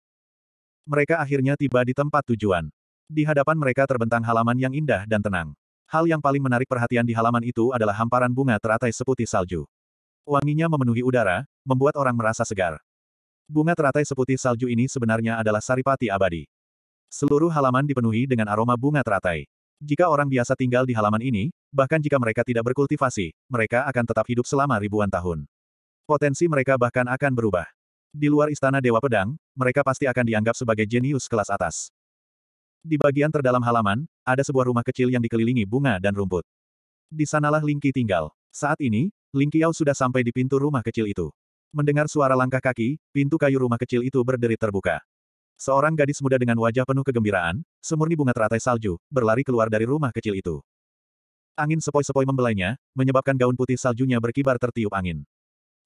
Mereka akhirnya tiba di tempat tujuan. Di hadapan mereka terbentang halaman yang indah dan tenang. Hal yang paling menarik perhatian di halaman itu adalah hamparan bunga teratai seputih salju. Wanginya memenuhi udara, membuat orang merasa segar. Bunga teratai seputih salju ini sebenarnya adalah saripati abadi. Seluruh halaman dipenuhi dengan aroma bunga teratai. Jika orang biasa tinggal di halaman ini, bahkan jika mereka tidak berkultivasi, mereka akan tetap hidup selama ribuan tahun. Potensi mereka bahkan akan berubah. Di luar istana Dewa Pedang, mereka pasti akan dianggap sebagai jenius kelas atas. Di bagian terdalam halaman, ada sebuah rumah kecil yang dikelilingi bunga dan rumput. Di sanalah Lingki tinggal. Saat ini, Lingkiau Yao sudah sampai di pintu rumah kecil itu. Mendengar suara langkah kaki, pintu kayu rumah kecil itu berderit terbuka. Seorang gadis muda dengan wajah penuh kegembiraan, semurni bunga teratai salju, berlari keluar dari rumah kecil itu. Angin sepoi-sepoi membelainya, menyebabkan gaun putih saljunya berkibar tertiup angin.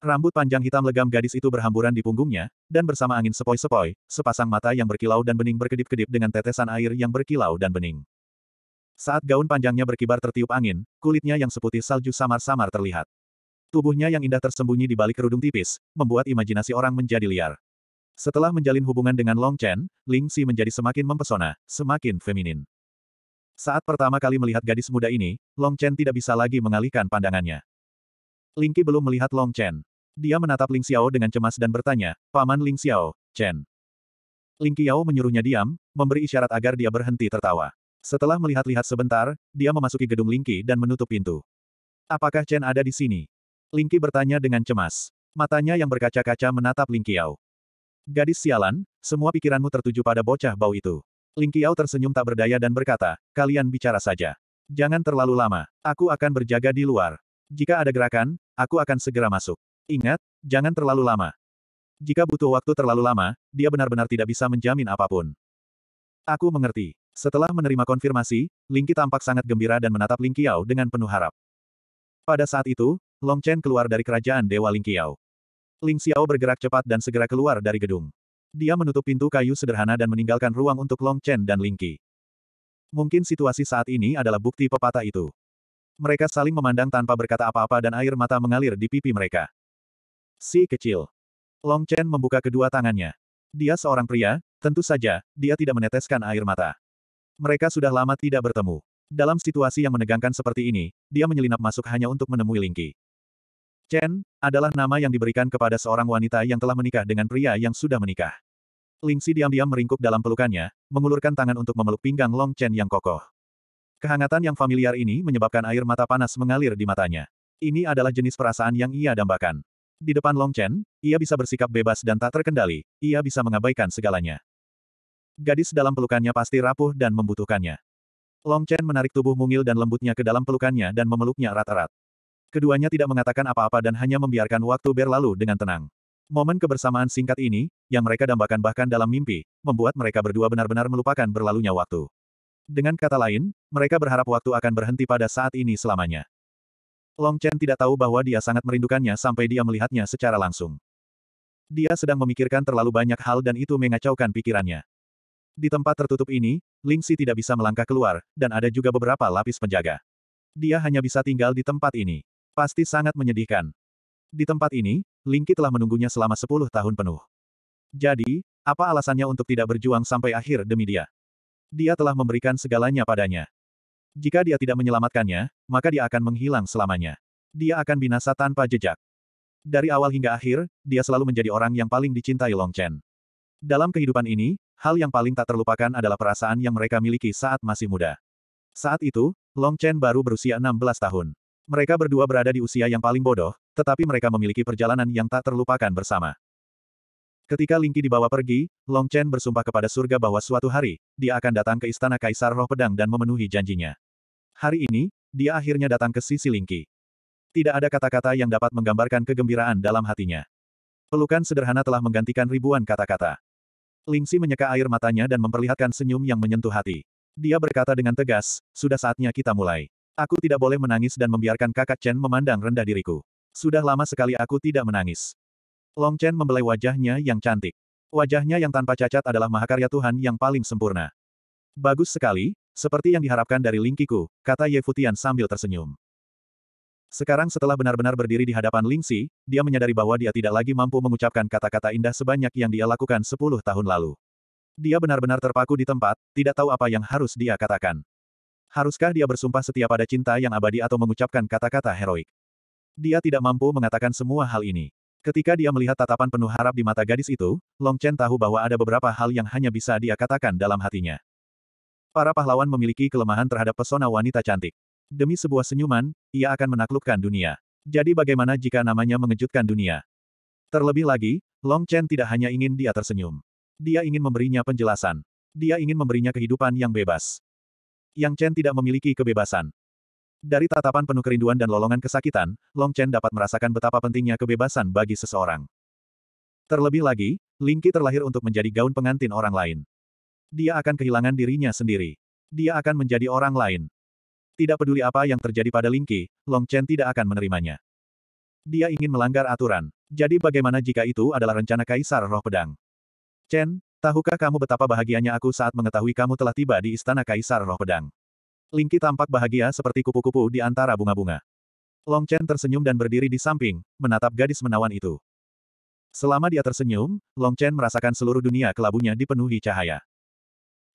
Rambut panjang hitam legam gadis itu berhamburan di punggungnya, dan bersama angin sepoi-sepoi, sepasang mata yang berkilau dan bening berkedip-kedip dengan tetesan air yang berkilau dan bening. Saat gaun panjangnya berkibar tertiup angin, kulitnya yang seputih salju samar-samar terlihat. Tubuhnya yang indah tersembunyi di balik kerudung tipis, membuat imajinasi orang menjadi liar. Setelah menjalin hubungan dengan Long Chen, Ling Xi menjadi semakin mempesona, semakin feminin. Saat pertama kali melihat gadis muda ini, Long Chen tidak bisa lagi mengalihkan pandangannya. Ling Qi belum melihat Long Chen. Dia menatap Ling Xiao dengan cemas dan bertanya, Paman Ling Xiao, Chen. Ling Qiao menyuruhnya diam, memberi isyarat agar dia berhenti tertawa. Setelah melihat-lihat sebentar, dia memasuki gedung Ling Qi dan menutup pintu. Apakah Chen ada di sini? Ling Qi bertanya dengan cemas. Matanya yang berkaca-kaca menatap Ling Qiao. Gadis sialan, semua pikiranmu tertuju pada bocah bau itu. Ling Qiao tersenyum tak berdaya dan berkata, kalian bicara saja. Jangan terlalu lama, aku akan berjaga di luar. Jika ada gerakan, aku akan segera masuk. Ingat, jangan terlalu lama. Jika butuh waktu terlalu lama, dia benar-benar tidak bisa menjamin apapun. Aku mengerti. Setelah menerima konfirmasi, Ling Qi tampak sangat gembira dan menatap Ling Qiao dengan penuh harap. Pada saat itu, Long Chen keluar dari kerajaan Dewa Ling Qiao. Ling Xiao bergerak cepat dan segera keluar dari gedung. Dia menutup pintu kayu sederhana dan meninggalkan ruang untuk Long Chen dan Ling Qi. Mungkin situasi saat ini adalah bukti pepatah itu. Mereka saling memandang tanpa berkata apa-apa dan air mata mengalir di pipi mereka. Si kecil. Long Chen membuka kedua tangannya. Dia seorang pria, tentu saja, dia tidak meneteskan air mata. Mereka sudah lama tidak bertemu. Dalam situasi yang menegangkan seperti ini, dia menyelinap masuk hanya untuk menemui Lingqi. Chen, adalah nama yang diberikan kepada seorang wanita yang telah menikah dengan pria yang sudah menikah. Lingxi diam-diam meringkuk dalam pelukannya, mengulurkan tangan untuk memeluk pinggang Long Chen yang kokoh. Kehangatan yang familiar ini menyebabkan air mata panas mengalir di matanya. Ini adalah jenis perasaan yang ia dambakan. Di depan Long Chen, ia bisa bersikap bebas dan tak terkendali, ia bisa mengabaikan segalanya. Gadis dalam pelukannya pasti rapuh dan membutuhkannya. Long Chen menarik tubuh mungil dan lembutnya ke dalam pelukannya dan memeluknya erat-erat. Keduanya tidak mengatakan apa-apa dan hanya membiarkan waktu berlalu dengan tenang. Momen kebersamaan singkat ini, yang mereka dambakan bahkan dalam mimpi, membuat mereka berdua benar-benar melupakan berlalunya waktu. Dengan kata lain, mereka berharap waktu akan berhenti pada saat ini selamanya. Long Chen tidak tahu bahwa dia sangat merindukannya sampai dia melihatnya secara langsung. Dia sedang memikirkan terlalu banyak hal dan itu mengacaukan pikirannya. Di tempat tertutup ini, Ling Xi tidak bisa melangkah keluar, dan ada juga beberapa lapis penjaga. Dia hanya bisa tinggal di tempat ini. Pasti sangat menyedihkan. Di tempat ini, Lingki telah menunggunya selama 10 tahun penuh. Jadi, apa alasannya untuk tidak berjuang sampai akhir demi dia? Dia telah memberikan segalanya padanya. Jika dia tidak menyelamatkannya, maka dia akan menghilang selamanya. Dia akan binasa tanpa jejak. Dari awal hingga akhir, dia selalu menjadi orang yang paling dicintai Long Chen. Dalam kehidupan ini, hal yang paling tak terlupakan adalah perasaan yang mereka miliki saat masih muda. Saat itu, Long Chen baru berusia 16 tahun. Mereka berdua berada di usia yang paling bodoh, tetapi mereka memiliki perjalanan yang tak terlupakan bersama. Ketika Lingqi dibawa pergi, Long Chen bersumpah kepada surga bahwa suatu hari, dia akan datang ke istana Kaisar Roh Pedang dan memenuhi janjinya. Hari ini, dia akhirnya datang ke sisi Lingqi. Tidak ada kata-kata yang dapat menggambarkan kegembiraan dalam hatinya. Pelukan sederhana telah menggantikan ribuan kata-kata. Lingxi menyeka air matanya dan memperlihatkan senyum yang menyentuh hati. Dia berkata dengan tegas, sudah saatnya kita mulai. Aku tidak boleh menangis dan membiarkan kakak Chen memandang rendah diriku. Sudah lama sekali aku tidak menangis. Long Chen membelai wajahnya yang cantik. Wajahnya yang tanpa cacat adalah mahakarya Tuhan yang paling sempurna. Bagus sekali, seperti yang diharapkan dari Lingkiku, kata Ye Futian sambil tersenyum. Sekarang setelah benar-benar berdiri di hadapan Ling Si, dia menyadari bahwa dia tidak lagi mampu mengucapkan kata-kata indah sebanyak yang dia lakukan sepuluh tahun lalu. Dia benar-benar terpaku di tempat, tidak tahu apa yang harus dia katakan. Haruskah dia bersumpah setia pada cinta yang abadi atau mengucapkan kata-kata heroik? Dia tidak mampu mengatakan semua hal ini. Ketika dia melihat tatapan penuh harap di mata gadis itu, Long Chen tahu bahwa ada beberapa hal yang hanya bisa dia katakan dalam hatinya. Para pahlawan memiliki kelemahan terhadap pesona wanita cantik. Demi sebuah senyuman, ia akan menaklukkan dunia. Jadi bagaimana jika namanya mengejutkan dunia? Terlebih lagi, Long Chen tidak hanya ingin dia tersenyum. Dia ingin memberinya penjelasan. Dia ingin memberinya kehidupan yang bebas. Yang Chen tidak memiliki kebebasan. Dari tatapan penuh kerinduan dan lolongan kesakitan, Long Chen dapat merasakan betapa pentingnya kebebasan bagi seseorang. Terlebih lagi, Ling Lingqi terlahir untuk menjadi gaun pengantin orang lain. Dia akan kehilangan dirinya sendiri. Dia akan menjadi orang lain. Tidak peduli apa yang terjadi pada Ling Lingqi, Long Chen tidak akan menerimanya. Dia ingin melanggar aturan. Jadi bagaimana jika itu adalah rencana Kaisar Roh Pedang? Chen, Tahukah kamu betapa bahagianya aku saat mengetahui kamu telah tiba di Istana Kaisar Roh Pedang? Lingki tampak bahagia seperti kupu-kupu di antara bunga-bunga. Long Chen tersenyum dan berdiri di samping, menatap gadis menawan itu. Selama dia tersenyum, Long Chen merasakan seluruh dunia kelabunya dipenuhi cahaya.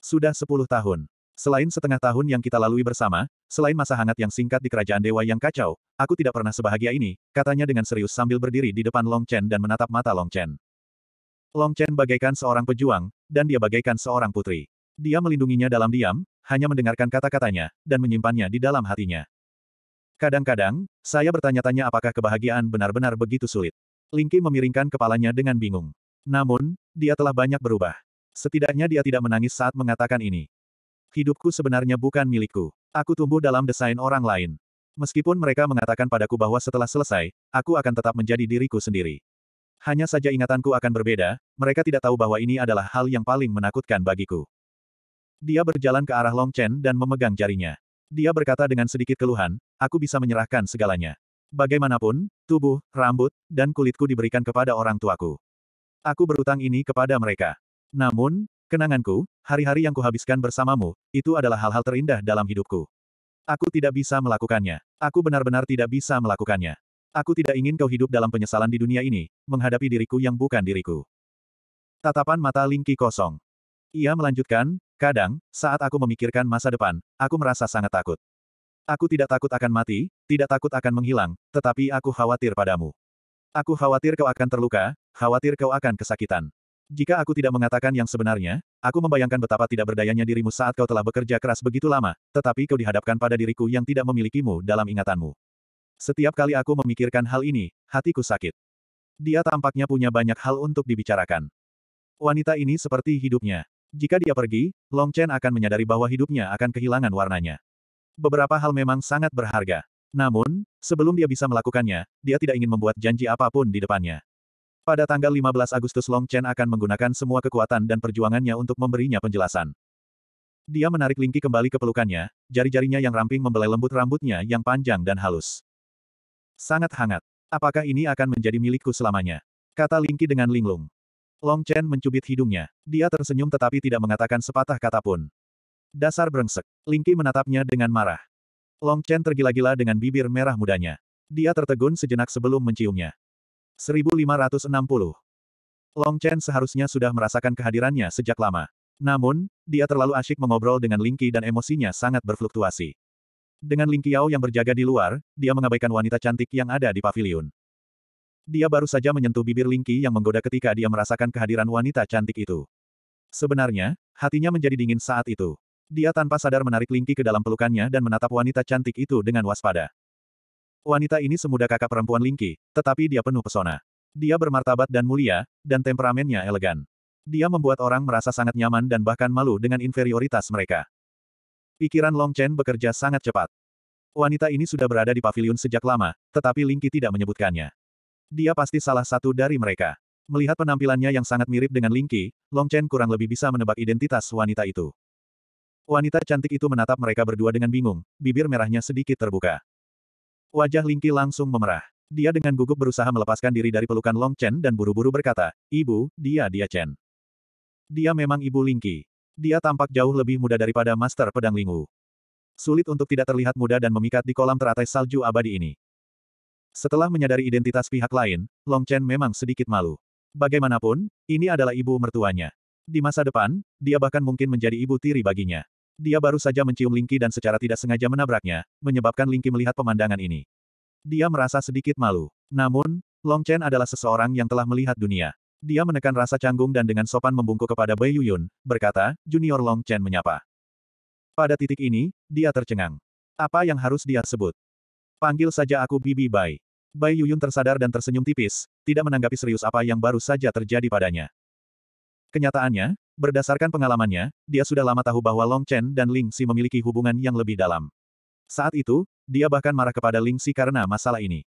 Sudah sepuluh tahun. Selain setengah tahun yang kita lalui bersama, selain masa hangat yang singkat di kerajaan dewa yang kacau, aku tidak pernah sebahagia ini, katanya dengan serius sambil berdiri di depan Long Chen dan menatap mata Long Chen. Long Chen bagaikan seorang pejuang, dan dia bagaikan seorang putri. Dia melindunginya dalam diam, hanya mendengarkan kata-katanya, dan menyimpannya di dalam hatinya. Kadang-kadang, saya bertanya-tanya apakah kebahagiaan benar-benar begitu sulit. Lingki memiringkan kepalanya dengan bingung. Namun, dia telah banyak berubah. Setidaknya dia tidak menangis saat mengatakan ini. Hidupku sebenarnya bukan milikku. Aku tumbuh dalam desain orang lain. Meskipun mereka mengatakan padaku bahwa setelah selesai, aku akan tetap menjadi diriku sendiri. Hanya saja ingatanku akan berbeda, mereka tidak tahu bahwa ini adalah hal yang paling menakutkan bagiku. Dia berjalan ke arah Long Chen dan memegang jarinya. Dia berkata dengan sedikit keluhan, aku bisa menyerahkan segalanya. Bagaimanapun, tubuh, rambut, dan kulitku diberikan kepada orang tuaku. Aku berutang ini kepada mereka. Namun, kenanganku, hari-hari yang kuhabiskan bersamamu, itu adalah hal-hal terindah dalam hidupku. Aku tidak bisa melakukannya. Aku benar-benar tidak bisa melakukannya. Aku tidak ingin kau hidup dalam penyesalan di dunia ini, menghadapi diriku yang bukan diriku. Tatapan mata Lingki kosong. Ia melanjutkan, kadang, saat aku memikirkan masa depan, aku merasa sangat takut. Aku tidak takut akan mati, tidak takut akan menghilang, tetapi aku khawatir padamu. Aku khawatir kau akan terluka, khawatir kau akan kesakitan. Jika aku tidak mengatakan yang sebenarnya, aku membayangkan betapa tidak berdayanya dirimu saat kau telah bekerja keras begitu lama, tetapi kau dihadapkan pada diriku yang tidak memilikimu dalam ingatanmu. Setiap kali aku memikirkan hal ini, hatiku sakit. Dia tampaknya punya banyak hal untuk dibicarakan. Wanita ini seperti hidupnya. Jika dia pergi, Long Chen akan menyadari bahwa hidupnya akan kehilangan warnanya. Beberapa hal memang sangat berharga. Namun, sebelum dia bisa melakukannya, dia tidak ingin membuat janji apapun di depannya. Pada tanggal 15 Agustus Long Chen akan menggunakan semua kekuatan dan perjuangannya untuk memberinya penjelasan. Dia menarik Lingki kembali ke pelukannya, jari-jarinya yang ramping membelai lembut rambutnya yang panjang dan halus. Sangat hangat. Apakah ini akan menjadi milikku selamanya? Kata Lingqi dengan linglung. Long Chen mencubit hidungnya. Dia tersenyum tetapi tidak mengatakan sepatah kata pun. Dasar brengsek. Lingqi menatapnya dengan marah. Long Chen tergila-gila dengan bibir merah mudanya. Dia tertegun sejenak sebelum menciumnya. 1560. Long Chen seharusnya sudah merasakan kehadirannya sejak lama. Namun, dia terlalu asyik mengobrol dengan Lingqi dan emosinya sangat berfluktuasi. Dengan Ling Qiao yang berjaga di luar, dia mengabaikan wanita cantik yang ada di pavilion. Dia baru saja menyentuh bibir Ling Qi yang menggoda ketika dia merasakan kehadiran wanita cantik itu. Sebenarnya, hatinya menjadi dingin saat itu. Dia tanpa sadar menarik Ling Qi ke dalam pelukannya dan menatap wanita cantik itu dengan waspada. Wanita ini semudah kakak perempuan Ling Qi, tetapi dia penuh pesona. Dia bermartabat dan mulia, dan temperamennya elegan. Dia membuat orang merasa sangat nyaman dan bahkan malu dengan inferioritas mereka. Pikiran Long Chen bekerja sangat cepat. Wanita ini sudah berada di pavilion sejak lama, tetapi Ling Lingqi tidak menyebutkannya. Dia pasti salah satu dari mereka. Melihat penampilannya yang sangat mirip dengan Ling Lingqi, Long Chen kurang lebih bisa menebak identitas wanita itu. Wanita cantik itu menatap mereka berdua dengan bingung, bibir merahnya sedikit terbuka. Wajah Ling Lingqi langsung memerah. Dia dengan gugup berusaha melepaskan diri dari pelukan Long Chen dan buru-buru berkata, Ibu, dia dia Chen. Dia memang ibu Ling Lingqi. Dia tampak jauh lebih muda daripada Master Pedang Lingu. Sulit untuk tidak terlihat muda dan memikat di kolam teratai salju abadi ini. Setelah menyadari identitas pihak lain, Long Chen memang sedikit malu. Bagaimanapun, ini adalah ibu mertuanya. Di masa depan, dia bahkan mungkin menjadi ibu tiri baginya. Dia baru saja mencium Lingqi dan secara tidak sengaja menabraknya, menyebabkan Lingqi melihat pemandangan ini. Dia merasa sedikit malu. Namun, Long Chen adalah seseorang yang telah melihat dunia. Dia menekan rasa canggung dan dengan sopan membungkuk kepada Bai Yuyun, berkata, Junior Long Chen menyapa. Pada titik ini, dia tercengang. Apa yang harus dia sebut? Panggil saja aku Bibi Bai. Bai Yuyun tersadar dan tersenyum tipis, tidak menanggapi serius apa yang baru saja terjadi padanya. Kenyataannya, berdasarkan pengalamannya, dia sudah lama tahu bahwa Long Chen dan Ling Si memiliki hubungan yang lebih dalam. Saat itu, dia bahkan marah kepada Ling Si karena masalah ini.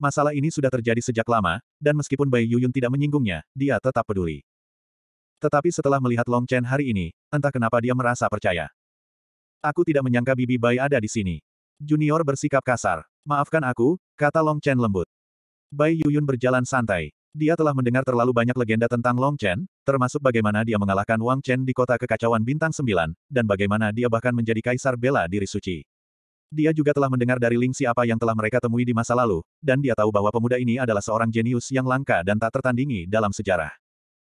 Masalah ini sudah terjadi sejak lama, dan meskipun Bai Yuyun tidak menyinggungnya, dia tetap peduli. Tetapi setelah melihat Long Chen hari ini, entah kenapa dia merasa percaya. Aku tidak menyangka Bibi Bai ada di sini. Junior bersikap kasar. Maafkan aku, kata Long Chen lembut. Bai Yuyun berjalan santai. Dia telah mendengar terlalu banyak legenda tentang Long Chen, termasuk bagaimana dia mengalahkan Wang Chen di kota kekacauan bintang 9, dan bagaimana dia bahkan menjadi kaisar bela diri suci. Dia juga telah mendengar dari Lingxi apa yang telah mereka temui di masa lalu, dan dia tahu bahwa pemuda ini adalah seorang jenius yang langka dan tak tertandingi dalam sejarah.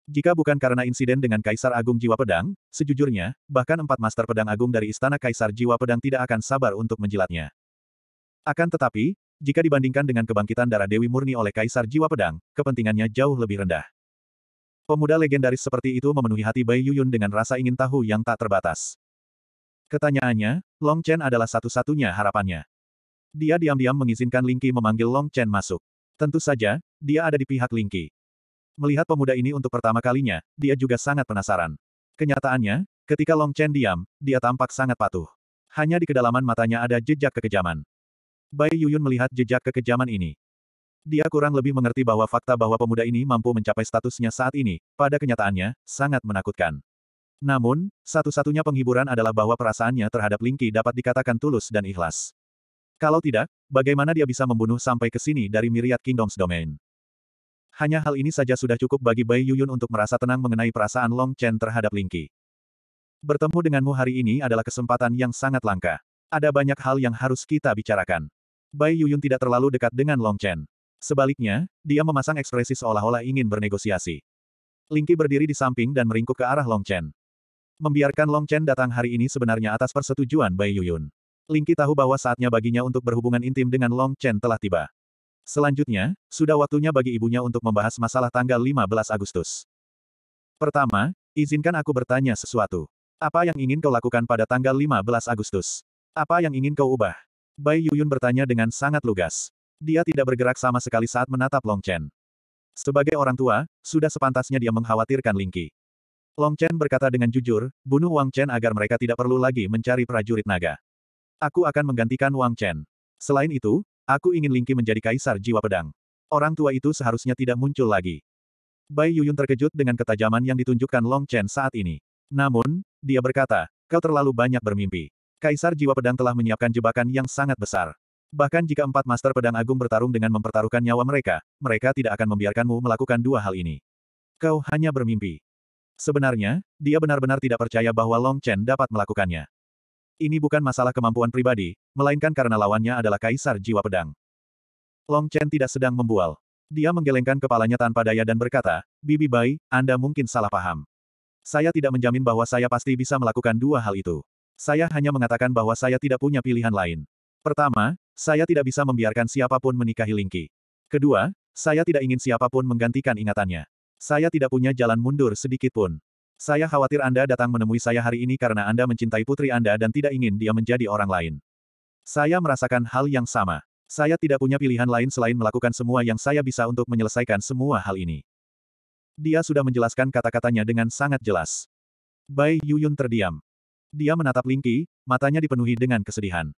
Jika bukan karena insiden dengan Kaisar Agung Jiwa Pedang, sejujurnya, bahkan empat master pedang agung dari Istana Kaisar Jiwa Pedang tidak akan sabar untuk menjilatnya. Akan tetapi, jika dibandingkan dengan kebangkitan darah Dewi Murni oleh Kaisar Jiwa Pedang, kepentingannya jauh lebih rendah. Pemuda legendaris seperti itu memenuhi hati Bai Yuyun dengan rasa ingin tahu yang tak terbatas. Ketanyaannya, Long Chen adalah satu-satunya harapannya. Dia diam-diam mengizinkan Lingqi memanggil Long Chen masuk. Tentu saja, dia ada di pihak Lingqi. Melihat pemuda ini untuk pertama kalinya, dia juga sangat penasaran. Kenyataannya, ketika Long Chen diam, dia tampak sangat patuh. Hanya di kedalaman matanya ada jejak kekejaman. Bai Yuyun melihat jejak kekejaman ini. Dia kurang lebih mengerti bahwa fakta bahwa pemuda ini mampu mencapai statusnya saat ini, pada kenyataannya, sangat menakutkan. Namun, satu-satunya penghiburan adalah bahwa perasaannya terhadap Lingqi dapat dikatakan tulus dan ikhlas. Kalau tidak, bagaimana dia bisa membunuh sampai ke sini dari Myriad Kingdoms Domain? Hanya hal ini saja sudah cukup bagi Bai Yuyun untuk merasa tenang mengenai perasaan Long Chen terhadap Lingqi. Bertemu denganmu hari ini adalah kesempatan yang sangat langka. Ada banyak hal yang harus kita bicarakan. Bai Yuyun tidak terlalu dekat dengan Long Chen. Sebaliknya, dia memasang ekspresi seolah-olah ingin bernegosiasi. Lingqi berdiri di samping dan meringkuk ke arah Long Chen. Membiarkan Long Chen datang hari ini sebenarnya atas persetujuan Bai Yuyun. Lingki tahu bahwa saatnya baginya untuk berhubungan intim dengan Long Chen telah tiba. Selanjutnya, sudah waktunya bagi ibunya untuk membahas masalah tanggal 15 Agustus. Pertama, izinkan aku bertanya sesuatu. Apa yang ingin kau lakukan pada tanggal 15 Agustus? Apa yang ingin kau ubah? Bai Yuyun bertanya dengan sangat lugas. Dia tidak bergerak sama sekali saat menatap Long Chen. Sebagai orang tua, sudah sepantasnya dia mengkhawatirkan Lingqi. Long Chen berkata dengan jujur, bunuh Wang Chen agar mereka tidak perlu lagi mencari prajurit naga. Aku akan menggantikan Wang Chen. Selain itu, aku ingin Lingqi menjadi kaisar jiwa pedang. Orang tua itu seharusnya tidak muncul lagi. Bai Yuyun terkejut dengan ketajaman yang ditunjukkan Long Chen saat ini. Namun, dia berkata, kau terlalu banyak bermimpi. Kaisar Jiwa Pedang telah menyiapkan jebakan yang sangat besar. Bahkan jika empat master pedang agung bertarung dengan mempertaruhkan nyawa mereka, mereka tidak akan membiarkanmu melakukan dua hal ini. Kau hanya bermimpi. Sebenarnya, dia benar-benar tidak percaya bahwa Long Chen dapat melakukannya. Ini bukan masalah kemampuan pribadi, melainkan karena lawannya adalah Kaisar Jiwa Pedang. Long Chen tidak sedang membual. Dia menggelengkan kepalanya tanpa daya dan berkata, Bibi Bai, Anda mungkin salah paham. Saya tidak menjamin bahwa saya pasti bisa melakukan dua hal itu. Saya hanya mengatakan bahwa saya tidak punya pilihan lain. Pertama, saya tidak bisa membiarkan siapapun menikahi Lingqi. Kedua, saya tidak ingin siapapun menggantikan ingatannya. Saya tidak punya jalan mundur sedikit pun. Saya khawatir Anda datang menemui saya hari ini karena Anda mencintai putri Anda dan tidak ingin dia menjadi orang lain. Saya merasakan hal yang sama. Saya tidak punya pilihan lain selain melakukan semua yang saya bisa untuk menyelesaikan semua hal ini. Dia sudah menjelaskan kata-katanya dengan sangat jelas. Bai Yuyun terdiam. Dia menatap Lingqi, matanya dipenuhi dengan kesedihan.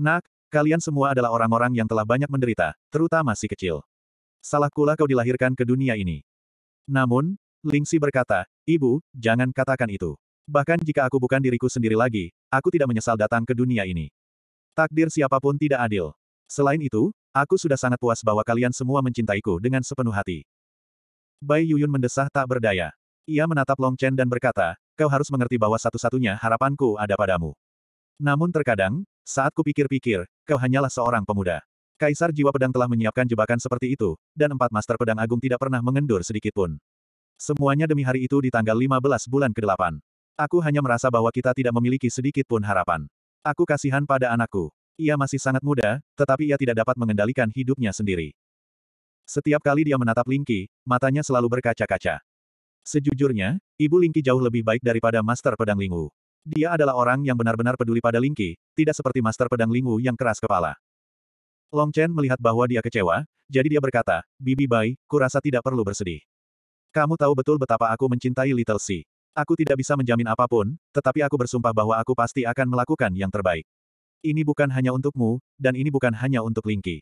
Nak, kalian semua adalah orang-orang yang telah banyak menderita, terutama si kecil. Salahkulah kau dilahirkan ke dunia ini. Namun, Lingxi berkata, Ibu, jangan katakan itu. Bahkan jika aku bukan diriku sendiri lagi, aku tidak menyesal datang ke dunia ini. Takdir siapapun tidak adil. Selain itu, aku sudah sangat puas bahwa kalian semua mencintaiku dengan sepenuh hati. Bai Yuyun mendesah tak berdaya. Ia menatap Long Chen dan berkata, kau harus mengerti bahwa satu-satunya harapanku ada padamu. Namun terkadang, saat kupikir-pikir, kau hanyalah seorang pemuda. Kaisar Jiwa Pedang telah menyiapkan jebakan seperti itu, dan empat Master Pedang Agung tidak pernah mengendur sedikitpun. Semuanya demi hari itu di tanggal 15 bulan ke-8. Aku hanya merasa bahwa kita tidak memiliki sedikitpun harapan. Aku kasihan pada anakku. Ia masih sangat muda, tetapi ia tidak dapat mengendalikan hidupnya sendiri. Setiap kali dia menatap Lingki, matanya selalu berkaca-kaca. Sejujurnya, ibu Lingki jauh lebih baik daripada Master Pedang Lingu. Dia adalah orang yang benar-benar peduli pada Lingki, tidak seperti Master Pedang Lingu yang keras kepala. Long Chen melihat bahwa dia kecewa, jadi dia berkata, Bibi Bai, kurasa tidak perlu bersedih. Kamu tahu betul betapa aku mencintai Little Si. Aku tidak bisa menjamin apapun, tetapi aku bersumpah bahwa aku pasti akan melakukan yang terbaik. Ini bukan hanya untukmu, dan ini bukan hanya untuk Lingki.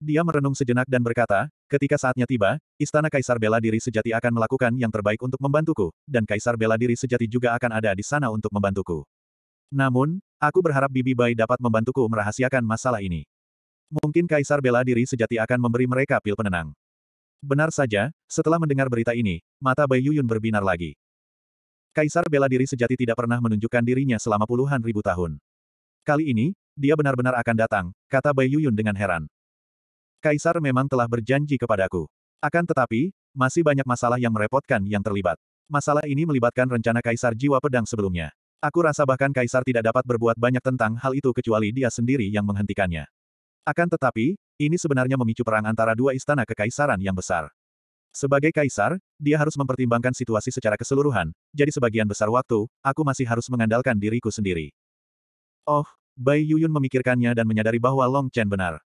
Dia merenung sejenak dan berkata, ketika saatnya tiba, Istana Kaisar Bela Diri Sejati akan melakukan yang terbaik untuk membantuku, dan Kaisar Bela Diri Sejati juga akan ada di sana untuk membantuku. Namun, aku berharap Bibi Bai dapat membantuku merahasiakan masalah ini. Mungkin Kaisar bela diri sejati akan memberi mereka pil penenang. Benar saja, setelah mendengar berita ini, mata Bai Yuyun berbinar lagi. Kaisar bela diri sejati tidak pernah menunjukkan dirinya selama puluhan ribu tahun. Kali ini, dia benar-benar akan datang, kata Bai Yuyun dengan heran. Kaisar memang telah berjanji kepadaku. Akan tetapi, masih banyak masalah yang merepotkan yang terlibat. Masalah ini melibatkan rencana Kaisar Jiwa Pedang sebelumnya. Aku rasa bahkan Kaisar tidak dapat berbuat banyak tentang hal itu kecuali dia sendiri yang menghentikannya. Akan tetapi, ini sebenarnya memicu perang antara dua istana kekaisaran yang besar. Sebagai kaisar, dia harus mempertimbangkan situasi secara keseluruhan, jadi sebagian besar waktu, aku masih harus mengandalkan diriku sendiri. Oh, Bai Yuyun memikirkannya dan menyadari bahwa Long Chen benar.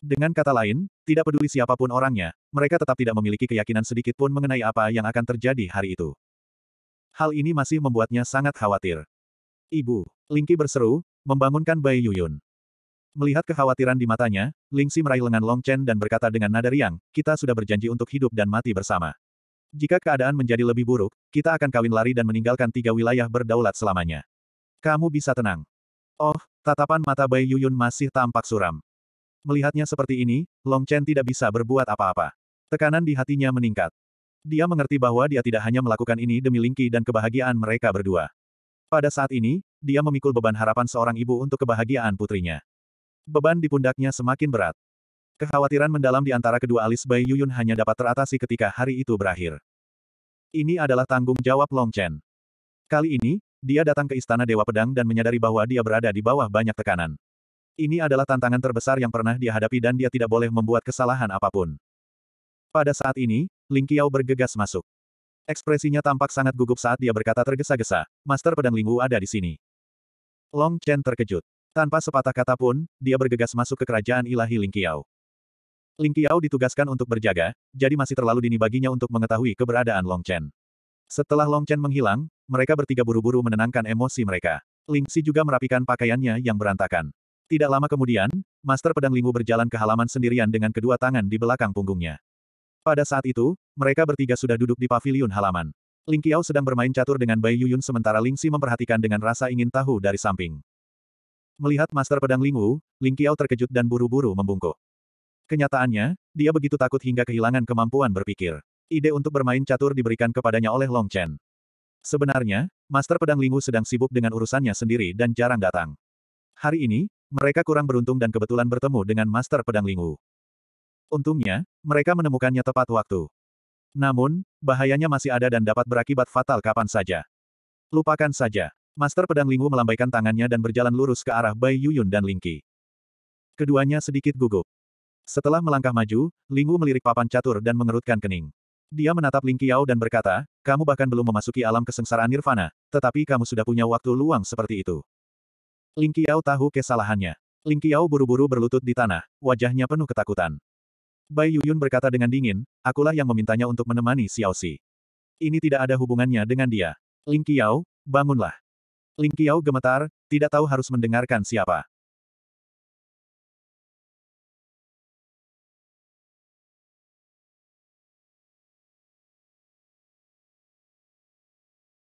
Dengan kata lain, tidak peduli siapapun orangnya, mereka tetap tidak memiliki keyakinan sedikit pun mengenai apa yang akan terjadi hari itu. Hal ini masih membuatnya sangat khawatir. Ibu, Lingki berseru, membangunkan Bai Yuyun. Melihat kekhawatiran di matanya, Ling Lingxi meraih lengan Long Chen dan berkata dengan nada riang, kita sudah berjanji untuk hidup dan mati bersama. Jika keadaan menjadi lebih buruk, kita akan kawin lari dan meninggalkan tiga wilayah berdaulat selamanya. Kamu bisa tenang. Oh, tatapan mata Bai Yuyun masih tampak suram. Melihatnya seperti ini, Long Chen tidak bisa berbuat apa-apa. Tekanan di hatinya meningkat. Dia mengerti bahwa dia tidak hanya melakukan ini demi Lingqi dan kebahagiaan mereka berdua. Pada saat ini, dia memikul beban harapan seorang ibu untuk kebahagiaan putrinya. Beban di pundaknya semakin berat. Kekhawatiran mendalam di antara kedua alis Bai Yuyun hanya dapat teratasi ketika hari itu berakhir. Ini adalah tanggung jawab Long Chen. Kali ini, dia datang ke Istana Dewa Pedang dan menyadari bahwa dia berada di bawah banyak tekanan. Ini adalah tantangan terbesar yang pernah dia hadapi dan dia tidak boleh membuat kesalahan apapun. Pada saat ini, Ling Qiao bergegas masuk. Ekspresinya tampak sangat gugup saat dia berkata tergesa-gesa, Master Pedang Lingwu ada di sini. Long Chen terkejut. Tanpa sepatah kata pun, dia bergegas masuk ke kerajaan ilahi Lingqiao. Lingqiao ditugaskan untuk berjaga, jadi masih terlalu dini baginya untuk mengetahui keberadaan Long Chen. Setelah Long Chen menghilang, mereka bertiga buru-buru menenangkan emosi mereka. Ling Si juga merapikan pakaiannya yang berantakan. Tidak lama kemudian, Master Pedang Lingu berjalan ke halaman sendirian dengan kedua tangan di belakang punggungnya. Pada saat itu, mereka bertiga sudah duduk di pavilion halaman. Ling Qiao sedang bermain catur dengan Bai Yuyun sementara Ling Si memperhatikan dengan rasa ingin tahu dari samping. Melihat Master Pedang Lingwu, Ling Qiao terkejut dan buru-buru membungkuk. Kenyataannya, dia begitu takut hingga kehilangan kemampuan berpikir. Ide untuk bermain catur diberikan kepadanya oleh Long Chen. Sebenarnya, Master Pedang Lingwu sedang sibuk dengan urusannya sendiri dan jarang datang. Hari ini, mereka kurang beruntung dan kebetulan bertemu dengan Master Pedang Lingwu. Untungnya, mereka menemukannya tepat waktu. Namun, bahayanya masih ada dan dapat berakibat fatal kapan saja. Lupakan saja. Master Pedang Lingwu melambaikan tangannya dan berjalan lurus ke arah Bai Yuyun dan Lingqi. Keduanya sedikit gugup. Setelah melangkah maju, Lingwu melirik papan catur dan mengerutkan kening. Dia menatap Yao dan berkata, kamu bahkan belum memasuki alam kesengsaraan nirvana, tetapi kamu sudah punya waktu luang seperti itu. Yao tahu kesalahannya. Yao buru-buru berlutut di tanah, wajahnya penuh ketakutan. Bai Yuyun berkata dengan dingin, akulah yang memintanya untuk menemani Xiao Xi. Ini tidak ada hubungannya dengan dia. Yao, bangunlah. Ling Qiao gemetar, tidak tahu harus mendengarkan siapa.